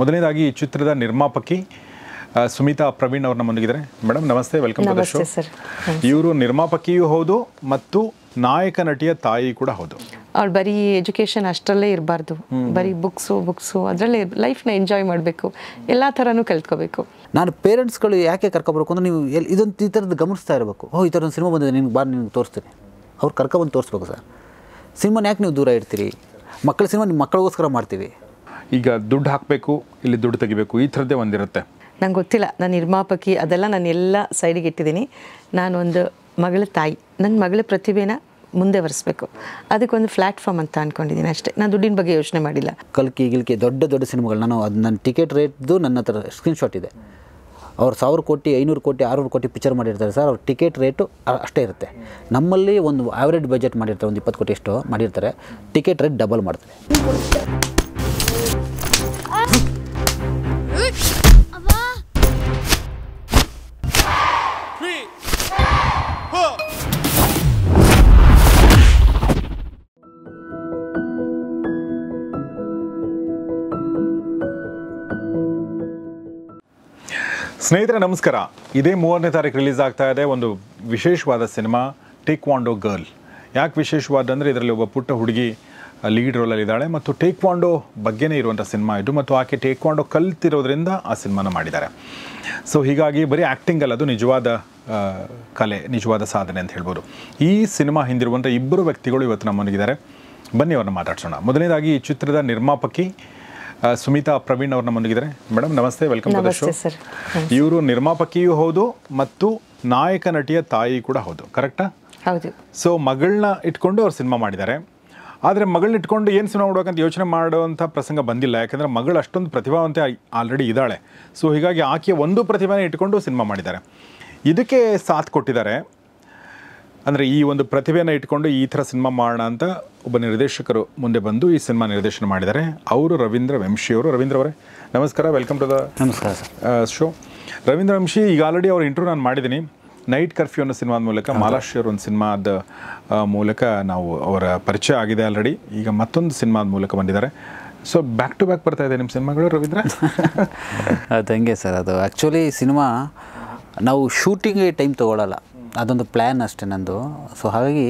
ಮೊದಲನೇದಾಗಿ ಈ ಚಿತ್ರದ ನಿರ್ಮಾಪಕಿ ಸುಮಿತಾ ಪ್ರವೀಣ್ ಅವ್ರನ್ನ ಮುಂದಿದ್ದಾರೆ ಮೇಡಮ್ ನಮಸ್ತೆ ವೆಲ್ಕಮ್ ಟು ಶೋ ಇವರು ನಿರ್ಮಾಪಕಿಯೂ ಹೌದು ಮತ್ತು ನಾಯಕ ನಟಿಯ ತಾಯಿ ಕೂಡ ಹೌದು ಅವ್ಳು ಬರೀ ಎಜುಕೇಷನ್ ಅಷ್ಟರಲ್ಲೇ ಇರಬಾರ್ದು ಬರೀ ಬುಕ್ಸು ಬುಕ್ಸು ಅದರಲ್ಲೇ ಲೈಫ್ನ ಎಂಜಾಯ್ ಮಾಡಬೇಕು ಎಲ್ಲ ಥರನೂ ಕಲ್ತ್ಕೋಬೇಕು ನಾನು ಪೇರೆಂಟ್ಸ್ಗಳು ಯಾಕೆ ಕರ್ಕೋಬೇಕು ಅಂದ್ರೆ ನೀವು ಇದೊಂದು ಈ ಥರದ್ದು ಗಮನಿಸ್ತಾ ಇರಬೇಕು ಓ ಈ ಒಂದು ಸಿನಿಮಾ ಬಂದಿದೆ ನಿಮ್ಗೆ ಬಾರ್ ನಿಮ್ಗೆ ತೋರಿಸ್ತೀನಿ ಅವ್ರು ಕರ್ಕೊಬಂದು ತೋರಿಸ್ಬೇಕು ಸರ್ ಸಿನಿಮಾನ ಯಾಕೆ ನೀವು ದೂರ ಇರ್ತೀರಿ ಮಕ್ಕಳ ಸಿನಿಮಾ ನಿಮ್ಮ ಮಕ್ಕಳಿಗೋಸ್ಕರ ಮಾಡ್ತೀವಿ ಈಗ ದುಡ್ಡು ಹಾಕಬೇಕು ಇಲ್ಲಿ ದುಡ್ಡು ತೆಗಿಬೇಕು ಈ ಥರದ್ದೇ ಒಂದಿರುತ್ತೆ ನಂಗೆ ಗೊತ್ತಿಲ್ಲ ನಾನು ನಿರ್ಮಾಪಕಿ ಅದೆಲ್ಲ ನಾನು ಎಲ್ಲ ಸೈಡಿಗೆ ಇಟ್ಟಿದ್ದೀನಿ ನಾನೊಂದು ಮಗಳ ತಾಯಿ ನನ್ನ ಮಗಳ ಪ್ರತಿಭೆನ ಮುಂದೆ ಬರೆಸ್ಬೇಕು ಅದಕ್ಕೊಂದು ಪ್ಲಾಟ್ಫಾರ್ಮ್ ಅಂತ ಅನ್ಕೊಂಡಿದ್ದೀನಿ ಅಷ್ಟೇ ನಾನು ದುಡ್ಡಿನ ಬಗ್ಗೆ ಯೋಚನೆ ಮಾಡಿಲ್ಲ ಕಲ್ಕಿ ಗಿಲ್ಕಿ ದೊಡ್ಡ ದೊಡ್ಡ ಸಿನಿಮಾಗಳು ನಾನು ಅದು ನನ್ನ ಟಿಕೆಟ್ ರೇಟ್ದು ನನ್ನ ಹತ್ರ ಸ್ಕ್ರೀನ್ಶಾಟ್ ಇದೆ ಅವ್ರು ಸಾವಿರ ಕೋಟಿ ಐನೂರು ಕೋಟಿ ಆರುನೂರು ಕೋಟಿ ಪಿಕ್ಚರ್ ಮಾಡಿರ್ತಾರೆ ಸರ್ ಅವ್ರ ಟಿಕೆಟ್ ರೇಟು ಅಷ್ಟೇ ಇರುತ್ತೆ ನಮ್ಮಲ್ಲಿ ಒಂದು ಆವ್ರೇಜ್ ಬಜೆಟ್ ಮಾಡಿರ್ತಾರೆ ಒಂದು ಇಪ್ಪತ್ತು ಕೋಟಿ ಎಷ್ಟು ಮಾಡಿರ್ತಾರೆ ಟಿಕೆಟ್ ರೇಟ್ ಡಬಲ್ ಮಾಡ್ತಾರೆ ಸ್ನೇಹಿತರೆ ನಮಸ್ಕಾರ ಇದೇ ಮೂವತ್ತನೇ ತಾರೀಕು ರಿಲೀಸ್ ಆಗ್ತಾ ಇದೆ ಒಂದು ವಿಶೇಷವಾದ ಸಿನಿಮಾ ಟೇಕ್ ವಾಂಡೋ ಗರ್ಲ್ ಯಾಕೆ ವಿಶೇಷವಾದ ಅಂದರೆ ಇದರಲ್ಲಿ ಒಬ್ಬ ಪುಟ್ಟ ಹುಡುಗಿ ಲೀಡ್ ರೋಲಲ್ಲಿದ್ದಾಳೆ ಮತ್ತು ಟೇಕ್ ವಾಂಡೋ ಬಗ್ಗೆನೇ ಇರುವಂಥ ಸಿನಿಮಾ ಇದು ಮತ್ತು ಆಕೆ ಟೇಕ್ ವಾಂಡೋ ಕಲ್ತಿರೋದ್ರಿಂದ ಆ ಸಿನಿಮಾನ ಮಾಡಿದ್ದಾರೆ ಸೊ ಹೀಗಾಗಿ ಬರೀ ಆ್ಯಕ್ಟಿಂಗಲ್ಲ ಅದು ನಿಜವಾದ ಕಲೆ ನಿಜವಾದ ಸಾಧನೆ ಅಂತ ಹೇಳ್ಬೋದು ಈ ಸಿನಿಮಾ ಹಿಂದಿರುವಂಥ ಇಬ್ಬರು ವ್ಯಕ್ತಿಗಳು ಇವತ್ತು ನಮ್ಮನಿಗಿದ್ದಾರೆ ಬನ್ನಿ ಅವ್ರನ್ನ ಮಾತಾಡ್ಸೋಣ ಮೊದಲನೇದಾಗಿ ಈ ಚಿತ್ರದ ನಿರ್ಮಾಪಕಿ ಸುಮಿತಾ ಪ್ರವೀಣ್ ಅವ್ರನ್ನ ಮುನಿಗಿದ್ದಾರೆ ಮೇಡಮ್ ನಮಸ್ತೆ ವೆಲ್ಕಮ್ ಟು ಇವರು ನಿರ್ಮಾಪಕಿಯೂ ಹೌದು ಮತ್ತು ನಾಯಕ ನಟಿಯ ತಾಯಿ ಕೂಡ ಹೌದು ಕರೆಕ್ಟಾ ಹೌದು ಸೊ ಮಗಳನ್ನ ಇಟ್ಕೊಂಡು ಅವ್ರು ಸಿನಿಮಾ ಮಾಡಿದ್ದಾರೆ ಆದರೆ ಮಗಳನ್ನ ಇಟ್ಕೊಂಡು ಏನು ಸಿನಿಮಾ ಮಾಡೋಕ್ಕಂತ ಯೋಚನೆ ಮಾಡುವಂಥ ಪ್ರಸಂಗ ಬಂದಿಲ್ಲ ಯಾಕೆಂದರೆ ಮಗಳು ಅಷ್ಟೊಂದು ಪ್ರತಿಭಾವಂತೆ ಆಲ್ರೆಡಿ ಇದ್ದಾಳೆ ಸೊ ಹೀಗಾಗಿ ಆಕೆಯ ಒಂದು ಪ್ರತಿಭೆನೇ ಇಟ್ಕೊಂಡು ಸಿನಿಮಾ ಮಾಡಿದ್ದಾರೆ ಇದಕ್ಕೆ ಸಾಥ್ ಕೊಟ್ಟಿದ್ದಾರೆ ಅಂದರೆ ಈ ಒಂದು ಪ್ರತಿಭೆಯನ್ನು ಇಟ್ಕೊಂಡು ಈ ಥರ ಸಿನಿಮಾ ಮಾಡೋಣ ಅಂತ ಒಬ್ಬ ನಿರ್ದೇಶಕರು ಮುಂದೆ ಬಂದು ಈ ಸಿನಿಮಾ ನಿರ್ದೇಶನ ಮಾಡಿದ್ದಾರೆ ಅವರು ರವೀಂದ್ರ ವಂಶಿಯವರು ರವೀಂದ್ರ ಅವರೇ ನಮಸ್ಕಾರ ವೆಲ್ಕಮ್ ಟು ದ ನಮಸ್ಕಾರ ಸರ್ ಶೋ ರವೀಂದ್ರ ವಂಶಿ ಈಗ ಆಲ್ರೆಡಿ ಅವ್ರ ಇಂಟ್ರ್ಯೂ ನಾನು ಮಾಡಿದ್ದೀನಿ ನೈಟ್ ಕರ್ಫ್ಯೂ ಅನ್ನೋ ಸಿನಿಮಾದ ಮೂಲಕ ಮಾಲಾಶ್ಯರ್ ಒಂದು ಸಿನಿಮಾದ ಮೂಲಕ ನಾವು ಅವರ ಪರಿಚಯ ಆಗಿದೆ ಆಲ್ರೆಡಿ ಈಗ ಮತ್ತೊಂದು ಸಿನಿಮಾದ ಮೂಲಕ ಬಂದಿದ್ದಾರೆ ಸೊ ಬ್ಯಾಕ್ ಟು ಬ್ಯಾಕ್ ಬರ್ತಾ ಇದೆ ನಿಮ್ಮ ಸಿನಿಮಾಗಳು ರವೀಂದ್ರ ಅದು ಹಂಗೆ ಸರ್ ಅದು ಆ್ಯಕ್ಚುಲಿ ಸಿನಿಮಾ ನಾವು ಶೂಟಿಂಗ್ ಟೈಮ್ ತೊಗೊಳ್ಳಲ್ಲ ಅದೊಂದು ಪ್ಲ್ಯಾನ್ ಅಷ್ಟೇ ನಂದು ಸೊ ಹಾಗಾಗಿ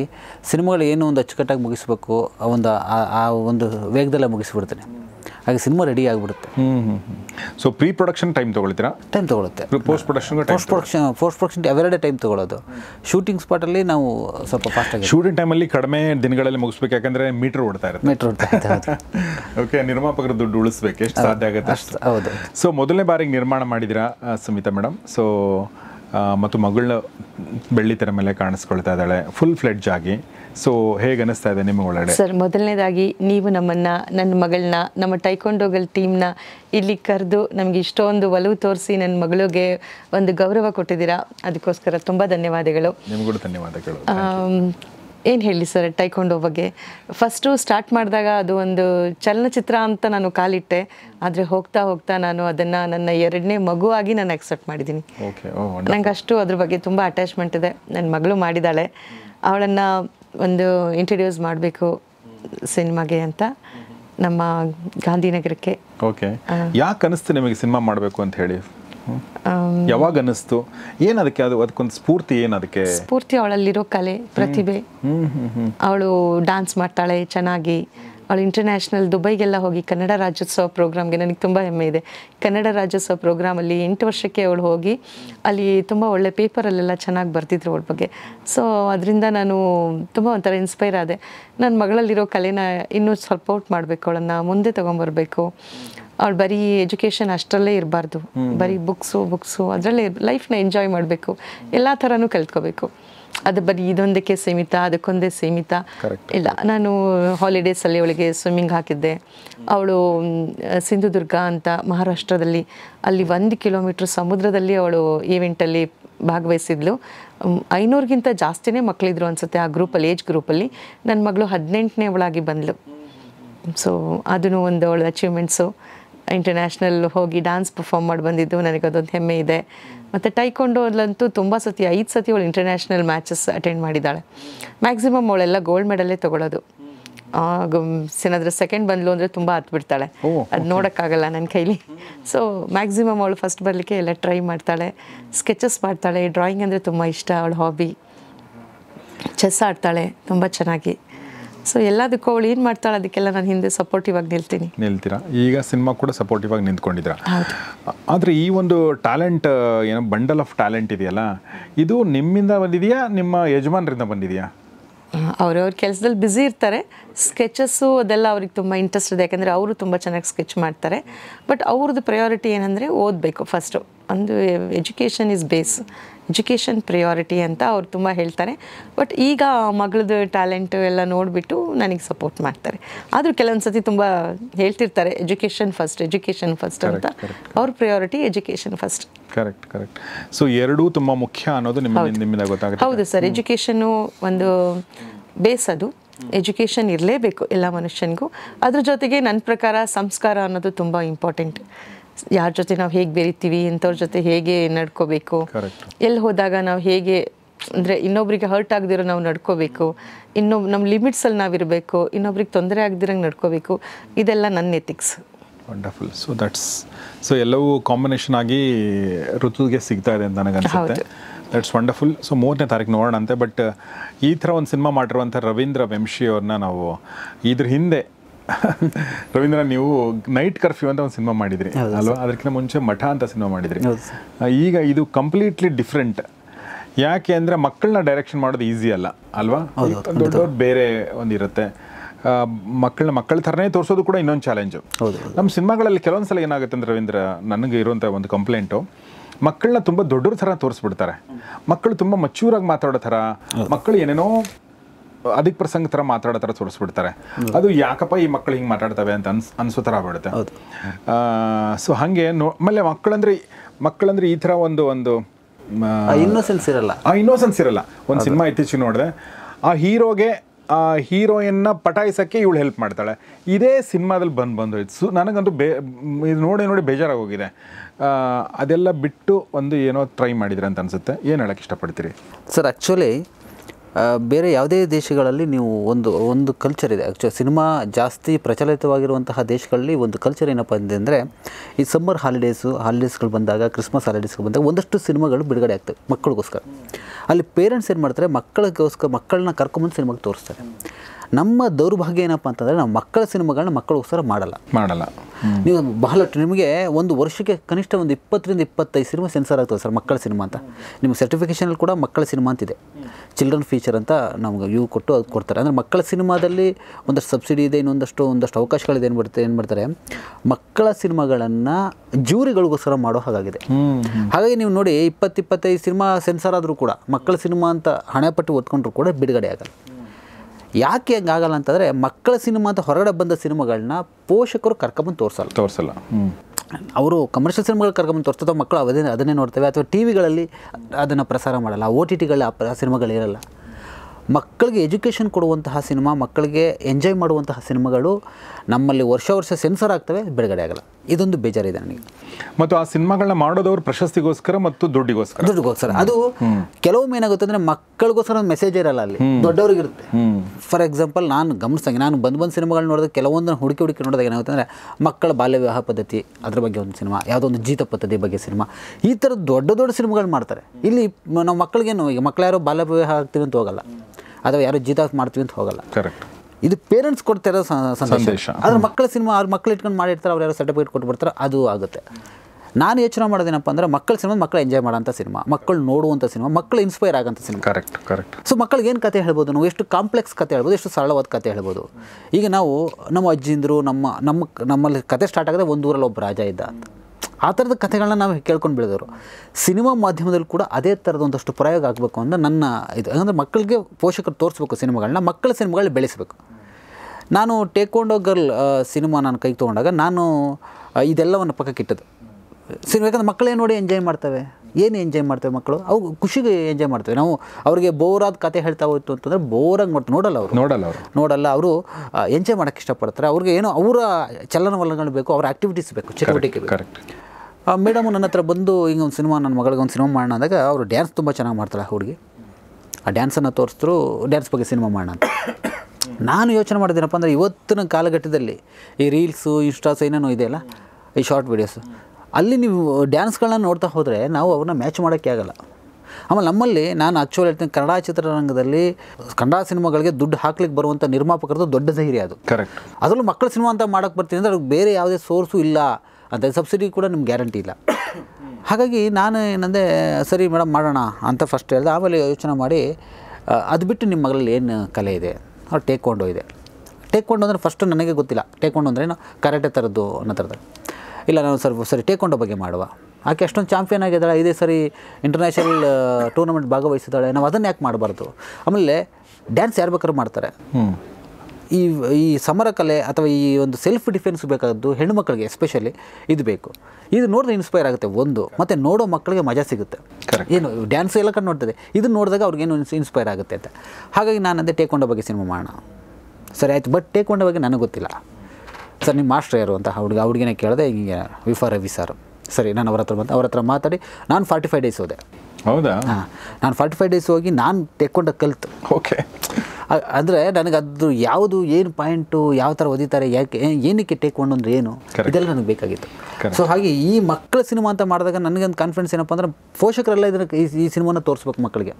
ಸಿನಿಮಾಗಳು ಏನು ಒಂದು ಅಚ್ಚುಕಟ್ಟಾಗಿ ಮುಗಿಸ್ಬೇಕು ಆ ಒಂದು ಆ ಒಂದು ವೇಗದಲ್ಲೇ ಮುಗಿಸ್ಬಿಡ್ತೀನಿ ಹಾಗೆ ಸಿನಿಮಾ ರೆಡಿ ಆಗಿಬಿಡುತ್ತೆ ಸೊ ಪ್ರೀ ಪ್ರೊಡಕ್ಷನ್ ಟೈಮ್ ತೊಗೊಳ್ತೀರಾ ಟೈಮ್ ತೊಗೊಳುತ್ತೆ post production post production post production ಅವೆರಡೇ ಟೈಮ್ ತೊಗೊಳೋದು ಶೂಟಿಂಗ್ ಸ್ಪಾಟಲ್ಲಿ ನಾವು ಸ್ವಲ್ಪ ಫಾಸ್ಟ್ ಆಗಿ ಶೂಟಿಂಗ್ ಟೈಮಲ್ಲಿ ಕಡಿಮೆ ದಿನಗಳಲ್ಲಿ ಮುಗಿಸ್ಬೇಕು ಯಾಕಂದರೆ ಮೀಟರ್ ಓಡ್ತಾ ಇರುತ್ತೆ ಮೀಟರ್ ಓಡ್ತಾ ಇರುತ್ತೆ ಓಕೆ ನಿರ್ಮಾಪಕರ ದುಡ್ಡು ಉಳಿಸ್ಬೇಕು ಎಷ್ಟು ಸಾಧ್ಯ ಆಗುತ್ತೆ ಅಷ್ಟು ಹೌದು ಸೊ ಮೊದಲನೇ ಬಾರಿಗೆ ನಿರ್ಮಾಣ ಮಾಡಿದಿರಾ ಸುಮಿತಾ ಮೇಡಮ್ ಸೊ ಮತ್ತು ಮಗಳನ್ನ ತರ ಮೇಲೆ ಕಾಣಿಸ್ಕೊಳ್ತಾ ಇದ್ದಾಳೆ ಫುಲ್ ಫ್ಲೆಡ್ಜ್ ಆಗಿ ಸೊ ಹೇಗೆ ಅನಿಸ್ತಾ ಇದೆ ನಿಮಗೆ ಒಳಗಡೆ ಸರ್ ಮೊದಲನೇದಾಗಿ ನೀವು ನಮ್ಮನ್ನ ನನ್ನ ಮಗಳನ್ನ ನಮ್ಮ ಟೈಕೊಂಡೋಗಲ್ ಟೀಮ್ನ ಇಲ್ಲಿ ಕರೆದು ನಮಗೆ ಇಷ್ಟೊಂದು ಒಲವು ತೋರಿಸಿ ನನ್ನ ಮಗಳಿಗೆ ಒಂದು ಗೌರವ ಕೊಟ್ಟಿದ್ದೀರಾ ಅದಕ್ಕೋಸ್ಕರ ತುಂಬಾ ಧನ್ಯವಾದಗಳು ನಿಮಗೂ ಧನ್ಯವಾದಗಳು ಏನು ಹೇಳಿ ಸರ್ ಟೈಕೊಂಡೋ ಬಗ್ಗೆ ಫಸ್ಟು ಸ್ಟಾರ್ಟ್ ಮಾಡಿದಾಗ ಅದು ಒಂದು ಚಲನಚಿತ್ರ ಅಂತ ನಾನು ಕಾಲಿಟ್ಟೆ ಆದರೆ ಹೋಗ್ತಾ ಹೋಗ್ತಾ ನಾನು ಅದನ್ನು ನನ್ನ ಎರಡನೇ ಮಗುವಾಗಿ ನಾನು ಆಕ್ಸೆಪ್ಟ್ ಮಾಡಿದ್ದೀನಿ oh, ನಂಗೆ ಅಷ್ಟು ಅದ್ರ ಬಗ್ಗೆ ತುಂಬ ಅಟ್ಯಾಚ್ಮೆಂಟ್ ಇದೆ ನನ್ನ ಮಗಳು ಮಾಡಿದ್ದಾಳೆ ಅವಳನ್ನು ಒಂದು ಇಂಟ್ರಡ್ಯೂಸ್ ಮಾಡಬೇಕು ಸಿನಿಮಾಗೆ ಅಂತ ನಮ್ಮ ಗಾಂಧಿನಗರಕ್ಕೆ ಓಕೆ ಯಾಕೆ ಅನಿಸ್ತು ನಿಮಗೆ ಸಿನಿಮಾ ಮಾಡಬೇಕು ಅಂತ ಹೇಳಿ ಯಾವಾಗ ಅನ್ನಿಸ್ತು ಏನದಕ್ಕೆ ಅದು ಅದಕ್ಕೊಂದು ಸ್ಫೂರ್ತಿ ಏನದಕ್ಕೆ ಅದಕ್ಕೆ ಸ್ಫೂರ್ತಿ ಅವಳಲ್ಲಿರೋ ಕಲೆ ಪ್ರತಿಭೆ ಅವಳು ಡಾನ್ಸ್ ಮಾಡ್ತಾಳೆ ಚೆನ್ನಾಗಿ ಅವಳು ಇಂಟರ್ನ್ಯಾಷನಲ್ ದುಬೈಗೆಲ್ಲ ಹೋಗಿ ಕನ್ನಡ ರಾಜ್ಯೋತ್ಸವ ಪ್ರೋಗ್ರಾಮ್ಗೆ ನನಗೆ ತುಂಬ ಹೆಮ್ಮೆ ಇದೆ ಕನ್ನಡ ರಾಜ್ಯೋತ್ಸವ ಪ್ರೋಗ್ರಾಮಲ್ಲಿ ಎಂಟು ವರ್ಷಕ್ಕೆ ಅವಳು ಹೋಗಿ ಅಲ್ಲಿ ತುಂಬ ಒಳ್ಳೆ ಪೇಪರಲ್ಲೆಲ್ಲ ಚೆನ್ನಾಗಿ ಬರ್ತಿದ್ರು ಅವಳ ಬಗ್ಗೆ ಸೊ ಅದರಿಂದ ನಾನು ತುಂಬ ಒಂಥರ ಇನ್ಸ್ಪೈರ್ ಆದೆ ನನ್ನ ಮಗಳಲ್ಲಿರೋ ಕಲೆನ ಇನ್ನೂ ಸ್ವಲ್ಪ ಔಟ್ ಮಾಡಬೇಕು ಅವಳನ್ನು ಮುಂದೆ ತೊಗೊಂಬರ್ಬೇಕು ಅವಳು ಬರೀ ಎಜುಕೇಷನ್ ಅಷ್ಟರಲ್ಲೇ ಇರಬಾರ್ದು ಬರೀ ಬುಕ್ಸು ಬುಕ್ಸು ಅದರಲ್ಲೇ ಲೈಫ್ನ ಎಂಜಾಯ್ ಮಾಡಬೇಕು ಎಲ್ಲ ಥರನೂ ಕಲ್ತ್ಕೋಬೇಕು ಅದು ಬರೀ ಇದೊಂದಕ್ಕೆ ಸೀಮಿತ ಅದಕ್ಕೊಂದೇ ಸೀಮಿತ ಇಲ್ಲ ನಾನು ಹಾಲಿಡೇಸಲ್ಲಿ ಅವಳಿಗೆ ಸ್ವಿಮ್ಮಿಂಗ್ ಹಾಕಿದ್ದೆ ಅವಳು ಸಿಂಧುದುರ್ಗ ಅಂತ ಮಹಾರಾಷ್ಟ್ರದಲ್ಲಿ ಅಲ್ಲಿ ಒಂದು ಕಿಲೋಮೀಟ್ರ್ ಸಮುದ್ರದಲ್ಲಿ ಅವಳು ಈವೆಂಟಲ್ಲಿ ಭಾಗವಹಿಸಿದ್ಲು ಐನೂರಿಗಿಂತ ಜಾಸ್ತಿನೇ ಮಕ್ಕಳಿದ್ರು ಅನಿಸುತ್ತೆ ಆ ಗ್ರೂಪಲ್ಲಿ ಏಜ್ ಗ್ರೂಪಲ್ಲಿ ನನ್ನ ಮಗಳು ಹದಿನೆಂಟನೇ ಅವಳಾಗಿ ಬಂದಳು ಸೊ ಅದನ್ನು ಒಂದು ಅವಳ ಅಚೀವ್ಮೆಂಟ್ಸು ಇಂಟರ್ನ್ಯಾಷನಲ್ ಹೋಗಿ ಡ್ಯಾನ್ಸ್ ಪರ್ಫಾರ್ಮ್ ಮಾಡಿ ಬಂದಿದ್ದು ನನಗೆ ಅದೊಂದು ಹೆಮ್ಮೆ ಇದೆ ಮತ್ತು ಅಲ್ಲಂತೂ ತುಂಬ ಸತಿ ಐದು ಸತಿ ಅವಳು ಇಂಟರ್ನ್ಯಾಷನಲ್ ಮ್ಯಾಚಸ್ ಅಟೆಂಡ್ ಮಾಡಿದ್ದಾಳೆ ಮ್ಯಾಕ್ಸಿಮಮ್ ಅವಳೆಲ್ಲ ಗೋಲ್ಡ್ ಮೆಡಲ್ಲೇ ತೊಗೊಳೋದು ಏನಾದರೂ ಸೆಕೆಂಡ್ ಬಂದ್ಲು ಅಂದರೆ ತುಂಬ ಬಿಡ್ತಾಳೆ ಅದು ನೋಡೋಕ್ಕಾಗಲ್ಲ ನನ್ನ ಕೈಲಿ ಸೊ ಮ್ಯಾಕ್ಸಿಮಮ್ ಅವಳು ಫಸ್ಟ್ ಬರಲಿಕ್ಕೆ ಎಲ್ಲ ಟ್ರೈ ಮಾಡ್ತಾಳೆ ಸ್ಕೆಚಸ್ ಮಾಡ್ತಾಳೆ ಡ್ರಾಯಿಂಗ್ ಅಂದರೆ ತುಂಬ ಇಷ್ಟ ಅವಳ ಹಾಬಿ ಚೆಸ್ ಆಡ್ತಾಳೆ ತುಂಬ ಚೆನ್ನಾಗಿ ಸೊ ಎಲ್ಲದಕ್ಕೂ ಅವಳು ಏನು ಮಾಡ್ತಾಳೆ ಅದಕ್ಕೆಲ್ಲ ನಾನು ಹಿಂದೆ ಸಪೋರ್ಟಿವ್ ಆಗಿ ನಿಲ್ತೀನಿ ನಿಲ್ತೀರಾ ಈಗ ಸಿನಿಮಾ ಕೂಡ ಸಪೋರ್ಟಿವ್ ಆಗಿ ನಿಂತ್ಕೊಂಡಿದ್ರ ಆದ್ರೆ ಈ ಒಂದು ಟ್ಯಾಲೆಂಟ್ ಏನೋ ಬಂಡಲ್ ಆಫ್ ಟ್ಯಾಲೆಂಟ್ ಇದೆಯಲ್ಲ ಇದು ನಿಮ್ಮಿಂದ ಬಂದಿದೆಯಾ ನಿಮ್ಮ ಯಜಮಾನರಿಂದ ಬಂದಿದೆಯಾ ಅವ್ರವ್ರ ಕೆಲಸದಲ್ಲಿ ಬ್ಯುಸಿ ಇರ್ತಾರೆ ಸ್ಕೆಚಸ್ಸು ಅದೆಲ್ಲ ಅವ್ರಿಗೆ ತುಂಬ ಇಂಟ್ರೆಸ್ಟ್ ಇದೆ ಯಾಕಂದರೆ ಅವರು ತುಂಬ ಚೆನ್ನಾಗಿ ಸ್ಕೆಚ್ ಮಾಡ್ತಾರೆ ಬಟ್ ಅವ್ರದ್ದು ಪ್ರಯಾರಿಟಿ ಏನಂದರೆ ಓದಬೇಕು ಫಸ್ಟು ಒಂದು education is base education priority ಅಂತ ಅವ್ರು ತುಂಬ ಹೇಳ್ತಾರೆ ಬಟ್ ಈಗ ಮಗಳದ್ದು ಟ್ಯಾಲೆಂಟು ಎಲ್ಲ ನೋಡಿಬಿಟ್ಟು ನನಗೆ ಸಪೋರ್ಟ್ ಮಾಡ್ತಾರೆ ಆದರೂ ಕೆಲವೊಂದು ಸತಿ ತುಂಬ ಹೇಳ್ತಿರ್ತಾರೆ ಎಜುಕೇಷನ್ ಫಸ್ಟ್ ಎಜುಕೇಷನ್ ಫಸ್ಟ್ ಅಂತ ಅವ್ರ priority education first correct correct so ಎರಡೂ ತುಂಬ ಮುಖ್ಯ ಅನ್ನೋದು ನಿಮ್ಮಿಂದ ಗೊತ್ತಾಗುತ್ತೆ ಹೌದು ಸರ್ ಎಜುಕೇಷನ್ನು ಒಂದು ಬೇಸ್ ಅದು ಎಜುಕೇಷನ್ ಇರಲೇಬೇಕು ಎಲ್ಲ ಮನುಷ್ಯನಿಗೂ ಅದ್ರ ಜೊತೆಗೆ ನನ್ನ ಪ್ರಕಾರ ಸಂಸ್ಕಾರ ಅನ್ನೋದು ತುಂಬ ಇಂಪಾರ್ಟೆಂಟ್ ಯಾರ ಜೊತೆ ನಾವು ಹೇಗೆ ಬೆರಿತೀವಿ ಇಂಥವ್ರ ಜೊತೆ ಹೇಗೆ ನಡ್ಕೋಬೇಕು ಎಲ್ಲಿ ಹೋದಾಗ ನಾವು ಹೇಗೆ ಅಂದರೆ ಇನ್ನೊಬ್ರಿಗೆ ಹರ್ಟ್ ಆಗದಿರೋ ನಾವು ನಡ್ಕೋಬೇಕು ಇನ್ನೊಬ್ ನಮ್ಮ ಲಿಮಿಟ್ಸಲ್ಲಿ ಇರಬೇಕು ಇನ್ನೊಬ್ರಿಗೆ ತೊಂದರೆ ಆಗದಿರಂಗೆ ನಡ್ಕೋಬೇಕು ಇದೆಲ್ಲ ನನ್ನ ethics wonderful so that's so ಎಲ್ಲವೂ ಕಾಂಬಿನೇಷನ್ ಆಗಿ ಋತುಗೆ ಸಿಗ್ತಾ ಇದೆ ಅಂತ ನನಗನ್ಸುತ್ತೆ ದಟ್ಸ್ ವಂಡರ್ಫುಲ್ ಸೊ ಮೂರನೇ ತಾರೀಕು ನೋಡೋಣ ಅಂತೆ ಬಟ್ ಈ ಥರ ಒಂದು ಸಿನಿಮಾ ಮಾಡಿರುವಂಥ ರವೀಂದ್ರ ವೆಂಶಿ ಅವ್ರನ್ನ ನಾವು ಇದ್ರ ಹಿಂದೆ ರವೀಂದ್ರ ನೀವು ನೈಟ್ ಕರ್ಫ್ಯೂ ಅಂತ ಒಂದು ಸಿನಿಮಾ ಮಾಡಿದ್ರಿ ಅಲ್ವಾ ಅದಕ್ಕಿಂತ ಮುಂಚೆ ಮಠ ಅಂತ ಸಿನಿಮಾ ಮಾಡಿದ್ರಿ ಈಗ ಇದು ಕಂಪ್ಲೀಟ್ಲಿ ಡಿಫ್ರೆಂಟ್ ಯಾಕೆ ಅಂದ್ರೆ ಮಕ್ಕಳನ್ನ ಡೈರೆಕ್ಷನ್ ಮಾಡೋದು ಈಸಿ ಅಲ್ಲ ಅಲ್ವಾ ದೊಡ್ಡವ್ರು ಬೇರೆ ಒಂದಿರುತ್ತೆ ಮಕ್ಕಳನ್ನ ಮಕ್ಕಳ ಥರನೇ ತೋರಿಸೋದು ಕೂಡ ಇನ್ನೊಂದು ಚಾಲೆಂಜು ನಮ್ಮ ಸಿನಿಮಾಗಳಲ್ಲಿ ಕೆಲವೊಂದ್ಸಲ ಏನಾಗುತ್ತೆ ಅಂದ್ರೆ ರವೀಂದ್ರ ನನಗೆ ಇರುವಂಥ ಒಂದು ಕಂಪ್ಲೇಂಟು ಮಕ್ಕಳನ್ನ ತುಂಬ ದೊಡ್ಡವ್ರ ಥರ ತೋರಿಸ್ಬಿಡ್ತಾರೆ ಮಕ್ಕಳು ತುಂಬ ಮಚೂರಾಗಿ ಮಾತಾಡೋ ಥರ ಮಕ್ಕಳು ಏನೇನೋ ಅದಕ್ಕೆ ಪ್ರಸಂಗ ಥರ ಮಾತಾಡೋ ತೋರಿಸ್ಬಿಡ್ತಾರೆ ಅದು ಯಾಕಪ್ಪ ಈ ಮಕ್ಕಳು ಹಿಂಗೆ ಮಾತಾಡ್ತವೆ ಅಂತ ಅನ್ಸ್ ಅನಿಸೋ ಆಗ್ಬಿಡುತ್ತೆ ಸೊ ಹಾಗೆ ನೋ ಆಮೇಲೆ ಮಕ್ಕಳಂದ್ರೆ ಮಕ್ಕಳಂದ್ರೆ ಈ ಥರ ಒಂದು ಒಂದು ಇನ್ನೋಸೆನ್ಸ್ ಇರಲ್ಲ ಆ ಇನ್ನೋಸೆನ್ಸ್ ಇರಲ್ಲ ಒಂದು ಸಿನಿಮಾ ಇತ್ತೀಚೆಗೆ ನೋಡಿದೆ ಆ ಹೀರೋಗೆ ಆ ಹೀರೋಯನ್ನ ಪಟಾಯಿಸೋಕ್ಕೆ ಇವಳು ಹೆಲ್ಪ್ ಮಾಡ್ತಾಳೆ ಇದೇ ಸಿನಿಮಾದಲ್ಲಿ ಬಂದು ಬಂದೋಯ್ತು ಸು ನನಗಂತೂ ಬೇ ಇದು ನೋಡಿ ನೋಡಿ ಬೇಜಾರಾಗಿ ಹೋಗಿದೆ ಅದೆಲ್ಲ ಬಿಟ್ಟು ಒಂದು ಏನೋ ಟ್ರೈ ಮಾಡಿದ್ರೆ ಅಂತ ಅನಿಸುತ್ತೆ ಏನು ಹೇಳಕ್ಕೆ ಇಷ್ಟಪಡ್ತೀರಿ ಸರ್ ಆ್ಯಕ್ಚುಲಿ ಬೇರೆ ಯಾವುದೇ ದೇಶಗಳಲ್ಲಿ ನೀವು ಒಂದು ಒಂದು ಕಲ್ಚರ್ ಇದೆ ಆ್ಯಕ್ಚುಲಿ ಸಿನಿಮಾ ಜಾಸ್ತಿ ಪ್ರಚಲಿತವಾಗಿರುವಂತಹ ದೇಶಗಳಲ್ಲಿ ಒಂದು ಕಲ್ಚರ್ ಏನಪ್ಪ ಅಂದರೆ ಈ ಸಮ್ಮರ್ ಹಾಲಿಡೇಸು ಹಾಲಿಡೇಸ್ಗಳು ಬಂದಾಗ ಕ್ರಿಸ್ಮಸ್ ಹಾಲಿಡೇಸ್ಗಳು ಬಂದಾಗ ಒಂದಷ್ಟು ಸಿನಿಮಾಗಳು ಬಿಡುಗಡೆ ಆಗ್ತವೆ ಮಕ್ಕಳಿಗೋಸ್ಕರ ಅಲ್ಲಿ ಪೇರೆಂಟ್ಸ್ ಏನು ಮಾಡ್ತಾರೆ ಮಕ್ಕಳಿಗೋಸ್ಕರ ಮಕ್ಕಳನ್ನ ಕರ್ಕೊಂಬಂದು ಸಿನಿಮಾಗೆ ತೋರಿಸ್ತಾರೆ ನಮ್ಮ ದೌರ್ಭಾಗ್ಯ ಏನಪ್ಪ ಅಂತಂದರೆ ನಾವು ಮಕ್ಕಳ ಸಿನಿಮಾಗಳನ್ನ ಮಕ್ಕಳಿಗೋಸ್ಕರ ಮಾಡಲ್ಲ ಮಾಡಲ್ಲ ನೀವು ಬಹಳಷ್ಟು ನಿಮಗೆ ಒಂದು ವರ್ಷಕ್ಕೆ ಕನಿಷ್ಠ ಒಂದು ಇಪ್ಪತ್ತರಿಂದ ಇಪ್ಪತ್ತೈದು ಸಿನಿಮಾ ಸೆನ್ಸರ್ ಆಗ್ತದೆ ಸರ್ ಮಕ್ಕಳ ಸಿನಿಮಾ ಅಂತ ನಿಮ್ಮ ಸರ್ಟಿಫಿಕೇಷನಲ್ಲಿ ಕೂಡ ಮಕ್ಕಳ ಸಿನಿಮಾ ಅಂತಿದೆ ಚಿಲ್ಡ್ರನ್ ಫೀಚರ್ ಅಂತ ನಮ್ಗೆ ಇವು ಕೊಟ್ಟು ಅದು ಕೊಡ್ತಾರೆ ಅಂದರೆ ಮಕ್ಕಳ ಸಿನಿಮಾದಲ್ಲಿ ಒಂದಷ್ಟು ಸಬ್ಸಿಡಿ ಇದೆ ಇನ್ನೊಂದಷ್ಟು ಒಂದಷ್ಟು ಅವಕಾಶಗಳಿದೆ ಏನು ಬಿಡ್ತಾರೆ ಏನು ಮಾಡ್ತಾರೆ ಮಕ್ಕಳ ಸಿನಿಮಾಗಳನ್ನು ಜೂರಿಗಳಿಗೋಸ್ಕರ ಮಾಡೋ ಹಾಗಾಗಿದೆ ಹಾಗಾಗಿ ನೀವು ನೋಡಿ ಇಪ್ಪತ್ತಿಪ್ಪತ್ತೈದು ಸಿನಿಮಾ ಸೆನ್ಸರ್ ಆದರೂ ಕೂಡ ಮಕ್ಕಳ ಸಿನಿಮಾ ಅಂತ ಹಣೆ ಪಟ್ಟು ಕೂಡ ಬಿಡುಗಡೆ ಆಗಲ್ಲ ಯಾಕೆ ಹಂಗಾಗಲ್ಲ ಅಂತಂದರೆ ಮಕ್ಕಳ ಸಿನಿಮಾ ಅಂತ ಹೊರಗಡೆ ಬಂದ ಸಿನಿಮಾಗಳನ್ನ ಪೋಷಕರು ಕರ್ಕೊಂಬಂದು ತೋರಿಸಲ್ಲ ತೋರಿಸಲ್ಲ ಅವರು ಕಮರ್ಷಿಯಲ್ ಸಿನಿಮಾಗಳು ಕರ್ಕೊಂಬಂದು ತೋರಿಸ್ತದೆ ಮಕ್ಕಳು ಅದೇ ಅದನ್ನೇ ನೋಡ್ತವೆ ಅಥವಾ ಟಿ ವಿಗಳಲ್ಲಿ ಅದನ್ನು ಪ್ರಸಾರ ಮಾಡಲ್ಲ ಓ ಟಿ ಟಿಗಳಲ್ಲಿ ಆ ಸಿನಿಮಾಗಳಿರಲ್ಲ ಮಕ್ಕಳಿಗೆ ಎಜುಕೇಷನ್ ಕೊಡುವಂತಹ ಸಿನಿಮಾ ಮಕ್ಕಳಿಗೆ ಎಂಜಾಯ್ ಮಾಡುವಂತಹ ಸಿನಿಮಾಗಳು ನಮ್ಮಲ್ಲಿ ವರ್ಷ ವರ್ಷ ಸೆನ್ಸರ್ ಆಗ್ತವೆ ಬಿಡುಗಡೆ ಆಗಲ್ಲ ಇದೊಂದು ಬೇಜಾರಿದೆ ನನಗೆ ಮತ್ತು ಆ ಸಿನಿಮಾಗಳನ್ನ ಮಾಡೋದವ್ರು ಪ್ರಶಸ್ತಿಗೋಸ್ಕರ ಮತ್ತು ದುಡ್ಡಿಗೋಸ್ಕರ ದುಡ್ಡಿಗೋಸ್ಕರ ಅದು ಕೆಲವೊಮ್ಮೆ ಏನಾಗುತ್ತೆ ಅಂದ್ರೆ ಮಕ್ಕಳಿಗೋಸ್ಕರ ಒಂದು ಮೆಸೇಜ್ ಇರಲ್ಲ ಅಲ್ಲಿ ಇರುತ್ತೆ ಫಾರ್ ಎಕ್ಸಾಂಪಲ್ ನಾನು ಗಮನಿಸ್ದಂಗೆ ನಾನು ಬಂದ್ ಬಂದ್ ಸಿನಿಮಾಗಳನ್ನ ನೋಡಿದ್ರೆ ಕೆಲವೊಂದನ್ನು ಹುಡುಕಿ ಹುಡುಕಿ ನೋಡಿದಾಗ ಏನಾಗುತ್ತೆ ಅಂದ್ರೆ ಮಕ್ಕಳ ಬಾಲ್ಯ ವಿವಾಹ ಪದ್ಧತಿ ಅದ್ರ ಬಗ್ಗೆ ಒಂದು ಸಿನಿಮಾ ಯಾವುದೋ ಒಂದು ಜೀತ ಪದ್ಧತಿ ಬಗ್ಗೆ ಸಿನಿಮಾ ಈ ಥರ ದೊಡ್ಡ ದೊಡ್ಡ ಸಿನಿಮಾಗಳು ಮಾಡ್ತಾರೆ ಇಲ್ಲಿ ನಾವು ಮಕ್ಕಳಿಗೇನು ಈಗ ಮಕ್ಕಳು ಯಾರೋ ಬಾಲ್ಯ ವಿವಾಹ ಆಗ್ತೀವಿ ಅಂತ ಹೋಗಲ್ಲ ಅಥವಾ ಯಾರೋ ಜೀತ ಮಾಡ್ತೀವಿ ಅಂತ ಹೋಗಲ್ಲ ಕರೆಕ್ಟ್ ಇದು ಪೇರೆಂಟ್ಸ್ ಇರೋ ಸಂದೇಶ ಆದ್ರೆ ಮಕ್ಕಳ ಸಿನಿಮಾ ಅವ್ರ ಮಕ್ಕಳು ಇಟ್ಕೊಂಡು ಮಾಡಿರ್ತಾರೆ ಅವ್ರು ಯಾರೋ ಸರ್ಟಿಫಿಕೇಟ್ ಕೊಟ್ಟು ಅದು ಆಗುತ್ತೆ ನಾನು ಯೋಚನೆ ಮಾಡೋದೇನಪ್ಪ ಅಂದ್ರೆ ಮಕ್ಕಳ ಸಿನಿಮಾ ಮಕ್ಕಳು ಎಂಜಾಯ್ ಮಾಡೋಂಥ ಸಿನಿಮಾ ಮಕ್ಕಳು ನೋಡುವಂಥ ಸಿನಿಮಾ ಮಕ್ಕಳು ಇನ್ಸ್ಪೈರ್ ಆಗೋಂಥ ಸಿನಿಮಾ ಕರೆಕ್ಟ್ ಕರೆಕ್ಟ್ ಸೊ ಮಕ್ಕಳಿಗೆ ಏನು ಕತೆ ಹೇಳ್ಬೋದು ನಾವು ಎಷ್ಟು ಕಾಂಪ್ಲೆಕ್ಸ್ ಕತೆ ಹೇಳ್ಬೋದು ಎಷ್ಟು ಸರಳವಾದ ಕತೆ ಹೇಳ್ಬೋದು ಈಗ ನಾವು ನಮ್ಮ ಅಜ್ಜಿಂದರು ನಮ್ಮ ನಮ್ಮ ನಮ್ಮಲ್ಲಿ ಕತೆ ಸ್ಟಾರ್ಟ್ ಆಗಿದೆ ಒಂದು ಊರಲ್ಲಿ ಒಬ್ಬ ರಾಜ ಇದ್ದ ಅಂತ ಆ ಥರದ ಕಥೆಗಳನ್ನ ನಾವು ಕೇಳ್ಕೊಂಡು ಬೆಳೆದವರು ಸಿನಿಮಾ ಮಾಧ್ಯಮದಲ್ಲಿ ಕೂಡ ಅದೇ ಥರದ ಒಂದಷ್ಟು ಪ್ರಯೋಗ ಆಗಬೇಕು ಅಂತ ನನ್ನ ಇದು ಯಾಕಂದರೆ ಮಕ್ಕಳಿಗೆ ಪೋಷಕರು ತೋರಿಸ್ಬೇಕು ಸಿನಿಮಾಗಳನ್ನ ಮಕ್ಕಳ ಸಿನಿಮಾಗಳು ಬೆಳೆಸಬೇಕು ನಾನು ಟೇಕೊಂಡೋ ಗರ್ಲ್ ಸಿನಿಮಾ ನಾನು ಕೈಗೆ ತೊಗೊಂಡಾಗ ನಾನು ಇದೆಲ್ಲವನ್ನು ಪಕ್ಕಕ್ಕಿಟ್ಟದ್ದು ಸಿನಿಮಾ ಯಾಕಂದ್ರೆ ಮಕ್ಕಳೇ ನೋಡಿ ಎಂಜಾಯ್ ಮಾಡ್ತವೆ ಏನು ಎಂಜಾಯ್ ಮಾಡ್ತೇವೆ ಮಕ್ಕಳು ಅವು ಖುಷಿಗೆ ಎಂಜಾಯ್ ಮಾಡ್ತವೆ ನಾವು ಅವರಿಗೆ ಬೋರಾದ ಕತೆ ಹೇಳ್ತಾ ಹೋಯ್ತು ಅಂತಂದರೆ ಬೋರಾಗಿ ಮಾಡ್ತಾರೆ ನೋಡಲ್ಲ ಅವರು ನೋಡಲ್ಲ ಅವರು ನೋಡಲ್ಲ ಅವರು ಎಂಜಾಯ್ ಮಾಡೋಕ್ಕೆ ಇಷ್ಟಪಡ್ತಾರೆ ಅವ್ರಿಗೆ ಏನೋ ಅವರ ಚಲನವಲನಗಳು ಬೇಕು ಅವರ ಆ್ಯಕ್ಟಿವಿಟೀಸ್ ಬೇಕು ಚಟುವಟಿಕೆ ಬೇಕು ಮೇಡಮು ನನ್ನ ಹತ್ರ ಬಂದು ಹಿಂಗೆ ಒಂದು ಸಿನಿಮಾ ನನ್ನ ಮಗಳಿಗೆ ಒಂದು ಸಿನಿಮಾ ಮಾಡೋಣ ಅಂದಾಗ ಅವರು ಡ್ಯಾನ್ಸ್ ತುಂಬ ಚೆನ್ನಾಗಿ ಮಾಡ್ತಾಳೆ ಹುಡುಗಿ ಆ ಡ್ಯಾನ್ಸನ್ನು ತೋರಿಸಿದ್ರು ಡ್ಯಾನ್ಸ್ ಬಗ್ಗೆ ಸಿನಿಮಾ ಮಾಡೋಣ ಅಂತ ನಾನು ಯೋಚನೆ ಮಾಡಿದ್ದೇನಪ್ಪ ಅಂದರೆ ಇವತ್ತಿನ ಕಾಲಘಟ್ಟದಲ್ಲಿ ಈ ರೀಲ್ಸು ಇನ್ಸ್ಟಾಸ್ ಏನೇನೋ ಇದೆಯಲ್ಲ ಈ ಶಾರ್ಟ್ ವೀಡಿಯೋಸು ಅಲ್ಲಿ ನೀವು ಡ್ಯಾನ್ಸ್ಗಳನ್ನ ನೋಡ್ತಾ ಹೋದರೆ ನಾವು ಅವ್ರನ್ನ ಮ್ಯಾಚ್ ಮಾಡೋಕ್ಕೆ ಆಗಲ್ಲ ಆಮೇಲೆ ನಮ್ಮಲ್ಲಿ ನಾನು ಆ್ಯಕ್ಚುಲಿ ಹೇಳ್ತೀನಿ ಕನ್ನಡ ಚಿತ್ರರಂಗದಲ್ಲಿ ಕನ್ನಡ ಸಿನಿಮಾಗಳಿಗೆ ದುಡ್ಡು ಹಾಕ್ಲಿಕ್ಕೆ ಬರುವಂಥ ನಿರ್ಮಾಪಕರದ್ದು ದೊಡ್ಡ ಧೈರ್ಯ ಅದು ಕರೆಕ್ಟ್ ಅದರಲ್ಲೂ ಮಕ್ಕಳ ಸಿನಿಮಾ ಅಂತ ಮಾಡೋಕ್ಕೆ ಬರ್ತೀನಿ ಅಂದರೆ ಬೇರೆ ಯಾವುದೇ ಸೋರ್ಸು ಇಲ್ಲ ಅಂತ ಸಬ್ಸಿಡಿ ಕೂಡ ನಿಮ್ಗೆ ಗ್ಯಾರಂಟಿ ಇಲ್ಲ ಹಾಗಾಗಿ ನಾನು ಏನಂದೆ ಸರಿ ಮೇಡಮ್ ಮಾಡೋಣ ಅಂತ ಫಸ್ಟ್ ಹೇಳಿದೆ ಆಮೇಲೆ ಯೋಚನೆ ಮಾಡಿ ಅದು ಬಿಟ್ಟು ನಿಮ್ಮ ಮಗಳಲ್ಲಿ ಏನು ಕಲೆ ಇದೆ ಅವ್ರು ಟೇಕ್ಕೊಂಡು ಇದೆ ಟೇಕ್ಕೊಂಡು ಅಂದರೆ ಫಸ್ಟು ನನಗೆ ಗೊತ್ತಿಲ್ಲ ಟೇಕ್ಕೊಂಡು ಅಂದರೆ ಏನು ಕರಾಟೆ ಥರದ್ದು ಅನ್ನೋ ಥರದ ಇಲ್ಲ ನಾನು ಸರ್ ಸರಿ ಟೇಕ್ಕೊಂಡು ಬಗ್ಗೆ ಮಾಡುವ ಆಕೆ ಅಷ್ಟೊಂದು ಚಾಂಪಿಯನ್ ಆಗಿದ್ದಾಳೆ ಇದೇ ಸರಿ ಇಂಟರ್ನ್ಯಾಷನಲ್ ಟೂರ್ನಮೆಂಟ್ ಭಾಗವಹಿಸಿದ್ದಾಳೆ ನಾವು ಅದನ್ನು ಯಾಕೆ ಮಾಡಬಾರ್ದು ಆಮೇಲೆ ಡ್ಯಾನ್ಸ್ ಯಾರು ಬೇಕಾದ್ರೂ ಮಾಡ್ತಾರೆ ಈ ಈ ಸಮರ ಕಲೆ ಅಥವಾ ಈ ಒಂದು ಸೆಲ್ಫ್ ಡಿಫೆನ್ಸ್ ಬೇಕಾದ್ದು ಹೆಣ್ಣು ಎಸ್ಪೆಷಲಿ ಇದು ಬೇಕು ಇದು ನೋಡಿದ್ರೆ ಇನ್ಸ್ಪೈರ್ ಆಗುತ್ತೆ ಒಂದು ಮತ್ತು ನೋಡೋ ಮಕ್ಕಳಿಗೆ ಮಜಾ ಸಿಗುತ್ತೆ ಏನು ಡ್ಯಾನ್ಸ್ ಎಲ್ಲ ಕಂಡು ನೋಡ್ತದೆ ಇದನ್ನು ನೋಡಿದಾಗ ಅವ್ರಿಗೇನು ಇನ್ಸ್ಪೈರ್ ಆಗುತ್ತೆ ಅಂತ ಹಾಗಾಗಿ ನಾನು ಅದೇ ಟೇಕೊಂಡ ಬಗ್ಗೆ ಸಿನಿಮಾ ಮಾಡೋಣ ಸರಿ ಆಯಿತು ಬಟ್ ಟೇಕೊಂಡ ಬಗ್ಗೆ ನನಗೆ ಗೊತ್ತಿಲ್ಲ ಸರ್ ನಿಮ್ಮ ಮಾಸ್ಟರ್ ಯಾರು ಅಂತ ಹುಡುಗ ಹುಡುಗಿನೇ ಕೇಳಿದೆ ಹಿಂಗೆ ವಿಫಾ ರವಿ ಸರ್ ಸರಿ ನಾನು ಅವರ ಹತ್ರ ಬಂತು ಅವ್ರ ಹತ್ರ ಮಾತಾಡಿ ನಾನು ಫಾರ್ಟಿ ಫೈವ್ ಡೇಸ್ ಹೋದೆ ಹೌದಾ ನಾನು ಫಾರ್ಟಿ ಫೈವ್ ಡೇಸ್ ಹೋಗಿ ನಾನು ತೆಕ್ಕೊಂಡ ಕಲಿತು ಓಕೆ ಅಂದರೆ ನನಗೆ ಅದು ಯಾವುದು ಏನು ಪಾಯಿಂಟು ಯಾವ ಥರ ಓದಿತಾರೆ ಯಾಕೆ ಏನಕ್ಕೆ ಟೇಕ್ ಅಂದ್ರೆ ಏನು ಇದೆಲ್ಲ ನನಗೆ ಬೇಕಾಗಿತ್ತು ಸೊ ಹಾಗೆ ಈ ಮಕ್ಕಳ ಸಿನಿಮಾ ಅಂತ ಮಾಡಿದಾಗ ನನಗೊಂದು ಕಾನ್ಫಿಡೆನ್ಸ್ ಏನಪ್ಪ ಅಂದ್ರೆ ಪೋಷಕರೆಲ್ಲ ಇದನ್ನು ಈ ಈ ಸಿನಿಮಾನ ತೋರಿಸ್ಬೇಕು ಮಕ್ಕಳಿಗೆ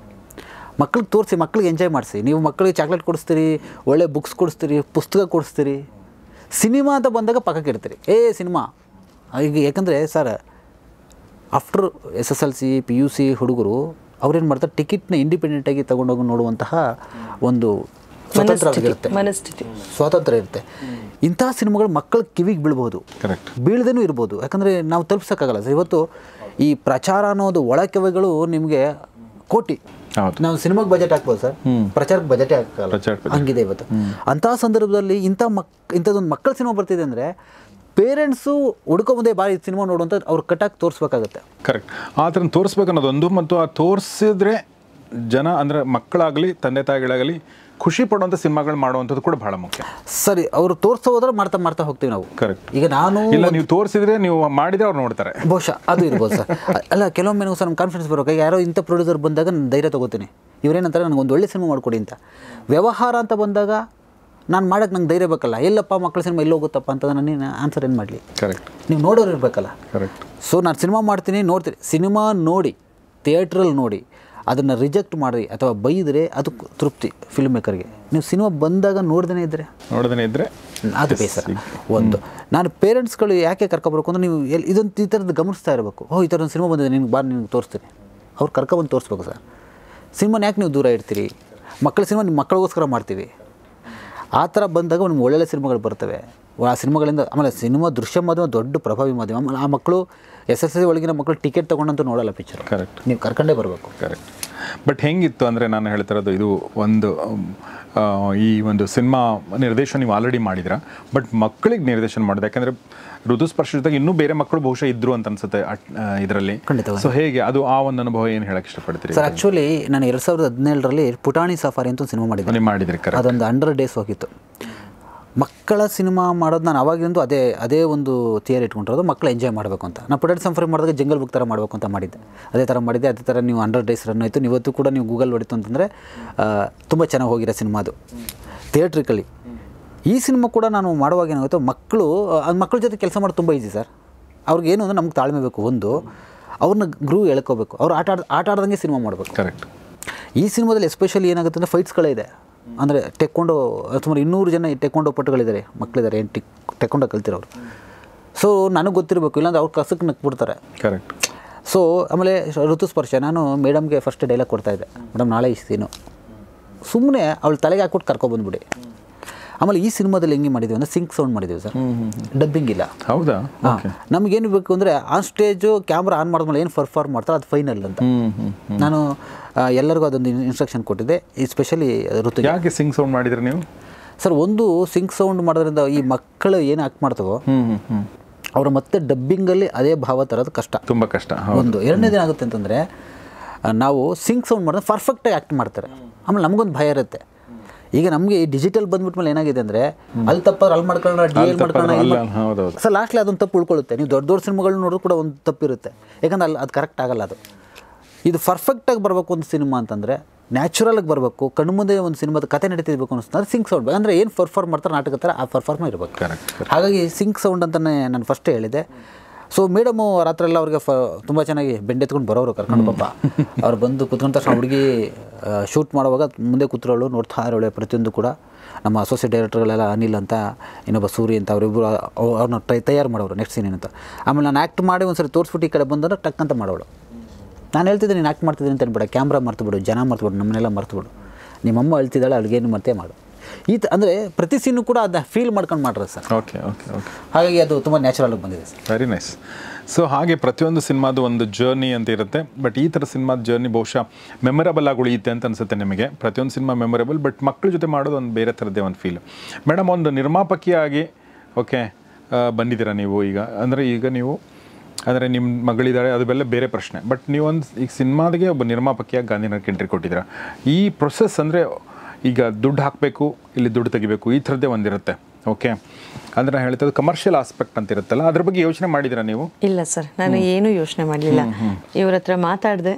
ಮಕ್ಳಿಗೆ ತೋರಿಸಿ ಮಕ್ಳಿಗೆ ಎಂಜಾಯ್ ಮಾಡಿಸಿ ನೀವು ಮಕ್ಕಳಿಗೆ ಚಾಕ್ಲೇಟ್ ಕೊಡಿಸ್ತೀರಿ ಒಳ್ಳೆ ಬುಕ್ಸ್ ಕೊಡಿಸ್ತೀರಿ ಪುಸ್ತಕ ಕೊಡಿಸ್ತೀರಿ ಸಿನಿಮಾ ಅಂತ ಬಂದಾಗ ಪಕ್ಕಕ್ಕೆ ಇಡ್ತೀರಿ ಏ ಸಿನಿಮಾ ಈಗ ಯಾಕಂದರೆ sir after S S L C P U C ಹುಡುಗರು ಅವ್ರೇನು ಮಾಡ್ತಾರೆ ಟಿಕೆಟ್ನ ಇಂಡಿಪೆಂಡೆಂಟಾಗಿ ತಗೊಂಡೋಗಿ ನೋಡುವಂತಹ ಒಂದು ಸ್ವತಂತ್ರವಾಗಿರುತ್ತೆ ಮನಸ್ಥಿತಿ ಸ್ವಾತಂತ್ರ್ಯ ಇರುತ್ತೆ ಇಂತಹ ಸಿನಿಮಾಗಳು ಮಕ್ಕಳ ಕಿವಿಗೆ ಬೀಳ್ಬೋದು ಕರೆಕ್ಟ್ ಬೀಳ್ದೇನೂ ಇರ್ಬೋದು ಯಾಕಂದರೆ ನಾವು ತಲುಪಿಸೋಕ್ಕಾಗಲ್ಲ ಸರ್ ಇವತ್ತು ಈ ಪ್ರಚಾರ ಅನ್ನೋದು ಒಳಕೆವೆಗಳು ನಿಮಗೆ ಕೋಟಿ ನಾವು ಸಿನಿಮಾಗೆ ಬಜೆಟ್ ಹಾಕ್ಬೋದು ಸರ್ ಪ್ರಚಾರಕ್ಕೆ ಬಜೆಟ್ ಹಾಕಲ್ಲ ಹಂಗಿದೆ ಇವತ್ತು ಅಂತಹ ಸಂದರ್ಭದಲ್ಲಿ ಇಂಥ ಮಕ್ ಇಂಥದ್ದೊಂದು ಮಕ್ಕಳ ಸಿನಿಮಾ ಬರ್ತಿದೆ ಅಂದರೆ ಪೇರೆಂಟ್ಸು ಹುಡ್ಕೊಂಬುದೇ ಮುಂದೆ ಬಾರಿ ಸಿನಿಮಾ ನೋಡುವಂಥ ಅವ್ರು ಕಟ್ಟಾಗಿ ತೋರಿಸ್ಬೇಕಾಗತ್ತೆ ಕರೆಕ್ಟ್ ಆ ಥರ ತೋರಿಸ್ಬೇಕನ್ನೋದೊಂದು ಮತ್ತು ಆ ತೋರಿಸಿದ್ರೆ ಜನ ಅಂದರೆ ಮಕ್ಕಳಾಗಲಿ ತಂದೆ ತಾಯಿಗಳಾಗಲಿ ಖುಷಿ ಪಡುವಂಥ ಸಿನಿಮಾಗಳು ಮಾಡುವಂಥದ್ದು ಕೂಡ ಬಹಳ ಮುಖ್ಯ ಸರಿ ಅವರು ತೋರಿಸೋ ಹೋದ್ರೆ ಮಾಡ್ತಾ ಮಾಡ್ತಾ ಹೋಗ್ತೀವಿ ನಾವು ಕರೆಕ್ಟ್ ಈಗ ನಾನು ಇಲ್ಲ ನೀವು ತೋರಿಸಿದ್ರೆ ನೀವು ಮಾಡಿದ್ರೆ ಅವ್ರು ನೋಡ್ತಾರೆ ಬಹುಶಃ ಅದು ಇರ್ಬೋದು ಸರ್ ಅಲ್ಲ ಕೆಲವೊಮ್ಮೆ ನಾವು ಸರ್ ನಮ್ಮ ಕಾನ್ಫಿಡೆನ್ಸ್ ಬರೋಕೆ ಯಾರೋ ಇಂಥ ಪ್ರೊಡ್ಯೂಸರ್ ಬಂದಾಗ ನಾನು ಧೈರ್ಯ ತಗೋತೀನಿ ಇವರೇನಂತಾರೆ ನನಗೆ ಒಂದು ಒಳ್ಳೆ ಸಿನಿಮಾ ಮಾಡಿಕೊಡಿ ಅಂತ ವ್ಯವಹಾರ ಅಂತ ಬಂದಾಗ ನಾನು ಮಾಡೋಕ್ಕೆ ನಂಗೆ ಧೈರ್ಯ ಬೇಕಲ್ಲ ಎಲ್ಲಪ್ಪ ಮಕ್ಕಳ ಸಿನಿಮಾ ಎಲ್ಲಿ ಹೋಗುತ್ತಪ್ಪ ಅಂತ ನಾನು ಆನ್ಸರ್ ಏನು ಮಾಡಲಿ ಕರೆಕ್ಟ್ ನೀವು ನೋಡೋರು ಇರಬೇಕಲ್ಲ ಕರೆಕ್ಟ್ ಸೊ ನಾನು ಸಿನಿಮಾ ಮಾಡ್ತೀನಿ ನೋಡ್ತೀನಿ ಸಿನಿಮಾ ನೋಡಿ ಥಿಯೇಟ್ರಲ್ಲಿ ನೋಡಿ ಅದನ್ನು ರಿಜೆಕ್ಟ್ ಮಾಡಿ ಅಥವಾ ಬೈದರೆ ಅದು ತೃಪ್ತಿ ಫಿಲ್ಮ್ ಮೇಕರ್ಗೆ ನೀವು ಸಿನಿಮಾ ಬಂದಾಗ ನೋಡ್ದೇ ಇದ್ದರೆ ನೋಡ್ದೇ ಇದ್ದರೆ ಅದು ಬೇಸರ ಒಂದು ನಾನು ಪೇರೆಂಟ್ಸ್ಗಳು ಯಾಕೆ ಕರ್ಕೊಬರ್ಬೇಕು ಅಂದರೆ ನೀವು ಎಲ್ಲಿ ಇದೊಂದು ಈ ಥರದ್ದು ಗಮನಿಸ್ತಾ ಇರಬೇಕು ಓ ಈ ಒಂದು ಸಿನಿಮಾ ಬಂದಿದೆ ನಿಮ್ಗೆ ಬಾ ನಿಮ್ಗೆ ತೋರಿಸ್ತೀನಿ ಅವ್ರು ಕರ್ಕೊಂಬಂದು ತೋರಿಸ್ಬೇಕು ಸರ್ ಸಿನಿಮಾನ ಯಾಕೆ ನೀವು ದೂರ ಇಡ್ತೀರಿ ಮಕ್ಕಳ ಸಿನಿಮಾ ನಿಮ್ಮ ಮಕ್ಕಳಿಗೋಸ್ಕರ ಮಾಡ್ತೀವಿ ಆ ಥರ ಬಂದಾಗ ಒಂದು ಒಳ್ಳೊಳ್ಳೆ ಸಿನಿಮಾಗಳು ಬರ್ತವೆ ಆ ಸಿನಿಮಾಗಳಿಂದ ಆಮೇಲೆ ಸಿನಿಮಾ ದೃಶ್ಯ ಮಾಧ್ಯಮ ದೊಡ್ಡ ಪ್ರಭಾವಿ ಮಾಧ್ಯಮ ಆಮೇಲೆ ಆ ಮಕ್ಕಳು ಎಸ್ ಎಸ್ ಎಲ್ ಒಳಗಿನ ಮಕ್ಕಳು ಟಿಕೆಟ್ ತೊಗೊಂಡಂತೂ ನೋಡೋಲ್ಲ ಪಿಕ್ಚರ್ ಕರೆಕ್ಟ್ ನೀವು ಕರ್ಕೊಂಡೇ ಬರಬೇಕು ಕರೆಕ್ಟ್ ಬಟ್ ಹೆಂಗಿತ್ತು ಅಂದರೆ ನಾನು ಹೇಳ್ತಿರೋದು ಇದು ಒಂದು ಈ ಒಂದು ಸಿನಿಮಾ ನಿರ್ದೇಶನ ನೀವು ಆಲ್ರೆಡಿ ಮಾಡಿದ್ರ ಬಟ್ ಮಕ್ಕಳಿಗೆ ನಿರ್ದೇಶನ ಮಾಡೋದು ಯಾಕಂದರೆ ಋತುಸ್ಪರ್ಶ ಜೊತೆಗೆ ಇನ್ನೂ ಬೇರೆ ಮಕ್ಕಳು ಬಹುಶಃ ಇದ್ರು ಅಂತ ಅನ್ಸುತ್ತೆ ಇದರಲ್ಲಿ ಸೊ ಹೇಗೆ ಅದು ಆ ಒಂದು ಅನುಭವ ಏನು ಹೇಳಕ್ಕೆ ಇಷ್ಟಪಡ್ತೀರಿ ಸರ್ ಆಕ್ಚುಲಿ ನಾನು ಎರಡು ಸಾವಿರದ ಹದಿನೇಳರಲ್ಲಿ ಪುಟಾಣಿ ಸಫಾರಿ ಅಂತ ಸಿನಿಮಾ ಮಾಡಿದ್ದೆ ಮಾಡಿದ್ರಿ ಅದೊಂದು ಅಂಡರ್ ಡೇಸ್ ಹೋಗಿತ್ತು ಮಕ್ಕಳ ಸಿನಿಮಾ ಮಾಡೋದು ನಾನು ಅವಾಗಿಂದು ಅದೇ ಅದೇ ಒಂದು ಥಿಯರಿ ಇಟ್ಕೊಂಡಿರೋದು ಮಕ್ಕಳು ಎಂಜಾಯ್ ಮಾಡಬೇಕು ಅಂತ ನಾನು ಪುಡಡ್ ಸಂಫರ್ ಮಾಡಿದಾಗ ಜಂಗಲ್ ಬುಕ್ ಥರ ಮಾಡಬೇಕು ಅಂತ ಮಾಡಿದ್ದೆ ಅದೇ ಥರ ಮಾಡಿದ್ದೆ ಅದೇ ಥರ ನೀವು ಅಂಡರ್ ಡೇಸ್ ರನ್ ಆಯಿತು ಇವತ್ತು ಕೂಡ ನೀವು ಗೂಗಲ್ ಹೊಡಿತು ಅಂತಂದರೆ ತುಂಬ ಚೆನ್ನಾಗಿ ಹೋಗಿರೋ ಸಿನಿಮಾ ಅದು ಥಿಯೇಟ್ರಿಕಲಿ ಈ ಸಿನಿಮಾ ಕೂಡ ನಾನು ಮಾಡುವಾಗ ಏನಾಗುತ್ತೆ ಮಕ್ಕಳು ಮಕ್ಕಳ ಜೊತೆ ಕೆಲಸ ಮಾಡೋದು ತುಂಬ ಈಸಿ ಸರ್ ಅವ್ರಿಗೆ ಏನು ಅಂದರೆ ನಮ್ಗೆ ತಾಳ್ಮೆ ಬೇಕು ಒಂದು ಅವ್ರನ್ನ ಗ್ರೂ ಎಳ್ಕೋಬೇಕು ಅವ್ರು ಆಟ ಆಟ ಆಡ್ದಂಗೆ ಸಿನಿಮಾ ಮಾಡಬೇಕು ಕರೆಕ್ಟ್ ಈ ಸಿನಿಮಾದಲ್ಲಿ ಎಸ್ಪೆಷಲಿ ಏನಾಗುತ್ತೆ ಅಂದರೆ ಫೈಟ್ಸ್ಗಳೇ ಇದೆ ಅಂದರೆ ಟೆಕ್ಕೊಂಡು ಸುಮಾರು ಇನ್ನೂರು ಜನ ಟೆಕ್ಕೊಂಡು ಪಟ್ಟುಗಳಿದ್ದಾರೆ ಮಕ್ಕಳಿದ್ದಾರೆ ಏನು ಟಿಕ್ ಟೆಕ್ಕೊಂಡು ಕಲ್ತಿರೋರು ಸೊ ನನಗೆ ಗೊತ್ತಿರಬೇಕು ಇಲ್ಲಾಂದ್ರೆ ಅವ್ರು ಕಸಕ್ಕೆ ನಕ್ಬಿಡ್ತಾರೆ ಕರೆಕ್ಟ್ ಸೊ ಆಮೇಲೆ ಋತುಸ್ಪರ್ಶ ನಾನು ಮೇಡಮ್ಗೆ ಫಸ್ಟ್ ಡೈಲಾಗ್ ಕೊಡ್ತಾಯಿದ್ದೆ ಮೇಡಮ್ ನಾಳೆ ಇಷ್ಟು ಸುಮ್ಮನೆ ಅವಳು ತಲೆಗೆ ಹಾಕ್ಬಿಟ್ಟು ಕರ್ಕೊಬಂದ್ಬಿಡಿ ಆಮೇಲೆ ಈ ಸಿನಿಮಾದಲ್ಲಿ ಹೆಂಗೆ ಮಾಡಿದ್ದೀವಿ ಅಂದರೆ ಸಿಂಕ್ ಸೌಂಡ್ ಮಾಡಿದ್ವಿ ಸರ್ ಡಬ್ಬಿಂಗ್ ಇಲ್ಲ ಹೌದಾ ನಮ್ಗೇನು ಬೇಕು ಅಂದರೆ ಆನ್ ಸ್ಟೇಜು ಕ್ಯಾಮ್ರಾ ಆನ್ ಮಾಡಿದ್ಮೇಲೆ ಏನು ಪರ್ಫಾರ್ಮ್ ಮಾಡ್ತಾರೆ ಅದು ಫೈನಲ್ ಅಂತ ನಾನು ಎಲ್ಲರಿಗೂ ಅದೊಂದು ಇನ್ಸ್ಟ್ರಕ್ಷನ್ ಕೊಟ್ಟಿದ್ದೆ ಎಸ್ಪೆಷಲಿ ಋತು ಯಾಕೆ ಸಿಂಗ್ ಸೌಂಡ್ ಮಾಡಿದ್ರಿ ನೀವು ಸರ್ ಒಂದು ಸಿಂಕ್ ಸೌಂಡ್ ಮಾಡೋದ್ರಿಂದ ಈ ಮಕ್ಕಳು ಏನು ಆಕ್ಟ್ ಮಾಡ್ತವೋ ಅವರು ಮತ್ತೆ ಡಬ್ಬಿಂಗಲ್ಲಿ ಅದೇ ಭಾವ ತರೋದು ಕಷ್ಟ ತುಂಬ ಕಷ್ಟ ಒಂದು ಎರಡನೇ ದಿನ ಆಗುತ್ತೆ ಅಂತಂದರೆ ನಾವು ಸಿಂಕ್ ಸೌಂಡ್ ಮಾಡಿದ್ರೆ ಪರ್ಫೆಕ್ಟಾಗಿ ಆ್ಯಕ್ಟ್ ಮಾಡ್ತಾರೆ ಆಮೇಲೆ ನಮಗೊಂದು ಭಯ ಇರುತ್ತೆ ಈಗ ನಮಗೆ ಈ ಡಿಜಿಟಲ್ ಬಂದ್ಬಿಟ್ಮೇಲೆ ಏನಾಗಿದೆ ಅಂದರೆ ಅಲ್ಲಿ ತಪ್ಪಾದ್ರೆ ಅಲ್ಲಿ ಮಾಡ್ಕೊಳ್ಳೋಣ ಡಿ ಎಲ್ ಮಾಡ್ಕೊಳ್ಳೋಣ ಸರ್ ಲಾಸ್ಟ್ಲಿ ಅದೊಂದು ತಪ್ಪು ಉಳ್ಕೊಳ್ಳುತ್ತೆ ನೀವು ದೊಡ್ಡ ದೊಡ್ಡ ಸಿನಿಮಾಗಳು ನೋಡೋದು ಕೂಡ ಒಂದು ತಪ್ಪಿರುತ್ತೆ ಯಾಕಂದ್ರೆ ಅಲ್ಲಿ ಅದು ಕರೆಕ್ಟ್ ಆಗಲ್ಲ ಅದು ಇದು ಪರ್ಫೆಕ್ಟಾಗಿ ಬರಬೇಕು ಒಂದು ಸಿನಿಮಾ ಅಂತಂದರೆ ನ್ಯಾಚುರಲಾಗಿ ಬರಬೇಕು ಕಣ್ಣು ಮುಂದೆ ಒಂದು ಸಿನಿಮಾದ ಕತೆ ನಡೀತಿರ್ಬೇಕು ಅನ್ನಿಸ್ತಂದ್ರೆ ಸಿಂಕ್ ಸೌಂಡ್ ಅಂದರೆ ಏನು ಪರ್ಫಾರ್ಮ್ ಮಾಡ್ತಾರೆ ನಾಟಕ ಥರ ಆ ಪರ್ಫಾರ್ಮ್ ಇರಬೇಕು ಹಾಗಾಗಿ ಸಿಂಕ್ ಸೌಂಡ್ ಅಂತಲೇ ನಾನು ಫಸ್ಟೇ ಹೇಳಿದೆ ಸೊ ಮೇಡಮ್ ರಾತ್ರಿ ಎಲ್ಲ ಅವ್ರಿಗೆ ಫ ತುಂಬ ಚೆನ್ನಾಗಿ ಎತ್ಕೊಂಡು ಬರೋರು ಕರ್ಕೊಂಡು ಪಾಪ ಅವ್ರು ಬಂದು ಕೂತ್ಕೊಂಡ ತಕ್ಷಣ ಹುಡುಗಿ ಶೂಟ್ ಮಾಡುವಾಗ ಮುಂದೆ ಕೂತ್ರೋಳು ನೋಡ್ತಾ ಇರೋಳೆ ಪ್ರತಿಯೊಂದು ಕೂಡ ನಮ್ಮ ಅಸೋಸಿಯೇಟ್ ಡೈರೆಕ್ಟರ್ಗಳೆಲ್ಲ ಅನಿಲ್ ಅಂತ ಇನ್ನೊಬ್ಬ ಸೂರಿ ಅಂತ ಅವರಿಬ್ಬರು ಅವ್ರನ್ನ ಟೈ ತಯಾರು ಮಾಡೋರು ನೆಕ್ಸ್ಟ್ ಸೀನ್ ಏನಂತ ಆಮೇಲೆ ನಾನು ಆ್ಯಕ್ಟ್ ಮಾಡಿ ಒಂದು ಸರಿ ತೋರಿಸ್ಬಿಟ್ಟು ಈ ಕಡೆ ಬಂದಂದ್ರೆ ಟಕ್ ಅಂತ ಮಾಡೋಳು ನಾನು ಹೇಳ್ತಿದ್ದೆ ನೀನು ಆ್ಯಕ್ಟ್ ಮಾಡ್ತಿದ್ದೀನಿ ಅಂತ ಕ್ಯಾಮ್ರ ಕ್ಯಾಮ್ರಾ ಬಿಡು ಜನ ಮರ್ತುಬಿಡು ನಮ್ಮನ್ನೆಲ್ಲ ಮರ್ತುಬಿಡು ನಿಮ್ಮಮ್ಮ ಅಳ್ತಿದ್ದಾಳೆ ಅವ್ಳಿಗೇನು ಮತ್ತೆ ಮಾಡು ಈ ಅಂದರೆ ಪ್ರತಿ ಸೀನು ಕೂಡ ಅದನ್ನ ಫೀಲ್ ಮಾಡ್ಕೊಂಡು ಮಾಡಿರೋದು ಸರ್ ಓಕೆ ಓಕೆ ಓಕೆ ಹಾಗಾಗಿ ಅದು ತುಂಬ ನ್ಯಾಚುರಲ್ ಆಗಿ ಬಂದಿದೆ ಸರ್ ವೆರಿ ನೈಸ್ ಸೊ ಹಾಗೆ ಪ್ರತಿಯೊಂದು ಸಿನಿಮಾದು ಒಂದು ಜರ್ನಿ ಅಂತ ಇರುತ್ತೆ ಬಟ್ ಈ ಥರ ಸಿನಿಮಾದ ಜರ್ನಿ ಬಹುಶಃ ಮೆಮೊರಬಲ್ ಆಗಿ ಉಳಿಯುತ್ತೆ ಅಂತ ಅನಿಸುತ್ತೆ ನಿಮಗೆ ಪ್ರತಿಯೊಂದು ಸಿನಿಮಾ ಮೆಮೊರೇಬಲ್ ಬಟ್ ಮಕ್ಕಳ ಜೊತೆ ಮಾಡೋದು ಒಂದು ಬೇರೆ ಥರದ್ದೇ ಒಂದು ಫೀಲ್ ಮೇಡಮ್ ಒಂದು ನಿರ್ಮಾಪಕಿಯಾಗಿ ಓಕೆ ಬಂದಿದ್ದೀರಾ ನೀವು ಈಗ ಅಂದರೆ ಈಗ ನೀವು ಅಂದರೆ ನಿಮ್ಮ ಮಗಳಿದ್ದಾರೆ ಅದು ಬೆಲ್ಲ ಬೇರೆ ಪ್ರಶ್ನೆ ಬಟ್ ನೀವೊಂದು ಈಗ ಸಿನಿಮಾದಿಗೆ ಒಬ್ಬ ನಿರ್ಮಾಪಕಿಯಾಗಿ ಗಾಂಧಿನಗರಕ್ಕೆ ಎಂಟ್ರಿ ಕೊಟ್ಟಿದ್ದೀರಾ ಈ ಪ್ರೊಸೆಸ್ ಅಂದರೆ ಈಗ ದುಡ್ಡು ಹಾಕಬೇಕು ಇಲ್ಲಿ ದುಡ್ಡು ತೆಗಿಬೇಕು ಈ ಥರದ್ದೇ ಒಂದಿರುತ್ತೆ ಓಕೆ ಅಂದ್ರೆ ನಾನು ಕಮರ್ಷಿಯಲ್ ಆಸ್ಪೆಕ್ಟ್ ಅಂತ ಇರುತ್ತಲ್ಲ ಅದ್ರ ಬಗ್ಗೆ ಯೋಚನೆ ಮಾಡಿದಿರಾ ನೀವು ಇಲ್ಲ ಸರ್ ನಾನು ಏನು ಯೋಚನೆ ಮಾಡಲಿಲ್ಲ ಇವ್ರ ಹತ್ರ ಮಾತಾಡಿದೆ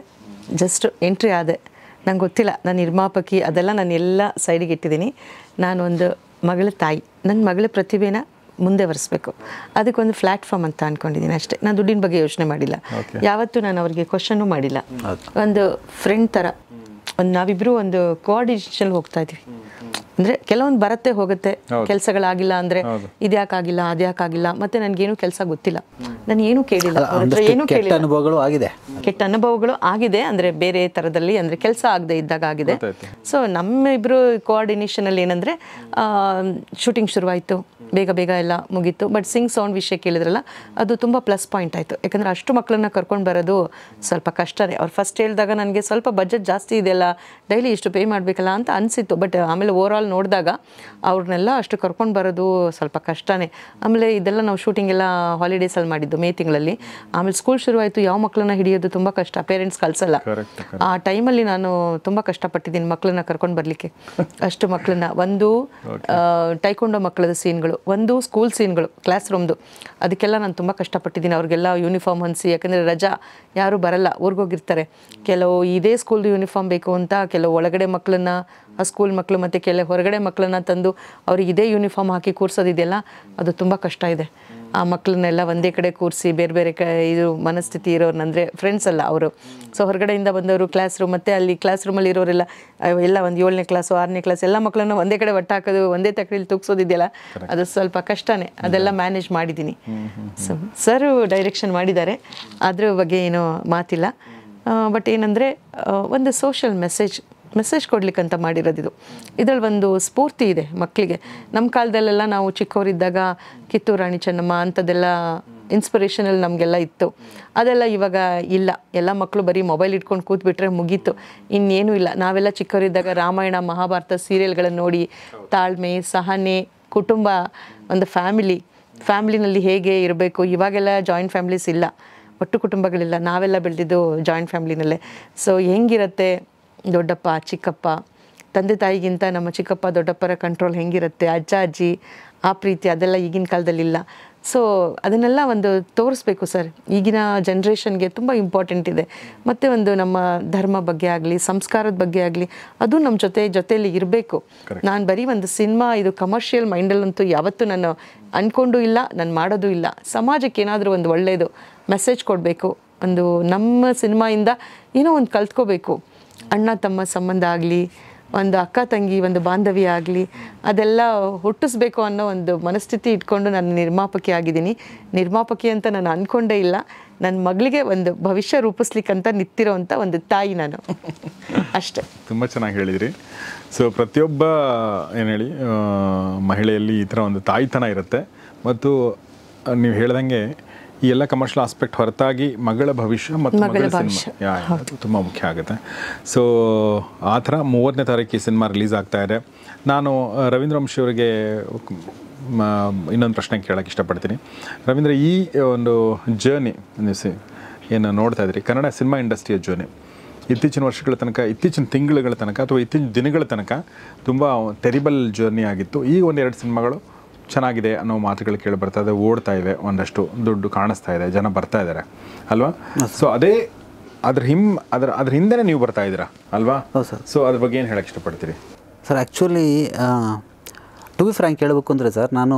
ಜಸ್ಟ್ ಎಂಟ್ರಿ ಆದೆ ನಂಗೆ ಗೊತ್ತಿಲ್ಲ ನಾನು ನಿರ್ಮಾಪಕಿ ಅದೆಲ್ಲ ನಾನು ಎಲ್ಲ ಸೈಡಿಗೆ ಇಟ್ಟಿದ್ದೀನಿ ನಾನೊಂದು ಮಗಳ ತಾಯಿ ನನ್ನ ಮಗಳ ಪ್ರತಿಭೆನ ಮುಂದೆ ಬರೆಸ್ಬೇಕು ಅದಕ್ಕೊಂದು ಪ್ಲಾಟ್ಫಾರ್ಮ್ ಅಂತ ಅನ್ಕೊಂಡಿದ್ದೀನಿ ಅಷ್ಟೇ ನಾನು ದುಡ್ಡಿನ ಬಗ್ಗೆ ಯೋಚನೆ ಮಾಡಿಲ್ಲ ಯಾವತ್ತೂ ನಾನು ಅವ್ರಿಗೆ ಕ್ವಶನ್ನು ಮಾಡಿಲ್ಲ ಒಂದು ಫ್ರೆಂಡ್ ಥರ ಒಂದು ನಾವಿಬ್ರು ಒಂದು ಕೋಆರ್ಡಿನೇಷನ್ ಹೋಗ್ತಾ ಇದ್ವಿ ಅಂದ್ರೆ ಕೆಲವೊಂದು ಬರತ್ತೆ ಹೋಗುತ್ತೆ ಕೆಲಸಗಳಾಗಿಲ್ಲ ಆಗಿಲ್ಲ ಇದ್ಯಾಕಾಗಿಲ್ಲ ಅದ್ಯಾಕಾಗಿಲ್ಲ ಮತ್ತೆ ಏನು ಕೆಲಸ ಗೊತ್ತಿಲ್ಲ ನಾನು ಏನು ಕೇಳಿಲ್ಲ ಏನು ಕೆಟ್ಟ ಅನುಭವಗಳು ಆಗಿದೆ ಕೆಟ್ಟ ಅನುಭವಗಳು ಆಗಿದೆ ಅಂದ್ರೆ ಬೇರೆ ತರದಲ್ಲಿ ಅಂದ್ರೆ ಕೆಲಸ ಆಗದೆ ಇದ್ದಾಗ ಆಗಿದೆ ಸೊ ನಮ್ಮ ಕೋಆರ್ಡಿನೇಷನ್ ಅಲ್ಲಿ ಏನಂದ್ರೆ ಶೂಟಿಂಗ್ ಶುರುವಾಯ್ತು ಬೇಗ ಬೇಗ ಎಲ್ಲ ಮುಗೀತು ಬಟ್ ಸಿಂಗ್ ಸೌಂಡ್ ವಿಷಯ ಕೇಳಿದ್ರಲ್ಲ ಅದು ತುಂಬ ಪ್ಲಸ್ ಪಾಯಿಂಟ್ ಆಯ್ತು ಯಾಕಂದ್ರೆ ಅಷ್ಟು ಮಕ್ಕಳನ್ನ ಕರ್ಕೊಂಡು ಬರೋದು ಸ್ವಲ್ಪ ಕಷ್ಟನೇ ಅವ್ರು ಫಸ್ಟ್ ಹೇಳಿದಾಗ ನನಗೆ ಸ್ವಲ್ಪ ಬಜೆಟ್ ಜಾಸ್ತಿ ಇದೆಯಲ್ಲ ಡೈಲಿ ಇಷ್ಟು ಪೇ ಮಾಡಬೇಕಲ್ಲ ಅಂತ ಅನಿಸಿತ್ತು ಬಟ್ ಆಮೇಲೆ ಓವರ್ ಆಲ್ ನೋಡಿದಾಗ ಅವ್ರನ್ನೆಲ್ಲ ಅಷ್ಟು ಕರ್ಕೊಂಡು ಬರೋದು ಸ್ವಲ್ಪ ಕಷ್ಟನೇ ಆಮೇಲೆ ಇದೆಲ್ಲ ನಾವು ಶೂಟಿಂಗ್ ಎಲ್ಲ ಹಾಲಿಡೇಸಲ್ಲಿ ಮಾಡಿದ್ದು ಮೇ ತಿಂಗಳಲ್ಲಿ ಆಮೇಲೆ ಸ್ಕೂಲ್ ಶುರುವಾಯಿತು ಯಾವ ಮಕ್ಕಳನ್ನ ಹಿಡಿಯೋದು ತುಂಬ ಕಷ್ಟ ಪೇರೆಂಟ್ಸ್ ಕಳಿಸಲ್ಲ ಆ ಟೈಮಲ್ಲಿ ನಾನು ತುಂಬ ಕಷ್ಟಪಟ್ಟಿದ್ದೀನಿ ಮಕ್ಕಳನ್ನ ಕರ್ಕೊಂಡು ಬರಲಿಕ್ಕೆ ಅಷ್ಟು ಮಕ್ಕಳನ್ನ ಒಂದು ಟೈಕೊಂಡೋ ಮಕ್ಕಳದ ಸೀನ್ಗಳು ಒಂದು ಸ್ಕೂಲ್ ಸೀನ್ಗಳು ಕ್ಲಾಸ್ ರೂಮ್ದು ಅದಕ್ಕೆಲ್ಲ ನಾನು ತುಂಬ ಕಷ್ಟಪಟ್ಟಿದ್ದೀನಿ ಅವ್ರಿಗೆಲ್ಲ ಯೂನಿಫಾರ್ಮ್ ಹೊಂದಿಸಿ ಯಾಕಂದರೆ ರಜಾ ಯಾರೂ ಬರಲ್ಲ ಊರಿಗೋಗಿರ್ತಾರೆ ಕೆಲವು ಇದೇ ಸ್ಕೂಲ್ದು ಯೂನಿಫಾರ್ಮ್ ಬೇಕು ಅಂತ ಕೆಲವು ಒಳಗಡೆ ಮಕ್ಕಳನ್ನ ಆ ಸ್ಕೂಲ್ ಮಕ್ಕಳು ಮತ್ತು ಕೆಲ ಹೊರಗಡೆ ಮಕ್ಕಳನ್ನ ತಂದು ಅವ್ರಿಗೆ ಇದೇ ಯೂನಿಫಾರ್ಮ್ ಹಾಕಿ ಕೂರಿಸೋದಿದೆಯಲ್ಲ ಅದು ತುಂಬ ಕಷ್ಟ ಇದೆ ಆ ಮಕ್ಕಳನ್ನೆಲ್ಲ ಒಂದೇ ಕಡೆ ಕೂರಿಸಿ ಬೇರೆ ಬೇರೆ ಕ ಇದು ಮನಸ್ಥಿತಿ ಇರೋರ್ನ ಅಂದರೆ ಫ್ರೆಂಡ್ಸ್ ಅಲ್ಲ ಅವರು ಸೊ ಹೊರಗಡೆಯಿಂದ ಬಂದವರು ಕ್ಲಾಸ್ ರೂಮ್ ಮತ್ತು ಅಲ್ಲಿ ಕ್ಲಾಸ್ ರೂಮಲ್ಲಿ ಇರೋರೆಲ್ಲ ಎಲ್ಲ ಒಂದು ಏಳನೇ ಕ್ಲಾಸು ಆರನೇ ಕ್ಲಾಸ್ ಎಲ್ಲ ಮಕ್ಕಳನ್ನು ಒಂದೇ ಕಡೆ ಹಾಕೋದು ಒಂದೇ ತಕ್ರೀಲಿ ತೂಗಿಸೋದಿದೆಯಲ್ಲ ಅದು ಸ್ವಲ್ಪ ಕಷ್ಟನೇ ಅದೆಲ್ಲ ಮ್ಯಾನೇಜ್ ಮಾಡಿದ್ದೀನಿ ಸೊ ಸರ್ ಡೈರೆಕ್ಷನ್ ಮಾಡಿದ್ದಾರೆ ಅದ್ರ ಬಗ್ಗೆ ಏನೂ ಮಾತಿಲ್ಲ ಬಟ್ ಏನಂದರೆ ಒಂದು ಸೋಷಲ್ ಮೆಸೇಜ್ ಮೆಸೇಜ್ ಕೊಡಲಿಕ್ಕಂತ ಮಾಡಿರೋದಿದು ಇದರಲ್ಲಿ ಒಂದು ಸ್ಫೂರ್ತಿ ಇದೆ ಮಕ್ಕಳಿಗೆ ನಮ್ಮ ಕಾಲದಲ್ಲೆಲ್ಲ ನಾವು ಚಿಕ್ಕವರಿದ್ದಾಗ ಕಿತ್ತೂರು ರಾಣಿ ಚೆನ್ನಮ್ಮ ಅಂಥದ್ದೆಲ್ಲ ಇನ್ಸ್ಪಿರೇಷನಲ್ ನಮಗೆಲ್ಲ ಇತ್ತು ಅದೆಲ್ಲ ಇವಾಗ ಇಲ್ಲ ಎಲ್ಲ ಮಕ್ಕಳು ಬರೀ ಮೊಬೈಲ್ ಇಟ್ಕೊಂಡು ಕೂತ್ಬಿಟ್ರೆ ಮುಗೀತು ಇನ್ನೇನೂ ಇಲ್ಲ ನಾವೆಲ್ಲ ಚಿಕ್ಕವರಿದ್ದಾಗ ರಾಮಾಯಣ ಮಹಾಭಾರತ ಸೀರಿಯಲ್ಗಳನ್ನು ನೋಡಿ ತಾಳ್ಮೆ ಸಹನೆ ಕುಟುಂಬ ಒಂದು ಫ್ಯಾಮಿಲಿ ಫ್ಯಾಮಿಲಿನಲ್ಲಿ ಹೇಗೆ ಇರಬೇಕು ಇವಾಗೆಲ್ಲ ಜಾಯಿಂಟ್ ಫ್ಯಾಮಿಲೀಸ್ ಇಲ್ಲ ಒಟ್ಟು ಕುಟುಂಬಗಳಿಲ್ಲ ನಾವೆಲ್ಲ ಬೆಳೆದಿದ್ದು ಜಾಯಿಂಟ್ ಫ್ಯಾಮಿಲಿನಲ್ಲೇ ಸೊ ಹೆಂಗಿರುತ್ತೆ ದೊಡ್ಡಪ್ಪ ಚಿಕ್ಕಪ್ಪ ತಂದೆ ತಾಯಿಗಿಂತ ನಮ್ಮ ಚಿಕ್ಕಪ್ಪ ದೊಡ್ಡಪ್ಪರ ಕಂಟ್ರೋಲ್ ಹೆಂಗಿರುತ್ತೆ ಅಜ್ಜ ಅಜ್ಜಿ ಆ ಪ್ರೀತಿ ಅದೆಲ್ಲ ಈಗಿನ ಕಾಲದಲ್ಲಿಲ್ಲ ಸೊ ಅದನ್ನೆಲ್ಲ ಒಂದು ತೋರಿಸ್ಬೇಕು ಸರ್ ಈಗಿನ ಜನ್ರೇಷನ್ಗೆ ತುಂಬ ಇಂಪಾರ್ಟೆಂಟ್ ಇದೆ ಮತ್ತು ಒಂದು ನಮ್ಮ ಧರ್ಮ ಬಗ್ಗೆ ಆಗಲಿ ಸಂಸ್ಕಾರದ ಬಗ್ಗೆ ಆಗಲಿ ಅದು ನಮ್ಮ ಜೊತೆ ಜೊತೆಯಲ್ಲಿ ಇರಬೇಕು ನಾನು ಬರೀ ಒಂದು ಸಿನಿಮಾ ಇದು ಕಮರ್ಷಿಯಲ್ ಮೈಂಡಲ್ಲಂತೂ ಯಾವತ್ತೂ ನಾನು ಅಂದ್ಕೊಂಡು ಇಲ್ಲ ನಾನು ಮಾಡೋದು ಇಲ್ಲ ಸಮಾಜಕ್ಕೆ ಏನಾದರೂ ಒಂದು ಒಳ್ಳೆಯದು ಮೆಸೇಜ್ ಕೊಡಬೇಕು ಒಂದು ನಮ್ಮ ಸಿನಿಮಾಯಿಂದ ಏನೋ ಒಂದು ಕಲ್ತ್ಕೋಬೇಕು ಅಣ್ಣ ತಮ್ಮ ಸಂಬಂಧ ಆಗಲಿ ಒಂದು ಅಕ್ಕ ತಂಗಿ ಒಂದು ಬಾಂಧವ್ಯ ಆಗಲಿ ಅದೆಲ್ಲ ಹುಟ್ಟಿಸ್ಬೇಕು ಅನ್ನೋ ಒಂದು ಮನಸ್ಥಿತಿ ಇಟ್ಕೊಂಡು ನಾನು ನಿರ್ಮಾಪಕಿ ಆಗಿದ್ದೀನಿ ನಿರ್ಮಾಪಕಿ ಅಂತ ನಾನು ಅಂದ್ಕೊಂಡೇ ಇಲ್ಲ ನನ್ನ ಮಗಳಿಗೆ ಒಂದು ಭವಿಷ್ಯ ರೂಪಿಸ್ಲಿಕ್ಕಂತ ನಿಂತಿರೋವಂಥ ಒಂದು ತಾಯಿ ನಾನು ಅಷ್ಟೆ ತುಂಬ ಚೆನ್ನಾಗಿ ಹೇಳಿದಿರಿ ಸೊ ಪ್ರತಿಯೊಬ್ಬ ಏನು ಹೇಳಿ ಮಹಿಳೆಯಲ್ಲಿ ಈ ಥರ ಒಂದು ತಾಯಿತನ ಇರುತ್ತೆ ಮತ್ತು ನೀವು ಹೇಳ್ದಂಗೆ ಈ ಎಲ್ಲ ಕಮರ್ಷಿಯಲ್ ಆಸ್ಪೆಕ್ಟ್ ಹೊರತಾಗಿ ಮಗಳ ಭವಿಷ್ಯ ಮತ್ತು ಮಗಳ ಸಿನಿಮಾ ತುಂಬ ಮುಖ್ಯ ಆಗುತ್ತೆ ಸೊ ಆ ಥರ ಮೂವತ್ತನೇ ತಾರೀಕು ಸಿನಿಮಾ ರಿಲೀಸ್ ಆಗ್ತಾ ಇದೆ ನಾನು ರವೀಂದ್ರ ವಂಶಿ ಅವರಿಗೆ ಇನ್ನೊಂದು ಪ್ರಶ್ನೆ ಕೇಳಕ್ಕೆ ಇಷ್ಟಪಡ್ತೀನಿ ರವೀಂದ್ರ ಈ ಒಂದು ಜರ್ನಿ ಸಿ ಏನು ನೋಡ್ತಾ ಇದ್ರಿ ಕನ್ನಡ ಸಿನಿಮಾ ಇಂಡಸ್ಟ್ರಿಯ ಜರ್ನಿ ಇತ್ತೀಚಿನ ವರ್ಷಗಳ ತನಕ ಇತ್ತೀಚಿನ ತಿಂಗಳುಗಳ ತನಕ ಅಥವಾ ಇತ್ತೀಚಿನ ದಿನಗಳ ತನಕ ತುಂಬ ಟೆರಿಬಲ್ ಜರ್ನಿ ಆಗಿತ್ತು ಈ ಒಂದೆರಡು ಸಿನಿಮಾಗಳು ಚೆನ್ನಾಗಿದೆ ಅನ್ನೋ ಮಾತುಗಳು ಕೇಳಿ ಬರ್ತಾ ಇದೆ ಓಡ್ತಾ ಇವೆ ಒಂದಷ್ಟು ದುಡ್ಡು ಕಾಣಿಸ್ತಾ ಇದೆ ಜನ ಬರ್ತಾ ಇದ್ದಾರೆ ಅಲ್ವಾ ಸೊ ಅದೇ ಅದ್ರ ಹಿಮ್ ಅದ್ರ ಅದ್ರ ಹಿಂದೆನೇ ನೀವು ಬರ್ತಾ ಇದ್ದೀರಾ ಅಲ್ವಾ ಸರ್ ಸೊ ಅದ್ರ ಬಗ್ಗೆ ಏನು ಹೇಳಕ್ಕೆ ಇಷ್ಟಪಡ್ತೀರಿ sir actually to be frank ಹೇಳಬೇಕು ಅಂದರೆ ಸರ್ ನಾನು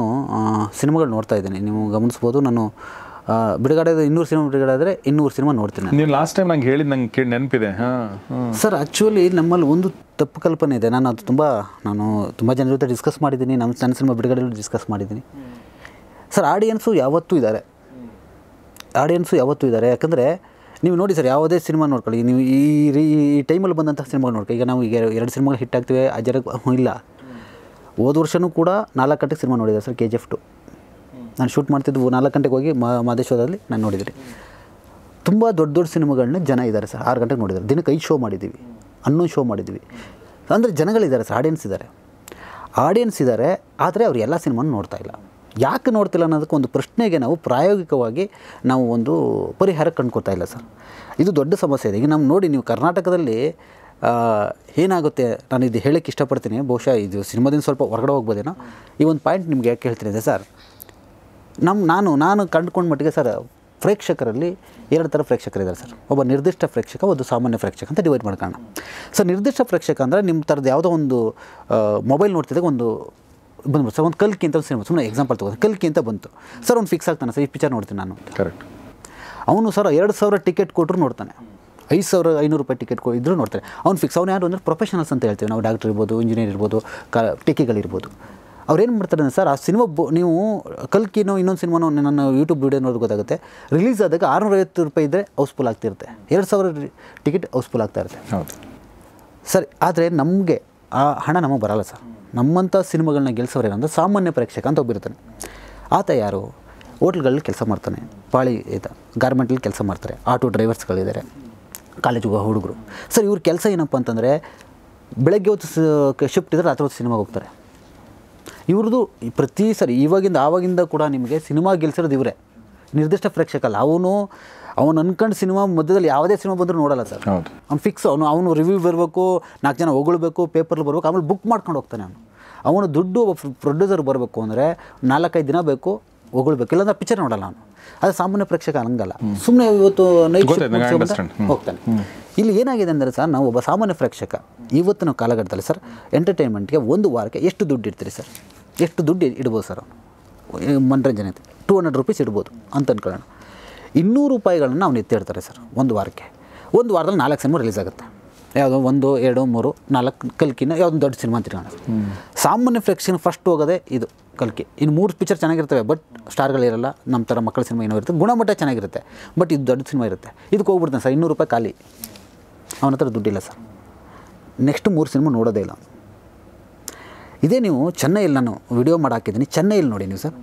ಸಿನಿಮಾಗಳು ನೋಡ್ತಾ ಇದ್ದೀನಿ ನೀವು ಗಮನಿಸ್ಬೋದು ನಾನು ಬಿಡುಗಡೆ ಇನ್ನೂರು ಸಿನಿಮಾ ಬಿಡುಗಡೆ ಆದರೆ ಇನ್ನೂರು ಸಿನಿಮಾ ನೋಡ್ತೀನಿ ನೀವು ಲಾಸ್ಟ್ ಟೈಮ್ ನಂಗೆ ಹೇಳಿದ ನಂಗೆ ನೆನಪಿದೆ ಸರ್ ಆ್ಯಕ್ಚುಲಿ ನಮ್ಮಲ್ಲಿ ಒಂದು ತಪ್ಪು ಕಲ್ಪನೆ ಇದೆ ನಾನು ಅದು ತುಂಬ ನಾನು ತುಂಬ ಜನರ ಜೊತೆ ಡಿಸ್ಕಸ್ ಮಾಡಿದ್ದೀನಿ ನಮ್ಮ ನನ್ನ ಸಿನಿಮಾ ಬಿಡುಗಡೆ ಡಿಸ್ಕಸ್ ಮಾಡಿದ್ದೀನಿ ಸರ್ ಆಡಿಯನ್ಸು ಯಾವತ್ತೂ ಇದ್ದಾರೆ ಆಡಿಯನ್ಸು ಯಾವತ್ತೂ ಇದ್ದಾರೆ ಯಾಕಂದರೆ ನೀವು ನೋಡಿ ಸರ್ ಯಾವುದೇ ಸಿನಿಮಾ ನೋಡ್ಕೊಳ್ಳಿ ನೀವು ಈ ರೀ ಈ ಟೈಮಲ್ಲಿ ಬಂದಂಥ ಸಿನಿಮಾ ನೋಡ್ಕೊಳ್ಳಿ ಈಗ ನಾವು ಈಗ ಎರಡು ಸಿನಿಮಾಗಳು ಹಿಟ್ ಆಗ್ತೀವಿ ಅಜರ ಇಲ್ಲ ಹೋದ ವರ್ಷವೂ ಕೂಡ ನಾಲ್ಕು ಗಂಟೆಗೆ ಸಿನಿಮಾ ನೋಡಿದ್ದಾರೆ sir K G F two ನಾನು ಶೂಟ್ ಮಾಡ್ತಿದ್ದು ನಾಲ್ಕು ಗಂಟೆಗೆ ಹೋಗಿ ಮಾದೇಶ್ವರದಲ್ಲಿ ನಾನು ನೋಡಿದ್ರಿ ತುಂಬ ದೊಡ್ಡ ದೊಡ್ಡ ಸಿನಿಮಾಗಳನ್ನ ಜನ ಇದ್ದಾರೆ ಸರ್ ಆರು ಗಂಟೆಗೆ ನೋಡಿದ್ದಾರೆ ದಿನಕ್ಕೆ ಐದು ಶೋ ಮಾಡಿದ್ದೀವಿ ಹನ್ನೊಂದು ಶೋ ಮಾಡಿದ್ವಿ ಅಂದರೆ ಜನಗಳಿದ್ದಾರೆ ಸರ್ ಆಡಿಯನ್ಸ್ ಇದ್ದಾರೆ ಆಡಿಯನ್ಸ್ ಇದ್ದಾರೆ ಆದರೆ ಅವ್ರು ಎಲ್ಲ ಸಿನಿಮಾನು ನೋಡ್ತಾ ಇಲ್ಲ ಯಾಕೆ ನೋಡ್ತಿಲ್ಲ ಅನ್ನೋದಕ್ಕೆ ಒಂದು ಪ್ರಶ್ನೆಗೆ ನಾವು ಪ್ರಾಯೋಗಿಕವಾಗಿ ನಾವು ಒಂದು ಪರಿಹಾರ ಕಂಡುಕೊತಾ ಇಲ್ಲ ಸರ್ ಇದು ದೊಡ್ಡ ಸಮಸ್ಯೆ ಇದೆ ಈಗ ನಾವು ನೋಡಿ ನೀವು ಕರ್ನಾಟಕದಲ್ಲಿ ಏನಾಗುತ್ತೆ ನಾನು ಇದು ಹೇಳಕ್ಕೆ ಇಷ್ಟಪಡ್ತೀನಿ ಬಹುಶಃ ಇದು ಸಿನಿಮಾದಿಂದ ಸ್ವಲ್ಪ ಹೊರಗಡೆ ಹೋಗ್ಬೋದೇನೋ ಈ ಒಂದು ಪಾಯಿಂಟ್ ನಿಮ್ಗೆ ಯಾಕೆ ಹೇಳ್ತೀನಿ ಸರ್ ನಮ್ಮ ನಾನು ನಾನು ಕಂಡುಕೊಂಡ ಮಟ್ಟಿಗೆ ಸರ್ ಪ್ರೇಕ್ಷಕರಲ್ಲಿ ಎರಡು ಥರ ಪ್ರೇಕ್ಷಕರಿದ್ದಾರೆ ಸರ್ ಒಬ್ಬ ನಿರ್ದಿಷ್ಟ ಪ್ರೇಕ್ಷಕ ಒಂದು ಸಾಮಾನ್ಯ ಪ್ರೇಕ್ಷಕ ಅಂತ ಡಿವೈಡ್ ಮಾಡ್ಕೊಳ್ಳೋಣ ಸರ್ ನಿರ್ದಿಷ್ಟ ಪ್ರೇಕ್ಷಕ ಅಂದರೆ ನಿಮ್ಮ ಥರದ್ದು ಯಾವುದೋ ಒಂದು ಮೊಬೈಲ್ ನೋಡ್ತಿದ್ದಾಗ ಒಂದು ಬಂದ್ಬಿಟ್ಟು ಸರ್ ಒಂದು ಕಲ್ಕಿ ಅಂತ ಸಿನಿಮಾ ಸುಮ್ಮನೆ ಎಕ್ಸಾಂಪಲ್ ತಗೋದು ಕಲ್ಕಿ ಅಂತ ಬಂತು ಸರ್ ಅವ್ನು ಫಿಕ್ಸ್ ಆಗ್ತಾನೆ ಸರ್ ಈ ಪಿಕ್ಚರ್ ನೋಡ್ತೀನಿ ನಾನು ಕರೆಕ್ಟ್ ಅವನು ಸರ್ ಎರಡು ಸಾವಿರ ಟಿಕೆಟ್ ಕೊಟ್ಟರು ನೋಡ್ತಾನೆ ಐದು ಸಾವಿರ ಐನೂರು ರೂಪಾಯಿ ಟಿಕೆಟ್ ಕೊಟ್ಟಿದ್ರು ನೋಡ್ತಾನೆ ನೋಡ್ತಾರೆ ಅವ್ನು ಫಿಕ್ಸ್ ಅವ್ನು ಯಾರು ಅಂದರೆ ಪ್ರೊಫೆಷನಲ್ಸ್ ಅಂತ ಹೇಳ್ತೀವಿ ನಾವು ಡಾಕ್ಟರ್ ಇರ್ಬೋದು ಇಂಜಿನಿಯರ್ ಇರ್ಬೋದು ಕ ಟಿಕೆಗಳಿರ್ಬೋದು ಏನು ಮಾಡ್ತಾರೆ ಸರ್ ಆ ಸಿನಿಮಾ ಬ ನೀವು ಕಲ್ಕಿನೋ ಇನ್ನೊಂದು ಸಿನಿಮಾನೋ ನನ್ನ ಯೂಟ್ಯೂಬ್ ವಿಡಿಯೋ ನೋಡೋದು ಗೊತ್ತಾಗುತ್ತೆ ರಿಲೀಸ್ ಆದಾಗ ಆರುನೂರೈವತ್ತು ರೂಪಾಯಿ ಇದ್ದರೆ ಹೌಸ್ಫುಲ್ ಆಗ್ತಿರುತ್ತೆ ಎರಡು ಸಾವಿರ ಟಿಕೆಟ್ ಹೌಸ್ಫುಲ್ ಆಗ್ತಾ ಇರುತ್ತೆ ಹೌದು ಸರಿ ಆದರೆ ನಮಗೆ ಆ ಹಣ ನಮಗೆ ಬರಲ್ಲ ಸರ್ ನಮ್ಮಂಥ ಸಿನಿಮಾಗಳನ್ನ ಗೆಲ್ಸೋರು ಏನಂದ್ರೆ ಸಾಮಾನ್ಯ ಪ್ರೇಕ್ಷಕ ಅಂತ ಒಬ್ಬಿರ್ತಾನೆ ಆತ ಯಾರು ಹೋಟ್ಲ್ಗಳಲ್ಲಿ ಕೆಲಸ ಮಾಡ್ತಾನೆ ಪಾಳಿ ಈತ ಗಾರ್ಮೆಂಟಲ್ಲಿ ಕೆಲಸ ಮಾಡ್ತಾರೆ ಆಟೋ ಡ್ರೈವರ್ಸ್ಗಳಿದ್ದಾರೆ ಕಾಲೇಜಿಗೆ ಹುಡುಗರು ಸರ್ ಇವ್ರ ಕೆಲಸ ಏನಪ್ಪ ಅಂತಂದರೆ ಬೆಳಗ್ಗೆ ಹೊತ್ತು ಶಿಫ್ಟ್ ಇದ್ದರೆ ರಾತ್ರಿ ಹೊತ್ತು ಸಿನಿಮಾಗೆ ಹೋಗ್ತಾರೆ ಇವ್ರದ್ದು ಪ್ರತಿ ಸರಿ ಇವಾಗಿಂದ ಆವಾಗಿಂದ ಕೂಡ ನಿಮಗೆ ಸಿನಿಮಾ ಗೆಲ್ಸಿರೋದು ಇವರೇ ನಿರ್ದಿಷ್ಟ ಪ್ರೇಕ್ಷಕಲ್ಲ ಅವನು ಅವನು ಅನ್ಕೊಂಡು ಸಿನಿಮಾ ಮಧ್ಯದಲ್ಲಿ ಯಾವುದೇ ಸಿನಿಮಾ ಬಂದರೂ ನೋಡಲ್ಲ ಸರ್ ಅವ್ನು ಫಿಕ್ಸ್ ಅವನು ಅವನು ರಿವ್ಯೂ ಬರಬೇಕು ನಾಲ್ಕು ಜನ ಹೊಗಳ್ಬೇಕು ಪೇಪರ್ಲಿ ಬರಬೇಕು ಆಮೇಲೆ ಬುಕ್ ಮಾಡ್ಕೊಂಡು ಹೋಗ್ತಾನೆ ಅವನು ಅವನು ದುಡ್ಡು ಪ್ರೊಡ್ಯೂಸರ್ ಬರಬೇಕು ಅಂದರೆ ನಾಲ್ಕೈದು ದಿನ ಬೇಕು ಹೊಗಳ್ಬೇಕು ಇಲ್ಲಾಂದ್ರೆ ಪಿಕ್ಚರ್ ನೋಡಲ್ಲ ನಾನು ಅದು ಸಾಮಾನ್ಯ ಪ್ರೇಕ್ಷಕ ಹಂಗಲ್ಲ ಸುಮ್ಮನೆ ಇವತ್ತು ಹೋಗ್ತಾನೆ ಇಲ್ಲಿ ಏನಾಗಿದೆ ಅಂದರೆ ಸರ್ ನಾವು ಒಬ್ಬ ಸಾಮಾನ್ಯ ಪ್ರೇಕ್ಷಕ ಇವತ್ತಿನ ಕಾಲಘಟ್ಟದಲ್ಲಿ ಸರ್ ಎಂಟರ್ಟೈನ್ಮೆಂಟ್ಗೆ ಒಂದು ವಾರಕ್ಕೆ ಎಷ್ಟು ದುಡ್ಡು ಇಡ್ತೀರಿ ಸರ್ ಎಷ್ಟು ದುಡ್ಡು ಇಡ್ಬೋದು ಸರ್ ಅವನು ಮನರಂಜನೆ ಟೂ ಹಂಡ್ರೆಡ್ ರುಪೀಸ್ ಇಡ್ಬೋದು ಅಂತ ಅಂದ್ಕೊಳ್ಳೋಣ ಇನ್ನೂರು ರೂಪಾಯಿಗಳನ್ನು ಅವ್ನು ಎತ್ತಿಡ್ತಾರೆ ಸರ್ ಒಂದು ವಾರಕ್ಕೆ ಒಂದು ವಾರದಲ್ಲಿ ನಾಲ್ಕು ಸಿನಿಮಾ ರಿಲೀಸ್ ಆಗುತ್ತೆ ಯಾವುದೋ ಒಂದು ಎರಡು ಮೂರು ನಾಲ್ಕು ಕಲ್ಕಿನ ಯಾವುದೊಂದು ದೊಡ್ಡ ಸಿನಿಮಾ ಅಂತಿರೋಣ ಸಾಮಾನ್ಯ ಫ್ಲೆಕ್ಷನ್ ಫಸ್ಟ್ ಹೋಗೋದೇ ಇದು ಕಲ್ಕಿ ಇನ್ನು ಮೂರು ಪಿಕ್ಚರ್ ಚೆನ್ನಾಗಿರ್ತವೆ ಬಟ್ ಸ್ಟಾರ್ಗಳಿರಲ್ಲ ನಮ್ಮ ಥರ ಮಕ್ಕಳ ಸಿನಿಮಾ ಏನೋ ಇರುತ್ತೆ ಗುಣಮಟ್ಟ ಚೆನ್ನಾಗಿರುತ್ತೆ ಬಟ್ ಇದು ದೊಡ್ಡ ಸಿನಿಮಾ ಇರುತ್ತೆ ಇದಕ್ಕೆ ಹೋಗ್ಬಿಡ್ತಾನೆ ಸರ್ ಇನ್ನೂರು ರೂಪಾಯಿ ಖಾಲಿ ಅವನ ಹತ್ರ ದುಡ್ಡಿಲ್ಲ ಸರ್ ನೆಕ್ಸ್ಟ್ ಮೂರು ಸಿನಿಮಾ ನೋಡೋದೇ ಇಲ್ಲ ಇದೇ ನೀವು ಚೆನ್ನೈಯಲ್ಲಿ ನಾನು ವಿಡಿಯೋ ಮಾಡಿ ಹಾಕಿದ್ದೀನಿ ಚೆನ್ನೈಯಲ್ಲಿ ನೋಡಿ ನೀವು ಸರ್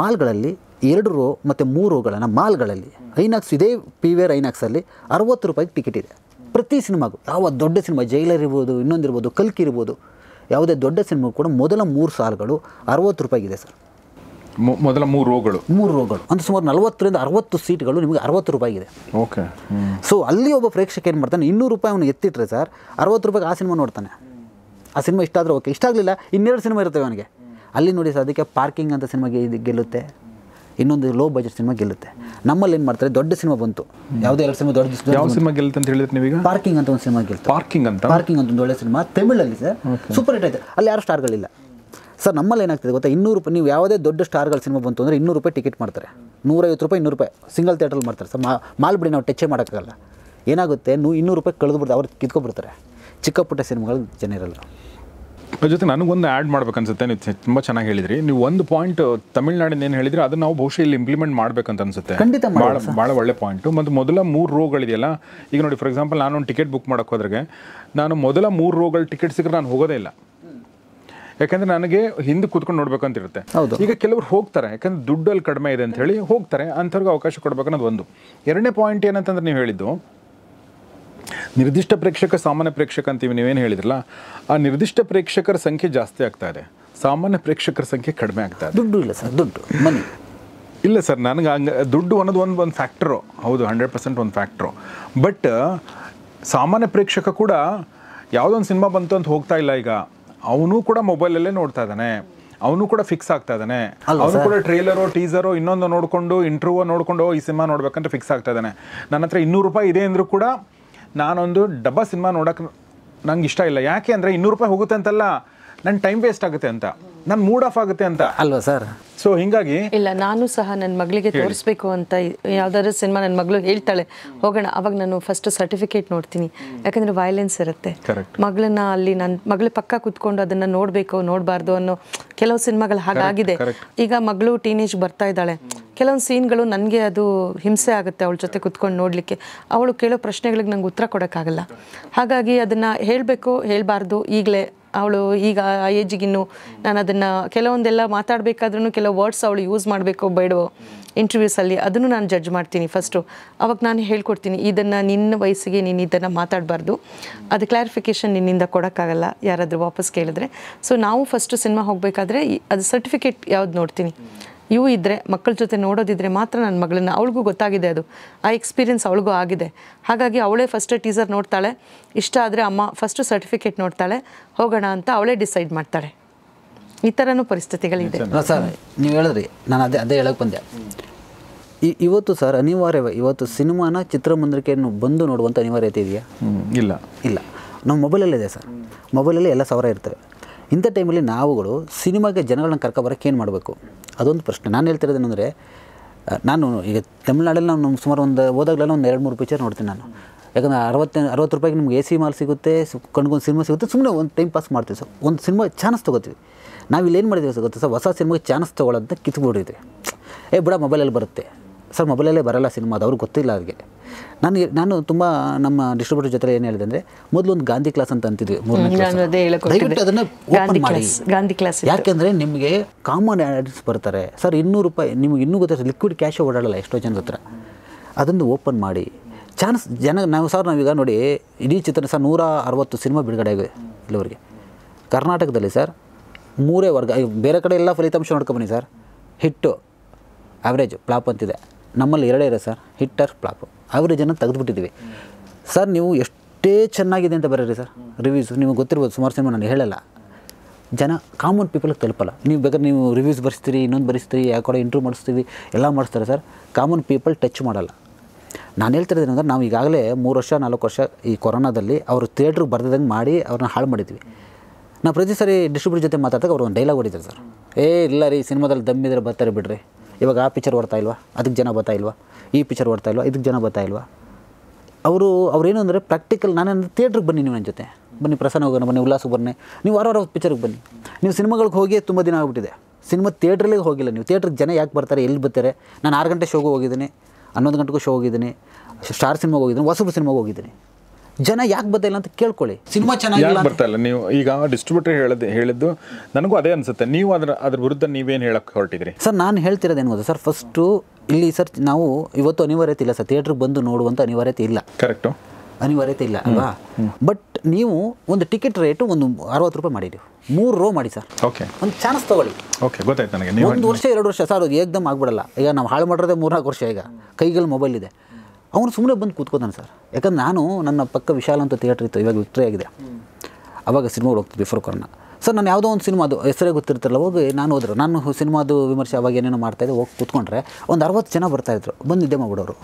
ಮಾಲ್ಗಳಲ್ಲಿ ಎರಡು ರೋ ಮತ್ತು ಮೂರು ರೋಗಳನ್ನು ಮಾಲ್ಗಳಲ್ಲಿ ಐನಾಕ್ಸ್ ಇದೇ ಪಿ ವಿ ಆರ್ ಐನಾಕ್ಸಲ್ಲಿ ಅರುವತ್ತು ರೂಪಾಯಿಗೆ ಟಿಕೆಟ್ ಇದೆ ಪ್ರತಿ ಸಿನಿಮಾಗೂ ಯಾವ ದೊಡ್ಡ ಸಿನಿಮಾ ಜೈಲರ್ ಇರ್ಬೋದು ಇನ್ನೊಂದಿರ್ಬೋದು ಕಲ್ಕಿ ಇರ್ಬೋದು ಯಾವುದೇ ದೊಡ್ಡ ಸಿನಿಮಾ ಕೂಡ ಮೊದಲ ಮೂರು ಸಾಲುಗಳು ಅರವತ್ತು ರೂಪಾಯಿಗಿದೆ ಸರ್ ಮೊದಲ ಮೂರು ರೋಗಗಳು ಮೂರು ರೋಗಗಳು ಅಂದರೆ ಸುಮಾರು ನಲವತ್ತರಿಂದ ಅರವತ್ತು ಸೀಟ್ಗಳು ನಿಮಗೆ ಅರವತ್ತು ರೂಪಾಯಿಗಿದೆ ಓಕೆ ಸೊ ಅಲ್ಲಿ ಒಬ್ಬ ಪ್ರೇಕ್ಷಕ ಏನು ಮಾಡ್ತಾನೆ ಇನ್ನೂರು ರೂಪಾಯಿ ಅವನು ಎತ್ತಿಟ್ರೆ ಸರ್ ಅರವತ್ತು ರೂಪಾಯಿಗೆ ಆ ಸಿನಿಮಾ ನೋಡ್ತಾನೆ ಆ ಸಿನಿಮಾ ಇಷ್ಟ ಆದರೆ ಓಕೆ ಇಷ್ಟ ಆಗಲಿಲ್ಲ ಇನ್ನೆರಡು ಸಿನಿಮಾ ಇರ್ತವೆ ಅವನಿಗೆ ಅಲ್ಲಿ ನೋಡಿ ಸರ್ ಅದಕ್ಕೆ ಪಾರ್ಕಿಂಗ್ ಅಂತ ಸಿನಿಮಾಗೆ ಗೆಲ್ಲುತ್ತೆ ಇನ್ನೊಂದು ಲೋ ಬಜೆಟ್ ಸಿನಿಮಾ ಗೆಲ್ಲುತ್ತೆ ನಮ್ಮಲ್ಲಿ ಏನು ಮಾಡ್ತಾರೆ ದೊಡ್ಡ ಸಿನಿಮಾ ಬಂತು ಯಾವುದೇ ಎರಡು ಸಿನಿಮಾ ದೊಡ್ಡ ಯಾವ ಸಿನಿಮಾ ಗೆಲ್ತ ಅಂತ ಹೇಳಿದ್ರೆ ನೀವು ಪಾರ್ಕಿಂಗ್ ಅಂತ ಒಂದು ಸಿನಿಮಾ ಗೆಲ್ತು ಪಾರ್ಕಿಂಗ್ ಅಂತ ಪಾರ್ಕಿಂಗ್ ಅಂತ ಒಂದು ಒಳ್ಳೆ ಸಿನಿಮಾ ತಮಿಳಲ್ಲಿ ಸರ್ ಸೂಪರ್ ಹಿಟ್ ಆಯಿತು ಅಲ್ಲಿ ಯಾರು ಸ್ಟಾರ್ಗಳಿಲ್ಲ ಸರ್ ನಮ್ಮಲ್ಲಿ ಏನಾಗ್ತದೆ ಗೊತ್ತಾ ಇನ್ನೂರು ರೂಪಾಯಿ ನೀವು ಯಾವುದೇ ದೊಡ್ಡ ಸ್ಟಾರ್ಗಳ ಸಿನಿಮಾ ಬಂತು ಅಂದರೆ ಇನ್ನೂರು ರೂಪಾಯಿ ಟಿಕೆಟ್ ಮಾಡ್ತಾರೆ ನೂರೈವತ್ತು ರೂಪಾಯಿ ಇನ್ನೂರು ರೂಪಾಯಿ ಸಿಂಗಲ್ ಥಿಯೇಟ್ರಲ್ಲಿ ಮಾಡ್ತಾರೆ ಸರ್ ಮಾಲ್ ಬಿಡಿ ನಾವು ಟೆಚ್ಚೇ ಮಾಡೋಕ್ಕಾಗಲ್ಲ ಏನಾಗುತ್ತೆ ನೂ ಇನ್ನೂರು ರೂಪಾಯಿ ಕಳೆದು ಬಿಡ್ತಾರೆ ಅವ್ರು ಕಿತ್ಕೊಬಿಡ್ತಾರೆ ಚಿಕ್ಕಪುಟ್ಟ ಸಿನಿಮಾಗಳು ಜನ ಇರಲ್ಲ ಜೊತೆ ನನಗೊಂದು ಆ್ಯಡ್ ಮಾಡ್ಬೇಕನ್ಸುತ್ತೆ ನೀವು ತುಂಬ ಚೆನ್ನಾಗಿ ಹೇಳಿದ್ರಿ ನೀವು ಒಂದು ಪಾಯಿಂಟ್ ತಮಿಳ್ನಾಡಿನ ಏನು ಹೇಳಿದ್ರಿ ಅದನ್ನ ನಾವು ಬಹುಶಃ ಇಲ್ಲಿ ಇಂಪ್ಲಿಮೆಂಟ್ ಮಾಡ್ಬೇಕಂತ ಅನ್ಸುತ್ತೆ ಖಂಡಿತ ಭಾಳ ಭಾಳ ಒಳ್ಳೆ ಪಾಯಿಂಟು ಮತ್ತು ಮೊದಲ ಮೂರು ರೋಗಳಿದೆಯಲ್ಲ ಈಗ ನೋಡಿ ಫಾರ್ ಎಕ್ಸಾಂಪಲ್ ನಾನು ಒಂದು ಟಿಕೆಟ್ ಬುಕ್ ಮಾಡೋಕ್ಕೆ ಹೋದ್ರೆ ನಾನು ಮೊದಲ ಮೂರು ರೋಗಳ ಟಿಕೆಟ್ ಸಿಕ್ಕರೆ ನಾನು ಹೋಗೋದೇ ಇಲ್ಲ ಯಾಕಂದ್ರೆ ನನಗೆ ಹಿಂದೆ ಕೂತ್ಕೊಂಡು ನೋಡ್ಬೇಕಂತಿರುತ್ತೆ ಈಗ ಕೆಲವರು ಹೋಗ್ತಾರೆ ಯಾಕಂದ್ರೆ ದುಡ್ಡಲ್ಲಿ ಕಡಿಮೆ ಇದೆ ಅಂತ ಹೇಳಿ ಹೋಗ್ತಾರೆ ಅಂಥವ್ರಿಗೆ ಅವಕಾಶ ಕೊಡ್ಬೇಕನ್ನೋದು ಒಂದು ಎರಡನೇ ಪಾಯಿಂಟ್ ಏನಂತಂದ್ರೆ ನೀವು ಹೇಳಿದ್ದು ನಿರ್ದಿಷ್ಟ ಪ್ರೇಕ್ಷಕ ಸಾಮಾನ್ಯ ಪ್ರೇಕ್ಷಕ ಅಂತೀವಿ ನೀವೇನು ಹೇಳಿದ್ರಲ್ಲ ಆ ನಿರ್ದಿಷ್ಟ ಪ್ರೇಕ್ಷಕರ ಸಂಖ್ಯೆ ಜಾಸ್ತಿ ಆಗ್ತಾ ಇದೆ ಸಾಮಾನ್ಯ ಪ್ರೇಕ್ಷಕರ ಸಂಖ್ಯೆ ಕಡಿಮೆ ಆಗ್ತಾ ಇದೆ ದುಡ್ಡು ಇಲ್ಲ ಸರ್ ದುಡ್ಡು ಮನಿ ಇಲ್ಲ ಸರ್ ನನಗೆ ಹಂಗೆ ದುಡ್ಡು ಅನ್ನೋದು ಒಂದು ಒಂದು ಫ್ಯಾಕ್ಟ್ರು ಹೌದು ಹಂಡ್ರೆಡ್ ಪರ್ಸೆಂಟ್ ಒಂದು ಫ್ಯಾಕ್ಟ್ರು ಬಟ್ ಸಾಮಾನ್ಯ ಪ್ರೇಕ್ಷಕ ಕೂಡ ಯಾವುದೊಂದು ಸಿನಿಮಾ ಬಂತು ಅಂತ ಹೋಗ್ತಾ ಇಲ್ಲ ಈಗ ಅವನು ಕೂಡ ಮೊಬೈಲಲ್ಲೇ ನೋಡ್ತಾ ಇದ್ದಾನೆ ಅವನು ಕೂಡ ಫಿಕ್ಸ್ ಆಗ್ತಾ ಇದ್ದಾನೆ ಅವನು ಕೂಡ ಟ್ರೇಲರು ಟೀಸರು ಇನ್ನೊಂದು ನೋಡಿಕೊಂಡು ಇಂಟರ್ವ್ಯೂ ನೋಡಿಕೊಂಡು ಈ ಸಿನಿಮಾ ನೋಡ್ಬೇಕಂತ ಫಿಕ್ಸ್ ಆಗ್ತಾ ಇದ್ದಾನೆ ನನ್ನ ಹತ್ರ ಇನ್ನೂರು ರೂಪಾಯಿ ಇದೆ ಅಂದರೂ ಕೂಡ ನಾನೊಂದು ಡಬ್ಬ ಸಿನಿಮಾ ನೋಡೋಕೆ ನಂಗೆ ಇಷ್ಟ ಇಲ್ಲ ಯಾಕೆ ಅಂದರೆ ಇನ್ನೂರು ರೂಪಾಯಿ ಹೋಗುತ್ತೆ ಅಂತಲ್ಲ ನನ್ನ ಟೈಮ್ ವೇಸ್ಟ್ ಆಗುತ್ತೆ ಅಂತ ನನ್ನ ಮೂಡ್ ಆಫ್ ಆಗುತ್ತೆ ಅಂತ ಅಲ್ವಾ ಸರ್ ಸೊ ಹಿಂಗಾಗಿ ಇಲ್ಲ ನಾನು ಸಹ ನನ್ನ ಮಗಳಿಗೆ ತೋರಿಸ್ಬೇಕು ಅಂತ ಯಾವ್ದಾದ್ರು ಸಿನಿಮಾ ನನ್ನ ಮಗಳು ಹೇಳ್ತಾಳೆ ಹೋಗೋಣ ಅವಾಗ ನಾನು ಫಸ್ಟ್ ಸರ್ಟಿಫಿಕೇಟ್ ನೋಡ್ತೀನಿ ಯಾಕಂದ್ರೆ ವೈಲೆನ್ಸ್ ಇರುತ್ತೆ ಮಗಳನ್ನ ಅಲ್ಲಿ ನನ್ನ ಮಗಳ ಪಕ್ಕ ಕುತ್ಕೊಂಡು ಅದನ್ನ ನೋಡ್ಬೇಕು ನೋಡಬಾರ್ದು ಅನ್ನೋ ಕೆಲವು ಸಿನಿಮಾಗಳು ಹಾಗಾಗಿದೆ ಈಗ ಮಗಳು ಟೀನೇಜ್ ಬರ್ತಾ ಇದ್ದಾಳೆ ಕೆಲವೊಂದು ಸೀನ್ಗಳು ನನಗೆ ಅದು ಹಿಂಸೆ ಆಗುತ್ತೆ ಅವಳ ಜೊತೆ ಕುತ್ಕೊಂಡು ನೋಡಲಿಕ್ಕೆ ಅವಳು ಕೇಳೋ ಪ್ರಶ್ನೆಗಳಿಗೆ ನಂಗೆ ಉತ್ತರ ಕೊಡೋಕ್ಕಾಗಲ್ಲ ಹಾಗಾಗಿ ಅದನ್ನು ಹೇಳಬೇಕು ಹೇಳಬಾರ್ದು ಈಗಲೇ ಅವಳು ಈಗ ಆ ಏಜಿಗಿನ್ನು ನಾನು ಅದನ್ನು ಕೆಲವೊಂದೆಲ್ಲ ಮಾತಾಡಬೇಕಾದ್ರೂ ಕೆಲವು ವರ್ಡ್ಸ್ ಅವಳು ಯೂಸ್ ಮಾಡಬೇಕು ಬೇಡೋ ಇಂಟರ್ವ್ಯೂಸಲ್ಲಿ ಅದನ್ನು ನಾನು ಜಡ್ಜ್ ಮಾಡ್ತೀನಿ ಫಸ್ಟು ಅವಾಗ ನಾನು ಹೇಳ್ಕೊಡ್ತೀನಿ ಇದನ್ನು ನಿನ್ನ ವಯಸ್ಸಿಗೆ ನೀನು ಇದನ್ನು ಮಾತಾಡಬಾರ್ದು ಅದು ಕ್ಲಾರಿಫಿಕೇಷನ್ ನಿನ್ನಿಂದ ಕೊಡೋಕ್ಕಾಗಲ್ಲ ಯಾರಾದರೂ ವಾಪಸ್ ಕೇಳಿದ್ರೆ ಸೊ ನಾವು ಫಸ್ಟು ಸಿನಿಮಾ ಹೋಗಬೇಕಾದ್ರೆ ಅದು ಸರ್ಟಿಫಿಕೇಟ್ ಯಾವ್ದು ನೋಡ್ತೀನಿ ಇವು ಇದ್ದರೆ ಮಕ್ಕಳ ಜೊತೆ ನೋಡೋದಿದ್ರೆ ಮಾತ್ರ ನನ್ನ ಮಗಳನ್ನ ಅವಳಿಗೂ ಗೊತ್ತಾಗಿದೆ ಅದು ಆ ಎಕ್ಸ್ಪೀರಿಯನ್ಸ್ ಅವಳಿಗೂ ಆಗಿದೆ ಹಾಗಾಗಿ ಅವಳೇ ಫಸ್ಟ್ ಟೀಸರ್ ನೋಡ್ತಾಳೆ ಇಷ್ಟ ಆದರೆ ಅಮ್ಮ ಫಸ್ಟು ಸರ್ಟಿಫಿಕೇಟ್ ನೋಡ್ತಾಳೆ ಹೋಗೋಣ ಅಂತ ಅವಳೇ ಡಿಸೈಡ್ ಮಾಡ್ತಾಳೆ ಈ ಥರನೂ ಪರಿಸ್ಥಿತಿಗಳಿದೆ ಸರ್ ನೀವು ಹೇಳಿದ್ರಿ ನಾನು ಅದೇ ಅದೇ ಹೇಳಕ್ಕೆ ಬಂದೆ ಇ ಇವತ್ತು ಸರ್ ಅನಿವಾರ್ಯವೇ ಇವತ್ತು ಸಿನಿಮಾನ ಚಿತ್ರಮಂದಿರಕ್ಕೆ ಬಂದು ನೋಡುವಂಥ ಅನಿವಾರ್ಯತೆ ಇದೆಯಾ ಇಲ್ಲ ಇಲ್ಲ ನಮ್ಮ ಮೊಬೈಲಲ್ಲಿದೆ ಸರ್ ಮೊಬೈಲಲ್ಲಿ ಎಲ್ಲ ಸಾವಿರ ಇರ್ತವೆ ಇಂಥ ಟೈಮಲ್ಲಿ ನಾವುಗಳು ಸಿನಿಮಾಗೆ ಜನಗಳನ್ನ ಕರ್ಕೊಬರಕ್ಕೆ ಏನು ಮಾಡಬೇಕು ಅದೊಂದು ಪ್ರಶ್ನೆ ನಾನು ಹೇಳ್ತಿರೋದೇನೆಂದರೆ ನಾನು ಈಗ ತಮಿಳ್ನಾಡಲ್ಲಿ ನಾನು ಸುಮಾರು ಒಂದು ಹೋದಾಗಲೆಲ್ಲ ಒಂದು ಎರಡು ಮೂರು ಪಿಕ್ಚರ್ ನೋಡ್ತೀನಿ ನಾನು ಯಾಕಂದರೆ ಅರವತ್ತು ಅರವತ್ತು ರೂಪಾಯಿಗೆ ನಿಮ್ಗೆ ಎ ಸಿ ಮಾಲ್ ಸಿಗುತ್ತೆ ಕಣ್ಗೊಂದು ಸಿನಿಮಾ ಸಿಗುತ್ತೆ ಸುಮ್ಮನೆ ಒಂದು ಟೈಮ್ ಪಾಸ್ ಮಾಡ್ತೀವಿ ಸರ್ ಒಂದು ಸಿನಿಮಾ ಚಾನ್ಸ್ ತೊಗೋತೀವಿ ನಾವು ಏನು ಮಾಡಿದ್ದೀವಿ ಸರ್ ಗೊತ್ತಾ ಸರ್ ಹೊಸ ಸಿನಿಮಾಗೆ ಚಾನ್ಸ್ ತೊಗೊಳ್ಳೋದನ್ನ ಕಿತ್ಬಿಟ್ಟಿದ್ವಿ ಏ ಬಿಡ ಮೊಬೈಲಲ್ಲಿ ಬರುತ್ತೆ ಸರ್ ಮೊಬೈಲಲ್ಲೇ ಬರೋಲ್ಲ ಸಿನಿಮಾ ಅದು ಅವ್ರಿಗೆ ಗೊತ್ತಿಲ್ಲ ಅವ್ರಿಗೆ ನಾನು ನಾನು ತುಂಬ ನಮ್ಮ ಡಿಸ್ಟ್ರಿಬ್ಯೂಟರ್ ಜೊತೆ ಏನು ಹೇಳಿದೆ ಅಂದರೆ ಮೊದಲು ಒಂದು ಗಾಂಧಿ ಕ್ಲಾಸ್ ಅಂತ ಅಂತಿದ್ವಿ ದಯವಿಟ್ಟು ಅದನ್ನು ಓಪನ್ ಮಾಡಿ ಗಾಂಧಿ ಕ್ಲಾಸ್ ಯಾಕೆಂದರೆ ನಿಮಗೆ ಕಾಮನ್ ಆ್ಯಡ್ಸ್ ಬರ್ತಾರೆ ಸರ್ ಇನ್ನೂರು ರೂಪಾಯಿ ನಿಮ್ಗೆ ಇನ್ನೂ ಗೊತ್ತಾ ಲಿಕ್ವಿಡ್ ಕ್ಯಾಶ್ ಓಡಾಡಲ್ಲ ಎಷ್ಟೋ ಜನರ ಹತ್ರ ಅದನ್ನು ಓಪನ್ ಮಾಡಿ ಚಾನ್ಸ್ ಜನ ನಾವು ಸರ್ ನಾವೀಗ ನೋಡಿ ಇಡೀ ಚಿತ್ರ ಸರ್ ನೂರ ಅರವತ್ತು ಸಿನಿಮಾ ಬಿಡುಗಡೆ ಆಗಿದೆ ಇಲ್ಲಿವರೆಗೆ ಕರ್ನಾಟಕದಲ್ಲಿ ಸರ್ ಮೂರೇ ವರ್ಗ ಬೇರೆ ಕಡೆ ಎಲ್ಲ ಫಲಿತಾಂಶ ನೋಡ್ಕೊಬನ್ನಿ ಸರ್ ಹಿಟ್ಟು ಆ್ಯಾವ್ರೇಜ್ ಪ್ಲಾಪ್ ಅಂತಿದೆ ನಮ್ಮಲ್ಲಿ ಎರಡೇ ಇದೆ ಸರ್ ಹಿಟ್ಟರ್ ಪ್ಲಾಪು ಆವರೇಜನ್ನು ತೆಗೆದುಬಿಟ್ಟಿದ್ದೀವಿ ಸರ್ ನೀವು ಎಷ್ಟೇ ಚೆನ್ನಾಗಿದೆ ಅಂತ ಬರೀರಿ ಸರ್ ರಿವ್ಯೂಸ್ ನಿಮಗೆ ಗೊತ್ತಿರ್ಬೋದು ಸುಮಾರು ಸಿನಿಮಾ ನಾನು ಹೇಳಲ್ಲ ಜನ ಕಾಮನ್ ಪೀಪಲ್ಗೆ ತಲುಪಲ್ಲ ನೀವು ಬೇಕಾದ್ರೆ ನೀವು ರಿವ್ಯೂಸ್ ಬರೆಸ್ತೀರಿ ಇನ್ನೊಂದು ಬರೆಸ್ತೀರಿ ಯಾವ ಕಡೆ ಇಂಟ್ರೂ ಮಾಡಿಸ್ತೀವಿ ಎಲ್ಲ ಮಾಡಿಸ್ತಾರೆ ಸರ್ ಕಾಮನ್ ಪೀಪಲ್ ಟಚ್ ಮಾಡಲ್ಲ ನಾನು ಹೇಳ್ತಿರೋದೇನು ಅಂದರೆ ನಾವು ಈಗಾಗಲೇ ಮೂರು ವರ್ಷ ನಾಲ್ಕು ವರ್ಷ ಈ ಕೊರೋನಾದಲ್ಲಿ ಅವರು ಥಿಯೇಟ್ರಿಗೆ ಬರ್ದಂಗೆ ಮಾಡಿ ಅವ್ರನ್ನ ಹಾಳು ಮಾಡಿದ್ವಿ ನಾವು ಪ್ರತಿ ಸರಿ ಡಿಸ್ಟ್ರಿಬ್ಯೂಟರ್ ಜೊತೆ ಮಾತಾಡಿದಾಗ ಅವ್ರು ಒಂದು ಡೈಲಾಗ್ ಹೊಡಿತಾರೆ ಸರ್ ಏ ಇಲ್ಲ ರೀ ಸಿನಿಮಾದಲ್ಲಿ ದಮ್ಮಿದ್ರೆ ಬರ್ತಾರೆ ಬಿಡ್ರಿ ಇವಾಗ ಆ ಪಿಕ್ಚರ್ ಬರ್ತಾ ಇಲ್ವಾ ಅದಕ್ಕೆ ಜನ ಬರ್ತಾ ಇಲ್ವಾ ಈ ಪಿಕ್ಚರ್ ಬರ್ತಾ ಇಲ್ವಾ ಇದಕ್ಕೆ ಜನ ಬರ್ತಾ ಇಲ್ವಾ ಅವರು ಅವ್ರೇನು ಅಂದರೆ ಪ್ರಾಕ್ಟಿಕಲ್ ನಾನೇನು ಥಿಯೇಟ್ರಿಗೆ ಬನ್ನಿ ನೀವು ನನ್ನ ಜೊತೆ ಬನ್ನಿ ಪ್ರಸನ್ನ ಹೋಗೋಣ ಬನ್ನಿ ಉಲ್ಲಾಸಕ್ಕೆ ಬನ್ನಿ ನೀವು ವಾರ ವಾರ ಪಿಕ್ಚರ್ಗೆ ಬನ್ನಿ ನೀವು ಸಿನಿಮಾಗಳಿಗೆ ಹೋಗಿ ತುಂಬ ದಿನ ಆಗ್ಬಿಟ್ಟಿದೆ ಸಿನಿಮಾ ಥಿಯೇಟ್ರಲ್ಲಿಗೆ ಹೋಗಿಲ್ಲ ನೀವು ಥಿಯೇಟ್ರಿಗೆ ಜನ ಯಾಕೆ ಬರ್ತಾರೆ ಎಲ್ಲಿ ಬರ್ತಾರೆ ನಾನು ಆರು ಗಂಟೆ ಶೋಗೆ ಹೋಗಿದ್ದೀನಿ ಹನ್ನೊಂದು ಗಂಟೆಗೂ ಶೋ ಹೋಗಿದ್ದೀನಿ ಸ್ಟಾರ್ ಸಿನಿಮಾಗೆ ಹೋಗಿದ್ದೀನಿ ಹೊಸಬ್ರು ಸಿನಿಮಾಗೆ ಹೋಗಿದ್ದೀನಿ ಜನ ಯಾಕೆ ಬರ್ತಾಯಿಲ್ಲ ಅಂತ ಕೇಳ್ಕೊಳ್ಳಿ ಸಿನಿಮಾ ಚೆನ್ನಾಗಿ ಬರ್ತಾ ಇಲ್ಲ ನೀವು ಈಗ ಡಿಸ್ಟ್ರಿಬ್ಯೂಟರ್ ಹೇಳದೆ ಹೇಳಿದ್ದು ನನಗೂ ಅದೇ ಅನ್ಸುತ್ತೆ ನೀವು ಅದರ ಅದ್ರ ವಿರುದ್ಧ ನೀವೇನು ಹೇಳಕ್ಕೆ ಹೊರಟಿದ್ರಿ ಸರ್ ನಾನು ಹೇಳ್ತಿರೋದು ಗೊತ್ತಾ ಸರ್ ಫಸ್ಟು ಇಲ್ಲಿ ಸರ್ ನಾವು ಇವತ್ತು ಅನಿವಾರ್ಯತೆ ಇಲ್ಲ ಸರ್ ಥಿಯೇಟರ್ ಬಂದು ನೋಡುವಂಥ ಅನಿವಾರ್ಯತೆ ಇಲ್ಲ ಕರೆಕ್ಟು ಅನಿವಾರ್ಯತೆ ಇಲ್ಲ ಅಲ್ವಾ ಬಟ್ ನೀವು ಒಂದು ಟಿಕೆಟ್ ರೇಟ್ ಒಂದು ಅರವತ್ತು ರೂಪಾಯಿ ಮಾಡಿರಿ ಮೂರು ರೋ ಮಾಡಿ ಸರ್ ಓಕೆ ಒಂದು ಚಾನ್ಸ್ ತಗೊಳ್ಳಿ ಓಕೆ ಗೊತ್ತಾಯ್ತು ನನಗೆ ಒಂದು ವರ್ಷ ಎರಡು ವರ್ಷ ಸರ್ ಅದು ಏಕ್ದಮ್ ಆಗ್ಬಿಡಲ್ಲ ಈಗ ನಾವು ಹಾಳು ಮಾಡಿರೋದೇ ಮೂರ್ನಾಲ್ಕು ವರ್ಷ ಈಗ ಕೈಗಲ್ಲಿ ಮೊಬೈಲ್ ಇದೆ ಅವನು ಸುಮ್ಮನೆ ಬಂದು ಕೂತ್ಕೋತಾನೆ ಸರ್ ಯಾಕಂದ್ರೆ ನಾನು ನನ್ನ ಪಕ್ಕ ವಿಶಾಲ ಅಂತ ಥಿಯೇಟ್ರ್ ಇತ್ತು ಇವಾಗ ವಿಕ್ಟ್ರಿ ಆಗಿದೆ ಅವಾಗ ಸಿನಿಮಾಗೆ ಹೋಗ್ತಿದ್ವಿ ಬಿಫೋರ್ ಕೊರೋನಾ ಸರ್ ನಾನು ಯಾವುದೋ ಒಂದು ಅದು ಹೆಸರೇ ಗೊತ್ತಿರ್ತಲ್ಲ ಹೋಗಿ ನಾನು ಹೋದ್ರೆ ನಾನು ಸಿನಿಮಾದು ವಿಮರ್ಶೆ ಅವಾಗ ಏನೇನೋ ಮಾಡ್ತಾ ಇದ್ದೆ ಹೋಗಿ ಕೂತ್ಕೊಂಡ್ರೆ ಒಂದು ಅರವತ್ತು ಜನ ಬರ್ತಾಯಿದ್ರು ಬಂದು ನಿದ್ದೆ ಮಾಡ್ಬಿಡೋರು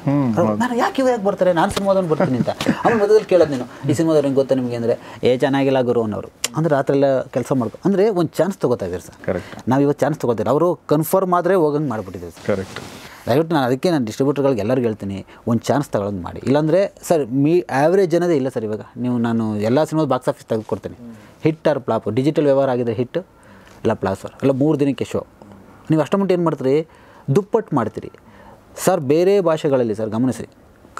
ನಾನು ಯಾಕೆ ಯಾಕೆ ಬರ್ತಾರೆ ನಾನು ಸಿನಿಮಾದವ್ನು ಬರ್ತೀನಿ ಅಂತ ಅವ್ನು ಮೊದಲು ಕೇಳೋದು ನೀನು ಈ ಸಿನಿಮಾದವ್ರು ಹೆಂಗೆ ಗೊತ್ತಾ ನಿಮಗೆ ಅಂದರೆ ಏ ಚೆನ್ನಾಗಿಲ್ಲ ಗುರು ಅನ್ನೋರು ಅಂದರೆ ಆ ಎಲ್ಲ ಕೆಲಸ ಮಾಡ್ಕೊ ಅಂದರೆ ಒಂದು ಚಾನ್ಸ್ ತೊಗೋತಾ ಇದ್ದಾರೆ ಸರ್ ನಾವು ಇವತ್ತು ಚಾನ್ಸ್ ತೊಗೋತೀವಿ ಅವರು ಕನ್ಫರ್ಮ್ ಆದರೆ ಹೋಗಂಗೆ ಮಾಡಿಬಿಟ್ಟಿದ್ದೀವಿ ಸರ್ ಕರೆಕ್ಟ್ ದಯವಿಟ್ಟು ನಾನು ಅದಕ್ಕೆ ನಾನು ಡಿಸ್ಟ್ರಿಬ್ಯೂಟರ್ಗಳಿಗೆ ಎಲ್ಲರಿಗೂ ಹೇಳ್ತೀನಿ ಒಂದು ಚಾನ್ಸ್ ತಗೊಳ್ಳೋದು ಮಾಡಿ ಇಲ್ಲಾಂದರೆ ಸರ್ ಮೀ ಆ್ಯಾವ್ರೇಜ್ ಅನ್ನೋದೇ ಇಲ್ಲ ಸರ್ ಇವಾಗ ನೀವು ನಾನು ಎಲ್ಲ ಸಿನಿಮಾದ ಬಾಕ್ಸ್ ಆಫೀಸ್ ತೆಗೆದುಕೊಡ್ತೀನಿ ಹಿಟ್ ಆರ್ ಪ್ಲಾಪ್ ಡಿಜಿಟಲ್ ವ್ಯವಹಾರ ಆಗಿದೆ ಹಿಟ್ ಇಲ್ಲ ಪ್ಲಾಸರ್ ಇಲ್ಲ ಮೂರು ದಿನಕ್ಕೆ ಶೋ ನೀವು ಮಟ್ಟ ಏನು ಮಾಡ್ತೀರಿ ದುಪ್ಪಟ್ಟು ಮಾಡ್ತೀರಿ ಸರ್ ಬೇರೆ ಭಾಷೆಗಳಲ್ಲಿ ಸರ್ ಗಮನಿಸಿ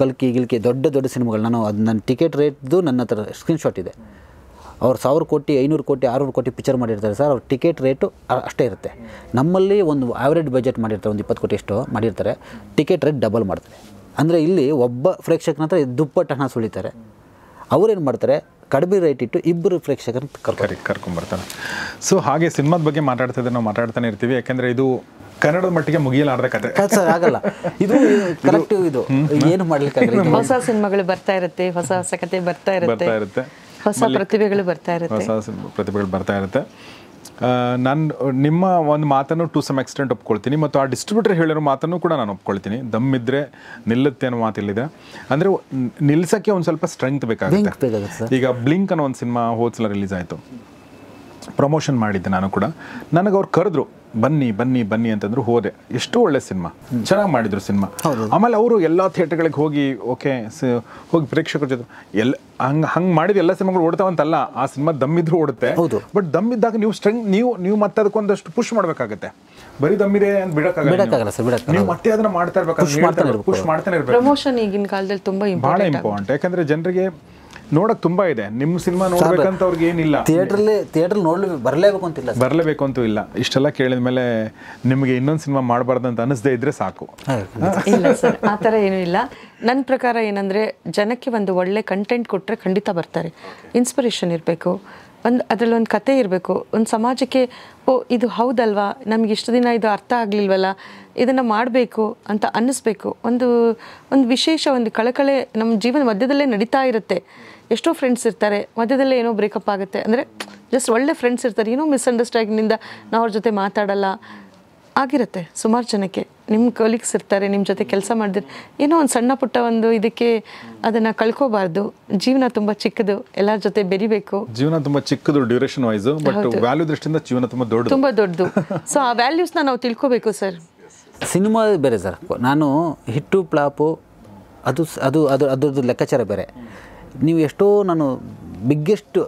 ಕಲ್ಕಿ ಗಿಲ್ಕಿ ದೊಡ್ಡ ದೊಡ್ಡ ಸಿನಿಮಾಗಳು ನಾನು ಅದು ನನ್ನ ಟಿಕೆಟ್ ರೇಟ್ದು ನನ್ನ ಹತ್ರ ಸ್ಕ್ರೀನ್ಶಾಟ್ ಇದೆ ಅವ್ರು ಸಾವಿರ ಕೋಟಿ ಐನೂರು ಕೋಟಿ ಆರುನೂರು ಕೋಟಿ ಪಿಕ್ಚರ್ ಮಾಡಿರ್ತಾರೆ ಸರ್ ಅವ್ರ ಟಿಕೆಟ್ ರೇಟು ಅಷ್ಟೇ ಇರುತ್ತೆ ನಮ್ಮಲ್ಲಿ ಒಂದು ಆವ್ರೇಜ್ ಬಜೆಟ್ ಮಾಡಿರ್ತಾರೆ ಒಂದು ಇಪ್ಪತ್ತು ಕೋಟಿ ಎಷ್ಟು ಮಾಡಿರ್ತಾರೆ ಟಿಕೆಟ್ ರೇಟ್ ಡಬಲ್ ಮಾಡ್ತಾರೆ ಅಂದರೆ ಇಲ್ಲಿ ಒಬ್ಬ ಪ್ರೇಕ್ಷಕನ ಹತ್ರ ದುಪ್ಪಟ್ಟು ಹಣ ಸುಳಿತಾರೆ ಅವ್ರೇನು ಮಾಡ್ತಾರೆ ಕಡಿಮೆ ರೇಟ್ ಇಟ್ಟು ಇಬ್ಬರು ಪ್ರೇಕ್ಷಕರನ್ನ ಕರ್ಕೊಂಡು ಕರ್ಕೊಂಡ್ಬರ್ತಾರೆ ಸೊ ಹಾಗೆ ಸಿನಿಮಾದ ಬಗ್ಗೆ ಮಾತಾಡ್ತಿದ್ರೆ ನಾವು ಮಾತಾಡ್ತಾನೆ ಇರ್ತೀವಿ ಯಾಕೆಂದರೆ ಇದು ಕನ್ನಡದ ಮಟ್ಟಿಗೆ ಮುಗಿಯಲಾರದ ಕತೆ ಸರ್ ಆಗಲ್ಲ ಇದು ಕರೆಕ್ಟ್ ಇದು ಏನು ಮಾಡ್ಲಿಕ್ಕೆ ಹೊಸ ಸಿನಿಮಾಗಳು ಬರ್ತಾ ಇರುತ್ತೆ ಹೊಸ ಹೊಸ ಕತೆ ಬರ್ತಾ ಇರುತ್ತೆ ಹೊಸ ಪ್ರತಿಭೆಗಳು ಬರ್ತಾ ಇರುತ್ತೆ ಹೊಸ ಪ್ರತಿಭೆಗಳು ಬರ್ತಾ ಇರುತ್ತೆ ನಾನು ನಿಮ್ಮ ಒಂದು ಮಾತನ್ನು ಟು ಸಮ್ ಎಕ್ಸ್ಟೆಂಟ್ ಒಪ್ಕೊಳ್ತೀನಿ ಮತ್ತು ಆ ಡಿಸ್ಟ್ರಿಬ್ಯೂಟರ್ ಹೇಳಿರೋ ಮಾತನ್ನು ಕೂಡ ನಾನು ಒಪ್ಕೊಳ್ತೀನಿ ದಮ್ಮಿದ್ರೆ ನಿಲ್ಲುತ್ತೆ ಅನ್ನೋ ಮಾತಿಲ್ಲಿದೆ ಅಂದರೆ ನಿಲ್ಸಕ್ಕೆ ಒಂದು ಸ್ವಲ್ಪ ಸ್ಟ್ರೆಂತ್ ಬೇಕಾಗುತ್ತೆ ಈಗ ಬ್ಲಿಂಕ್ ಅನ್ನೋ ಒಂದು ಸಿನಿಮಾ ಹೋದ್ಸಲ ರಿಲೀಸ್ ಆಯಿತು ಪ್ರಮೋಷನ್ ಮಾಡಿದ್ದೆ ನಾನು ಕೂಡ ನನಗೆ ಅವ್ರು ಕರೆದ್ರು ಬನ್ನಿ ಬನ್ನಿ ಬನ್ನಿ ಅಂತಂದ್ರು ಹೋದೆ ಎಷ್ಟು ಒಳ್ಳೆ ಸಿನಿಮಾ ಚೆನ್ನಾಗಿ ಮಾಡಿದ್ರು ಸಿನಿಮಾ ಆಮೇಲೆ ಅವರು ಥಿಯೇಟರ್ ಥಿಯೇಟರ್ಗಳಿಗೆ ಹೋಗಿ ಓಕೆ ಹೋಗಿ ಪ್ರೇಕ್ಷಕರ ಜೊತೆ ಎಲ್ಲ ಹಂಗ ಹಂಗ್ ಮಾಡಿದ ಎಲ್ಲ ಸಿನಿಮಾಗಳು ಓಡ್ತಾವಂತಲ್ಲ ಆ ಸಿನಿಮಾ ದಮ್ಮಿದ್ರು ಓಡುತ್ತೆ ಬಟ್ ದಮ್ಮಿದ್ದಾಗ ನೀವು ಸ್ಟ್ರೆಂಗ್ ನೀವು ನೀವು ಮತ್ತೆ ಅದಕ್ಕೊಂದಷ್ಟು ಪುಷ್ ಮಾಡ್ಬೇಕಾಗತ್ತೆ ಬರೀ ದಮ್ಮಿದೆ ಅಂತ ಬಿಡಕ್ಕಾಗಲ್ಲ ಮತ್ತೆ ಅದನ್ನ ಮಾಡ್ತಾ ಇರ್ಬೇಕು ಮಾಡ್ತಾನೆ ಪ್ರಮೋಷನ್ ಈಗಿನ ಕಾಲದಲ್ಲಿ ತುಂಬಾ ಬಹಳ ಇಂಪಾರ್ಟೆಂಟ್ ಯಾಕಂದ್ರೆ ಜನರಿಗೆ ನೋಡಕ್ ತುಂಬಾ ಇದೆ ನಿಮ್ಮ ಸಿನಿಮಾ ನೋಡ್ಬೇಕಂತ ಅವ್ರಿಗೆ ಏನಿಲ್ಲ ಥಿಯೇಟರ್ ಥಿಯೇಟರ್ ನೋಡ್ಲಿ ಬರಲೇಬೇಕು ಅಂತಿಲ್ಲ ಬರಲೇಬೇಕು ಅಂತೂ ಇಲ್ಲ ಇಷ್ಟೆಲ್ಲ ಕೇಳಿದ ಮೇಲೆ ನಿಮಗೆ ಇನ್ನೊಂದು ಸಿನಿಮಾ ಮಾಡಬಾರ್ದು ಅಂತ ಅನಿಸದೇ ಇದ್ರೆ ಸಾಕು ಇಲ್ಲ ಸರ್ ಆ ಥರ ಏನೂ ಇಲ್ಲ ನನ್ನ ಪ್ರಕಾರ ಏನಂದ್ರೆ ಜನಕ್ಕೆ ಒಂದು ಒಳ್ಳೆ ಕಂಟೆಂಟ್ ಕೊಟ್ಟರೆ ಖಂಡಿತ ಬರ್ತಾರೆ ಇನ್ಸ್ಪಿರೇಷನ್ ಇರಬೇಕು ಒಂದು ಅದರಲ್ಲಿ ಒಂದು ಕತೆ ಇರಬೇಕು ಒಂದು ಸಮಾಜಕ್ಕೆ ಓ ಇದು ಹೌದಲ್ವಾ ನಮ್ಗೆ ಇಷ್ಟು ದಿನ ಇದು ಅರ್ಥ ಆಗಲಿಲ್ವಲ್ಲ ಇದನ್ನು ಮಾಡಬೇಕು ಅಂತ ಅನ್ನಿಸ್ಬೇಕು ಒಂದು ಒಂದು ವಿಶೇಷ ಒಂದು ಕಳಕಳೆ ನಮ್ಮ ಜೀವನ ಮಧ್ಯದಲ್ಲೇ ನಡೀತಾ ಇರುತ್ತೆ ಎಷ್ಟೋ ಫ್ರೆಂಡ್ಸ್ ಇರ್ತಾರೆ ಮಧ್ಯದಲ್ಲೇ ಏನೋ ಬ್ರೇಕಪ್ ಆಗುತ್ತೆ ಅಂದರೆ ಜಸ್ಟ್ ಒಳ್ಳೆ ಫ್ರೆಂಡ್ಸ್ ಇರ್ತಾರೆ ಏನೋ ಮಿಸ್ಅಂಡರ್ಸ್ಟ್ಯಾಂಡಿಂಗಿಂದ ನಾವು ಅವ್ರ ಜೊತೆ ಮಾತಾಡಲ್ಲ ಆಗಿರುತ್ತೆ ಸುಮಾರು ಜನಕ್ಕೆ ನಿಮ್ಮ ಕೊಲೀಗ್ಸ್ ಇರ್ತಾರೆ ನಿಮ್ಮ ಜೊತೆ ಕೆಲಸ ಮಾಡಿದ್ರೆ ಏನೋ ಒಂದು ಸಣ್ಣ ಪುಟ್ಟ ಒಂದು ಇದಕ್ಕೆ ಅದನ್ನು ಕಳ್ಕೋಬಾರ್ದು ಜೀವನ ತುಂಬ ಚಿಕ್ಕದು ಎಲ್ಲರ ಜೊತೆ ಬೆರಿಬೇಕು ಜೀವನ ತುಂಬ ಚಿಕ್ಕದು ಡ್ಯೂರೇಷನ್ ವೈಸ್ ಬಟ್ ವ್ಯಾಲ್ಯೂ ದೃಷ್ಟಿಯಿಂದ ಜೀವನ ತುಂಬ ದೊಡ್ಡ ತುಂಬ ದೊಡ್ಡದು ಸೊ ಆ ವ್ಯಾಲ್ಯೂಸ್ನ ನಾವು ತಿಳ್ಕೋಬೇಕು ಸರ್ ಸಿನಿಮಾ ಬೇರೆ ಸರ್ ನಾನು ಹಿಟ್ಟು ಪ್ಲಾಪು ಅದು ಅದು ಅದು ಅದ್ರದ್ದು ಲೆಕ್ಕಾಚಾರ ಬೇರೆ ನೀವು ಎಷ್ಟೋ ನಾನು ಬಿಗ್ಗೆಸ್ಟ್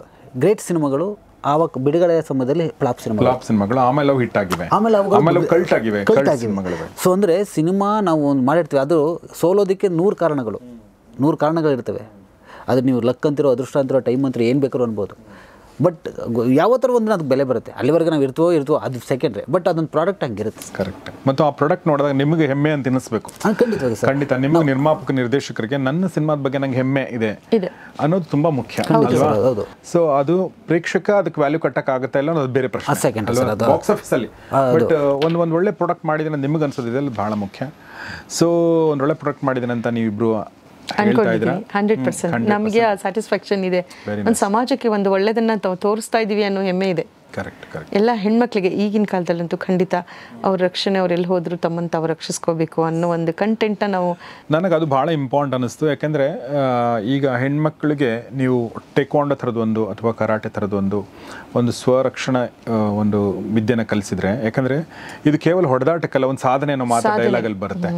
ಗ್ರೇಟ್ ಸಿನಿಮಾಗಳು ಆವಾಗ ಬಿಡುಗಡೆಯ ಸಮಯದಲ್ಲಿ ಫ್ಲಾಪ್ ಸಿನಿಮಾ ಸಿನಿಮಾಗಳು ಆಮೇಲೆ ಹಿಟ್ ಆಗಿವೆ ಆಮೇಲೆ ಕಲ್ಟ್ ಆಗಿವೆ ಕಲ್ಟ್ ಸೊ ಅಂದರೆ ಸಿನಿಮಾ ನಾವು ಒಂದು ಮಾಡಿರ್ತೀವಿ ಅದು ಸೋಲೋದಕ್ಕೆ ನೂರು ಕಾರಣಗಳು ನೂರು ಕಾರಣಗಳಿರ್ತವೆ ಅದು ನೀವು ಲಕ್ ಅಂತಿರೋ ಅದೃಷ್ಟ ಅಂತಿರೋ ಟೈಮ್ ಅಂತಿರೋ ಏನು ಬೇಕಾದ್ರೂ ಅನ್ಬೋದು ಬಟ್ ಯಾವತ್ತರ ಒಂದು ಅದಕ್ಕೆ ಬೆಲೆ ಬರುತ್ತೆ ಅಲ್ಲಿವರೆಗೆ ನಾವು ಇರ್ತೋ ಇರ್ತೋ ಅದು ಸೆಕೆಂಡ್ರಿ ಬಟ್ ಅದೊಂದು ಪ್ರಾಡಕ್ಟ್ ಹಂಗಿರುತ್ತೆ ಕರೆಕ್ಟ್ ಮತ್ತು ಆ ಪ್ರಾಡಕ್ಟ್ ನೋಡಿದಾಗ ನಿಮಗೆ ಹೆಮ್ಮೆ ಅಂತ ತಿನ್ನಿಸ್ಬೇಕು ಖಂಡಿತ ನಿಮ್ಮ ನಿರ್ಮಾಪಕ ನಿರ್ದೇಶಕರಿಗೆ ನನ್ನ ಸಿನಿಮಾದ ಬಗ್ಗೆ ನಂಗೆ ಹೆಮ್ಮೆ ಇದೆ ಅನ್ನೋದು ತುಂಬಾ ಮುಖ್ಯ ಸೊ ಅದು ಪ್ರೇಕ್ಷಕ ಅದಕ್ಕೆ ವ್ಯಾಲ್ಯೂ ಕಟ್ಟಕ್ ಆಗುತ್ತಾ ಇಲ್ಲ ಅನ್ನೋದು ಬೇರೆ ಪ್ರಶ್ನೆ ಸೆಕೆಂಡ್ ಬಾಕ್ಸ್ ಆಫೀಸ್ ಅಲ್ಲಿ ಬಟ್ ಒಂದು ಒಂದು ಒಳ್ಳೆ ಪ್ರಾಡಕ್ಟ್ ಮಾಡಿದ್ರೆ ನಿಮಗೆ ಅನ್ಸೋದು ಇದೆಲ್ಲ ಬಹಳ ಮುಖ್ಯ ಸೊ ಒಂದು ಒಳ್ಳೆ ಪ್ರಾಡಕ್ಟ್ ಮಾಡಿದ್ರೆ ಅಂತ ನೀವಿಬ್ರು ಹಂಡ್ರೆಡ್ ಪರ್ಸೆಂಟ್ ನಮಗೆ ಸ್ಯಾಟಿಸ್ಫ್ಯಾಕ್ಷನ್ ಇದೆ ಒಂದು ಸಮಾಜಕ್ಕೆ ಒಂದು ಒಳ್ಳೆದನ್ನ ತೋರಿಸ್ತಾ ಇದೀವಿ ಅನ್ನೋ ಹೆಮ್ಮೆ ಇದೆ ಎಲ್ಲ ಹೆಣ್ಮಕ್ಳಿಗೆ ಈಗಿನ ಕಾಲದಲ್ಲಂತೂ ಖಂಡಿತ ಅವ್ರ ರಕ್ಷಣೆ ಅವ್ರು ಎಲ್ಲಿ ಹೋದ್ರು ತಮ್ಮಂತ ತಾವು ರಕ್ಷಿಸ್ಕೋಬೇಕು ಅನ್ನೋ ಒಂದು ಕಂಟೆಂಟ್ ನಾವು ನನಗೆ ಅದು ಬಹಳ ಇಂಪಾರ್ಟೆಂಟ್ ಅನಿಸ್ತು ಯಾಕಂದ್ರೆ ಈಗ ಹೆಣ್ಮಕ್ಳಿಗೆ ನೀವು ಟೆಕೊಂಡ ಟೆಕ್ವಾಂಡೋ ಒಂದು ಅಥವಾ ಕರಾಟೆ ತರದ್ ಒಂದು ಒಂದು ಸ್ವರಕ್ಷಣಾ ಒಂದು ವಿದ್ಯೆನ ಕಲಿಸಿದ್ರೆ ಯಾಕಂದ್ರೆ ಇದು ಕೇವಲ ಹೊಡೆದಾಟಕ್ಕಲ್ಲ ಒಂದು ಸಾಧನೆ ಅನ್ನೋ ಮಾತು ಡೈಲಾಗಲ್ಲಿ ಬರುತ್ತೆ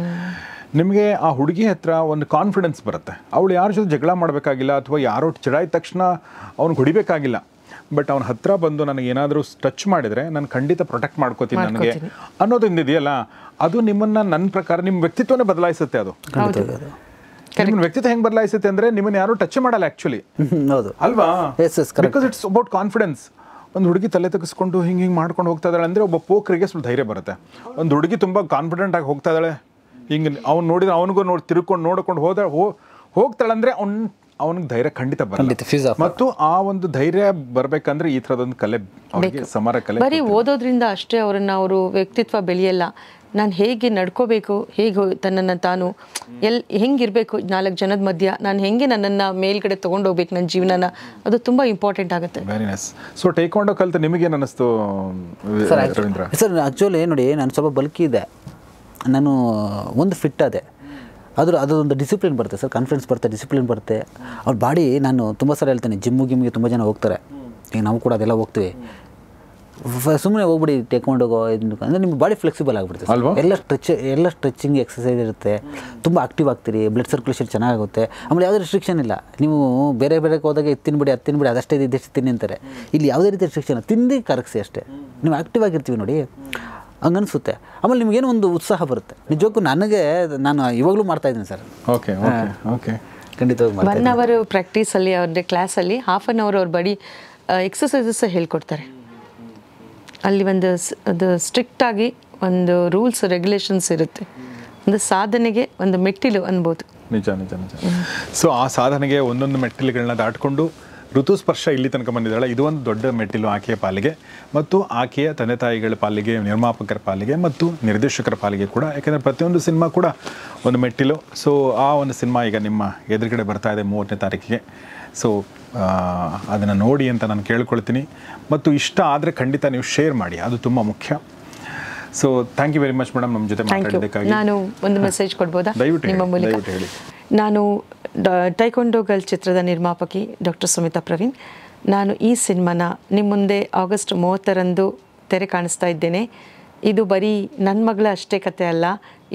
ನಿಮಗೆ ಆ ಹುಡುಗಿ ಹತ್ರ ಒಂದು ಕಾನ್ಫಿಡೆನ್ಸ್ ಬರುತ್ತೆ ಅವಳು ಯಾರ ಜೊತೆ ಜಗಳ ಮಾಡಬೇಕಾಗಿಲ್ಲ ಅಥವಾ ಯಾರೋ ಚಡಾಯಿದ ತಕ್ಷಣ ಅವ್ನಿಗೆ ಹೊಡಿಬೇಕಾಗಿಲ್ಲ ಬಟ್ ಅವನ ಹತ್ರ ಬಂದು ನನಗೆ ಏನಾದರೂ ಟಚ್ ಮಾಡಿದರೆ ನಾನು ಖಂಡಿತ ಪ್ರೊಟೆಕ್ಟ್ ಮಾಡ್ಕೋತೀನಿ ನನಗೆ ಅನ್ನೋದೊಂದು ಇದೆಯಲ್ಲ ಅದು ನಿಮ್ಮನ್ನು ನನ್ನ ಪ್ರಕಾರ ನಿಮ್ಮ ವ್ಯಕ್ತಿತ್ವನೇ ಬದಲಾಯಿಸುತ್ತೆ ಅದು ನಿಮ್ಮ ವ್ಯಕ್ತಿತ್ವ ಹೆಂಗೆ ಬದಲಾಯಿಸುತ್ತೆ ಅಂದರೆ ನಿಮ್ಮನ್ನು ಯಾರೂ ಟಚ್ ಮಾಡಲ್ಲ ಆ್ಯಕ್ಚುಲಿ ಅಲ್ವಾ ಬಿಕಾಸ್ ಇಟ್ಸ್ ಅಬೌಟ್ ಕಾನ್ಫಿಡೆನ್ಸ್ ಒಂದು ಹುಡುಗಿ ತಲೆ ತೆಗೆಸ್ಕೊಂಡು ಹಿಂಗೆ ಹಿಂಗೆ ಮಾಡ್ಕೊಂಡು ಹೋಗ್ತಾ ಇದ್ದಾಳೆ ಅಂದರೆ ಒಬ್ಬ ಪೋಕರಿಗೆ ಸ್ವಲ್ಪ ಧೈರ್ಯ ಬರುತ್ತೆ ಒಂದು ಹುಡುಗಿ ತುಂಬ ಕಾನ್ಫಿಡೆಂಟ್ ಆಗಿ ಹೋಗ್ತಾ ಇದ್ದಾಳೆ ಹಿಂಗೆ ಅವ್ನು ನೋಡಿದ್ರೆ ಅವನಿಗೂ ನೋಡಿ ತಿರ್ಕೊಂಡು ನೋಡ್ಕೊಂಡು ಹೋದ ಹೋಗ್ತಾಳಂದ್ರೆ ಅವ್ನ ಅವನಿಗೆ ಧೈರ್ಯ ಖಂಡಿತ ಮತ್ತು ಆ ಒಂದು ಧೈರ್ಯ ಬರಬೇಕಂದ್ರೆ ಈ ಥರದೊಂದು ಕಲೆ ಅವರಿಗೆ ಸಮರ ಕಲೆ ಬರೀ ಓದೋದ್ರಿಂದ ಅಷ್ಟೇ ಅವರನ್ನು ಅವರು ವ್ಯಕ್ತಿತ್ವ ಬೆಳೆಯಲ್ಲ ನಾನು ಹೇಗೆ ನಡ್ಕೋಬೇಕು ಹೇಗೆ ತನ್ನನ್ನು ತಾನು ಎಲ್ಲಿ ಹೆಂಗಿರಬೇಕು ನಾಲ್ಕು ಜನದ ಮಧ್ಯ ನಾನು ಹೆಂಗೆ ನನ್ನನ್ನು ಮೇಲ್ಗಡೆ ತೊಗೊಂಡೋಗ್ಬೇಕು ನನ್ನ ಜೀವನನ ಅದು ತುಂಬ ಇಂಪಾರ್ಟೆಂಟ್ ಆಗುತ್ತೆ ವೆರಿ ನೈಸ್ ಸೊ ಟೇಕೊಂಡೋ ಕಲಿತು ನಿಮಗೇನು ಅನ್ನಿಸ್ತು ಸರ್ ಆಕ್ಚುಲಿ ನೋಡಿ ನಾನು ಸ್ವಲ್ಪ ಬಲ್ಕಿ ಇದೆ ನಾನು ಒಂದು ಫಿಟ್ ಅದೇ ಆದರೂ ಅದೊಂದು ಡಿಸಿಪ್ಲಿನ್ ಬರುತ್ತೆ ಸರ್ ಕಾನ್ಫಿಡೆನ್ಸ್ ಬರುತ್ತೆ ಡಿಸಿಪ್ಲಿನ್ ಬರುತ್ತೆ ಅವ್ರ ಬಾಡಿ ನಾನು ತುಂಬ ಸಲ ಹೇಳ್ತೇನೆ ಜಿಮ್ಮು ಗಿಮ್ಗೆ ತುಂಬ ಜನ ಹೋಗ್ತಾರೆ ಈಗ ನಾವು ಕೂಡ ಅದೆಲ್ಲ ಹೋಗ್ತೀವಿ ಸುಮ್ಮನೆ ಹೋಗ್ಬಿಡಿ ಟೇಕೊಂಡು ಹೋಗೋ ಅಂದರೆ ನಿಮ್ಮ ಬಾಡಿ ಫ್ಲೆಕ್ಸಿಬಲ್ ಆಗಿಬಿಡುತ್ತೆ ಎಲ್ಲ ಸ್ಟ್ರೆಚ್ ಎಲ್ಲ ಸ್ಟ್ರೆಚಿಂಗ್ ಎಕ್ಸಸೈಸ್ ಇರುತ್ತೆ ತುಂಬ ಆಕ್ಟಿವ್ ಆಗ್ತೀರಿ ಬ್ಲಡ್ ಸರ್ಕ್ಯುಲೇಷನ್ ಚೆನ್ನಾಗುತ್ತೆ ಆಮೇಲೆ ಯಾವುದೇ ರಿಸ್ಟ್ರಿಕ್ಷನ್ ಇಲ್ಲ ನೀವು ಬೇರೆ ಬೇರೆ ಹೋದಾಗ ತಿನ್ಬಿಡಿ ಅದು ತಿನ್ಬಿಡಿ ಅದಷ್ಟೇ ಇದ್ದಷ್ಟು ತಿನ್ನಿ ಅಂತಾರೆ ಇಲ್ಲಿ ಯಾವುದೇ ರೀತಿ ರಿಸ್ಟ್ರಿಕ್ಷನ್ ತಿಂದು ಕರಗಿಸಿ ಅಷ್ಟೇ ನೀವು ಆಕ್ಟಿವ್ ಆಗಿರ್ತೀವಿ ನೋಡಿ ಹಂಗನ್ಸುತ್ತೆ ಆಮೇಲೆ ನಿಮ್ಗೇನು ಒಂದು ಉತ್ಸಾಹ ಬರುತ್ತೆ ನಿಜಕ್ಕೂ ನನಗೆ ನಾನು ಇವಾಗಲೂ ಮಾಡ್ತಾ ಇದ್ದೀನಿ ಸರ್ ಓಕೆ ಓಕೆ ಖಂಡಿತವಾಗಿ ಒನ್ ಅವರ್ ಪ್ರಾಕ್ಟೀಸಲ್ಲಿ ಅವ್ರದ್ದೇ ಕ್ಲಾಸಲ್ಲಿ ಹಾಫ್ ಆನ್ ಅವರ್ ಅವ್ರ ಬಡಿ ಎಕ್ಸಸೈಸಸ್ ಹೇಳ್ಕೊಡ್ತಾರೆ ಅಲ್ಲಿ ಒಂದು ಅದು ಸ್ಟ್ರಿಕ್ಟ್ ಆಗಿ ಒಂದು ರೂಲ್ಸ್ ರೆಗ್ಯುಲೇಷನ್ಸ್ ಇರುತ್ತೆ ಒಂದು ಸಾಧನೆಗೆ ಒಂದು ಮೆಟ್ಟಿಲು ಅನ್ಬೋದು ನಿಜ ನಿಜ ನಿಜ ಸೊ ಆ ಸಾಧನೆಗೆ ಒಂದೊಂದು ಮೆಟ್ಟಿಲುಗಳನ್ನ ದಾಟ್ಕೊಂಡು ಋತುಸ್ಪರ್ಶ ಇಲ್ಲಿ ತನಕ ಬಂದಿದ್ದಾಳೆ ಇದು ಒಂದು ದೊಡ್ಡ ಮೆಟ್ಟಿಲು ಆಕೆಯ ಪಾಲಿಗೆ ಮತ್ತು ಆಕೆಯ ತಂದೆ ತಾಯಿಗಳ ಪಾಲಿಗೆ ನಿರ್ಮಾಪಕರ ಪಾಲಿಗೆ ಮತ್ತು ನಿರ್ದೇಶಕರ ಪಾಲಿಗೆ ಕೂಡ ಯಾಕೆಂದರೆ ಪ್ರತಿಯೊಂದು ಸಿನಿಮಾ ಕೂಡ ಒಂದು ಮೆಟ್ಟಿಲು ಸೊ ಆ ಒಂದು ಸಿನಿಮಾ ಈಗ ನಿಮ್ಮ ಎದುರುಗಡೆ ಬರ್ತಾ ಇದೆ ಮೂವತ್ತನೇ ತಾರೀಕಿಗೆ ಸೊ ಅದನ್ನು ನೋಡಿ ಅಂತ ನಾನು ಕೇಳ್ಕೊಳ್ತೀನಿ ಮತ್ತು ಇಷ್ಟ ಆದರೆ ಖಂಡಿತ ನೀವು ಶೇರ್ ಮಾಡಿ ಅದು ತುಂಬ ಮುಖ್ಯ so thank you very much madam ನಮ್ಮ ಜೊತೆ ಮಾತಾಡೋದಕ್ಕಾಗಿ ನಾನು ಒಂದು ಮೆಸೇಜ್ ಕೊಡ್ಬೋದಾ ದಯವಿಟ್ಟು ನಿಮ್ಮ ಹೇಳಿ ನಾನು ಟೈಕೊಂಡೋಗಲ್ ಚಿತ್ರದ ನಿರ್ಮಾಪಕಿ ಡಾಕ್ಟರ್ ಸುಮಿತಾ ಪ್ರವೀಣ್ ನಾನು ಈ ಸಿನಿಮಾನ ನಿಮ್ಮ ಮುಂದೆ ಆಗಸ್ಟ್ ಮೂವತ್ತರಂದು ತೆರೆ ಕಾಣಿಸ್ತಾ ಇದ್ದೇನೆ ಇದು ಬರೀ ನನ್ನ ಮಗಳ ಅಷ್ಟೇ ಕತೆ ಅಲ್ಲ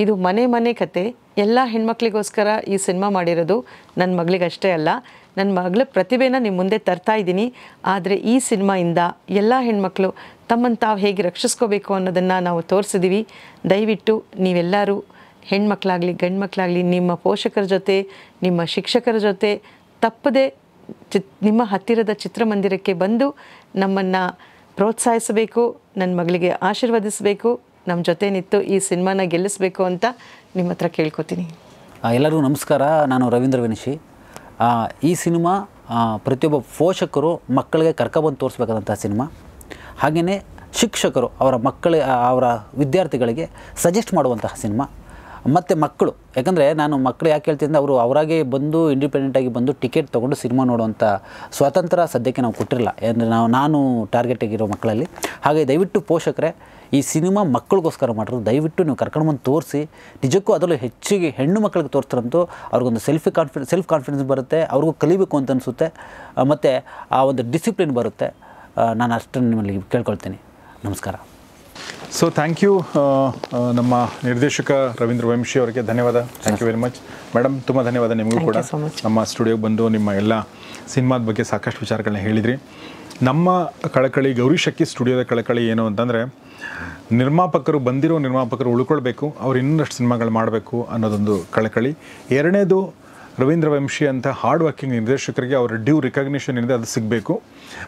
ಇದು ಮನೆ ಮನೆ ಕತೆ ಎಲ್ಲ ಹೆಣ್ಮಕ್ಳಿಗೋಸ್ಕರ ಈ ಸಿನಿಮಾ ಮಾಡಿರೋದು ನನ್ನ ಮಗಳಿಗಷ್ಟೇ ಅಲ್ಲ ನನ್ನ ಮಗಳ ಪ್ರತಿಭೆನ ನಿಮ್ಮ ಮುಂದೆ ತರ್ತಾ ಇದ್ದೀನಿ ಆದರೆ ಈ ಸಿನಿಮಾಯಿಂದ ಎಲ್ಲ ಹೆಣ್ಮಕ್ಳು ತಮ್ಮನ್ನು ತಾವು ಹೇಗೆ ರಕ್ಷಿಸ್ಕೋಬೇಕು ಅನ್ನೋದನ್ನು ನಾವು ತೋರಿಸಿದ್ದೀವಿ ದಯವಿಟ್ಟು ನೀವೆಲ್ಲರೂ ಹೆಣ್ಮಕ್ಳಾಗಲಿ ಗಂಡು ಮಕ್ಕಳಾಗಲಿ ನಿಮ್ಮ ಪೋಷಕರ ಜೊತೆ ನಿಮ್ಮ ಶಿಕ್ಷಕರ ಜೊತೆ ತಪ್ಪದೆ ಚಿತ್ ನಿಮ್ಮ ಹತ್ತಿರದ ಚಿತ್ರಮಂದಿರಕ್ಕೆ ಬಂದು ನಮ್ಮನ್ನು ಪ್ರೋತ್ಸಾಹಿಸಬೇಕು ನನ್ನ ಮಗಳಿಗೆ ಆಶೀರ್ವದಿಸಬೇಕು ನಮ್ಮ ಜೊತೆ ನಿಂತು ಈ ಸಿನಿಮಾನ ಗೆಲ್ಲಿಸಬೇಕು ಅಂತ ನಿಮ್ಮ ಹತ್ರ ಕೇಳ್ಕೊತೀನಿ ಎಲ್ಲರಿಗೂ ನಮಸ್ಕಾರ ನಾನು ರವೀಂದ್ರ ವಿನಿಶಿ ಈ ಸಿನಿಮಾ ಪ್ರತಿಯೊಬ್ಬ ಪೋಷಕರು ಮಕ್ಕಳಿಗೆ ಕರ್ಕೊಬಂದು ತೋರಿಸ್ಬೇಕಾದಂಥ ಸಿನಿಮಾ ಹಾಗೆಯೇ ಶಿಕ್ಷಕರು ಅವರ ಮಕ್ಕಳ ಅವರ ವಿದ್ಯಾರ್ಥಿಗಳಿಗೆ ಸಜೆಸ್ಟ್ ಮಾಡುವಂತಹ ಸಿನಿಮಾ ಮತ್ತು ಮಕ್ಕಳು ಯಾಕಂದರೆ ನಾನು ಮಕ್ಕಳು ಯಾಕೆ ಹೇಳ್ತೀನಿ ಅವರು ಅವರಾಗೆ ಬಂದು ಇಂಡಿಪೆಂಡೆಂಟಾಗಿ ಬಂದು ಟಿಕೆಟ್ ತೊಗೊಂಡು ಸಿನಿಮಾ ನೋಡುವಂಥ ಸ್ವಾತಂತ್ರ್ಯ ಸದ್ಯಕ್ಕೆ ನಾವು ಕೊಟ್ಟಿರಲ್ಲ ಏನಂದರೆ ನಾವು ನಾನು ಟಾರ್ಗೆಟ್ ಆಗಿರೋ ಮಕ್ಕಳಲ್ಲಿ ಹಾಗೆ ದಯವಿಟ್ಟು ಪೋಷಕರೇ ಈ ಸಿನಿಮಾ ಮಕ್ಕಳಿಗೋಸ್ಕರ ಮಾಡಿರೋದು ದಯವಿಟ್ಟು ನೀವು ಕರ್ಕೊಂಡು ಬಂದು ತೋರಿಸಿ ನಿಜಕ್ಕೂ ಅದರಲ್ಲೂ ಹೆಚ್ಚಿಗೆ ಹೆಣ್ಣು ಮಕ್ಕಳಿಗೆ ತೋರಿಸ್ತಾರಂತೂ ಅವ್ರಿಗೊಂದು ಸೆಲ್ಫಿ ಕಾನ್ಫಿಡೆನ್ಸ್ ಸೆಲ್ಫ್ ಕಾನ್ಫಿಡೆನ್ಸ್ ಬರುತ್ತೆ ಅವ್ರಿಗೂ ಕಲಿಬೇಕು ಅಂತ ಅನಿಸುತ್ತೆ ಮತ್ತು ಆ ಒಂದು ಡಿಸಿಪ್ಲಿನ್ ಬರುತ್ತೆ ನಾನು ಅಷ್ಟನ್ನು ನಿಮ್ಮಲ್ಲಿ ಕೇಳ್ಕೊಳ್ತೀನಿ ನಮಸ್ಕಾರ ಸೊ ಥ್ಯಾಂಕ್ ಯು ನಮ್ಮ ನಿರ್ದೇಶಕ ರವೀಂದ್ರ ವಂಶಿ ಅವರಿಗೆ ಧನ್ಯವಾದ thank you very much madam ತುಂಬ ಧನ್ಯವಾದ ನಿಮಗೂ ಕೂಡ ನಮ್ಮ ಸ್ಟುಡಿಯೋಗೆ ಬಂದು ನಿಮ್ಮ ಎಲ್ಲ ಸಿನಿಮಾದ ಬಗ್ಗೆ ಸಾಕಷ್ಟು ವಿಚಾರಗಳನ್ನ ಹೇಳಿದ್ರಿ ನಮ್ಮ ಕಳಕಳಿ ಗೌರಿ ಶಕ್ತಿ ಸ್ಟುಡಿಯೋದ ಕಳಕಳಿ ಏನು ಅಂತಂದರೆ ನಿರ್ಮಾಪಕರು ಬಂದಿರೋ ನಿರ್ಮಾಪಕರು ಉಳ್ಕೊಳ್ಬೇಕು ಅವ್ರು ಇನ್ನಷ್ಟು ಸಿನಿಮಾಗಳು ಮಾಡಬೇಕು ಅನ್ನೋದೊಂದು ಕಳಕಳಿ ಎರಡನೇದು ರವೀಂದ್ರ ವಂಶಿ ಅಂತ ಹಾರ್ಡ್ ವರ್ಕಿಂಗ್ ನಿರ್ದೇಶಕರಿಗೆ ಅವರ ಡ್ಯೂ ರೆಕಗ್ನಿಷನ್ ಇದೆ ಅದು ಸಿಗಬೇಕು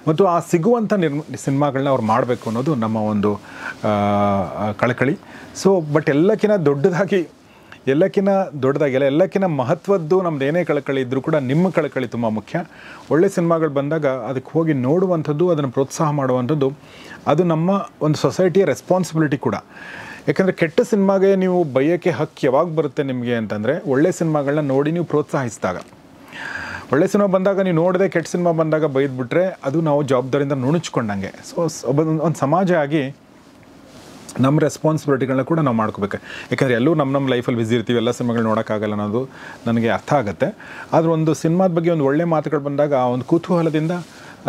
ಮತ್ತು ಆ ಸಿಗುವಂಥ ನಿರ್ಮ ಸಿನಿಮಾಗಳನ್ನ ಅವ್ರು ಮಾಡಬೇಕು ಅನ್ನೋದು ನಮ್ಮ ಒಂದು ಕಳಕಳಿ ಸೊ ಬಟ್ ಎಲ್ಲಕ್ಕಿಂತ ದೊಡ್ಡದಾಗಿ ಎಲ್ಲಕ್ಕಿಂತ ದೊಡ್ಡದಾಗಿಲ್ಲ ಎಲ್ಲಕ್ಕಿಂತ ಮಹತ್ವದ್ದು ನಮ್ದು ಏನೇ ಕಳಕಳಿ ಇದ್ದರೂ ಕೂಡ ನಿಮ್ಮ ಕಳಕಳಿ ತುಂಬ ಮುಖ್ಯ ಒಳ್ಳೆ ಸಿನಿಮಾಗಳು ಬಂದಾಗ ಅದಕ್ಕೆ ಹೋಗಿ ನೋಡುವಂಥದ್ದು ಅದನ್ನು ಪ್ರೋತ್ಸಾಹ ಮಾಡುವಂಥದ್ದು ಅದು ನಮ್ಮ ಒಂದು ಸೊಸೈಟಿಯ ರೆಸ್ಪಾನ್ಸಿಬಿಲಿಟಿ ಕೂಡ ಯಾಕೆಂದರೆ ಕೆಟ್ಟ ಸಿನಿಮಾಗೆ ನೀವು ಬಯಕೆ ಹಕ್ಕು ಯಾವಾಗ ಬರುತ್ತೆ ನಿಮಗೆ ಅಂತಂದರೆ ಒಳ್ಳೆ ಸಿನಿಮಾಗಳನ್ನ ನೋಡಿ ನೀವು ಪ್ರೋತ್ಸಾಹಿಸಿದಾಗ ಒಳ್ಳೆ ಸಿನಿಮಾ ಬಂದಾಗ ನೀವು ನೋಡದೆ ಕೆಟ್ಟ ಸಿನಿಮಾ ಬಂದಾಗ ಬೈದ್ಬಿಟ್ರೆ ಅದು ನಾವು ಜವಾಬ್ದಾರಿಯಿಂದ ನುಣುಚ್ಕೊಂಡಂಗೆ ಸೊ ಒಂದು ಸಮಾಜ ಆಗಿ ನಮ್ಮ ರೆಸ್ಪಾನ್ಸಿಬಿಲಿಟಿಗಳನ್ನ ಕೂಡ ನಾವು ಮಾಡ್ಕೋಬೇಕು ಯಾಕಂದರೆ ಎಲ್ಲೂ ನಮ್ಮ ನಮ್ಮ ಲೈಫಲ್ಲಿ ಬಿಸಿ ಇರ್ತೀವಿ ಎಲ್ಲ ಸಿನಿಮಾಗಳು ನೋಡೋಕ್ಕಾಗಲ್ಲ ಅನ್ನೋದು ನನಗೆ ಅರ್ಥ ಆಗುತ್ತೆ ಆದರೆ ಒಂದು ಸಿನಿಮಾದ ಬಗ್ಗೆ ಒಂದು ಒಳ್ಳೆ ಮಾತುಗಳು ಬಂದಾಗ ಆ ಒಂದು ಕುತೂಹಲದಿಂದ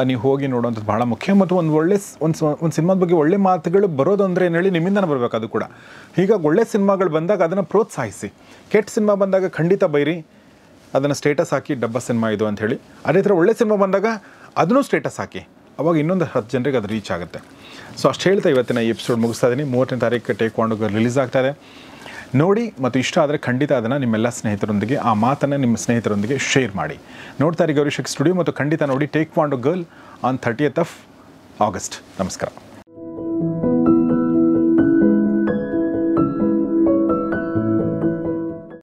ನೀವು ಹೋಗಿ ನೋಡೋವಂಥದ್ದು ಭಾಳ ಮುಖ್ಯ ಮತ್ತು ಒಂದು ಒಳ್ಳೆ ಒಂದು ಒಂದು ಸಿನಿಮಾದ ಬಗ್ಗೆ ಒಳ್ಳೆ ಮಾತುಗಳು ಬರೋದು ಅಂದರೆ ಏನು ಹೇಳಿ ನಿಮ್ಮಿಂದನೇ ಬರಬೇಕು ಅದು ಕೂಡ ಹೀಗಾಗಿ ಒಳ್ಳೆ ಸಿನಿಮಾಗಳು ಬಂದಾಗ ಅದನ್ನು ಪ್ರೋತ್ಸಾಹಿಸಿ ಕೆಟ್ಟ ಸಿನಿಮಾ ಬಂದಾಗ ಖಂಡಿತ ಬೈರಿ ಅದನ್ನು ಸ್ಟೇಟಸ್ ಹಾಕಿ ಡಬ್ಬ ಸಿನಿಮಾ ಇದು ಅಂತ ಹೇಳಿ ಅದೇ ಥರ ಒಳ್ಳೆ ಸಿನಿಮಾ ಬಂದಾಗ ಅದನ್ನೂ ಸ್ಟೇಟಸ್ ಹಾಕಿ ಅವಾಗ ಇನ್ನೊಂದು ಹತ್ತು ಜನರಿಗೆ ಅದು ರೀಚ್ ಆಗುತ್ತೆ ಸೊ ಅಷ್ಟು ಹೇಳ್ತಾ ಇವತ್ತಿನ ಈ ಎಪಿಸೋಡ್ ಮುಗಿಸ್ತಾ ಇದ್ದೀನಿ ಮೂವತ್ತನೇ ತಾರೀಕು ಟೇಕ್ ಗರ್ಲ್ ರಿಲೀಸ್ ಇದೆ ನೋಡಿ ಮತ್ತು ಇಷ್ಟ ಆದರೆ ಖಂಡಿತ ಅದನ್ನು ನಿಮ್ಮೆಲ್ಲ ಸ್ನೇಹಿತರೊಂದಿಗೆ ಆ ಮಾತನ್ನು ನಿಮ್ಮ ಸ್ನೇಹಿತರೊಂದಿಗೆ ಶೇರ್ ಮಾಡಿ ನೋಡ್ತಾರೆ ಗೌರಿಶಕ್ ಸ್ಟುಡಿಯೋ ಮತ್ತು ಖಂಡಿತ ನೋಡಿ take one girl on thirtieth of August ನಮಸ್ಕಾರ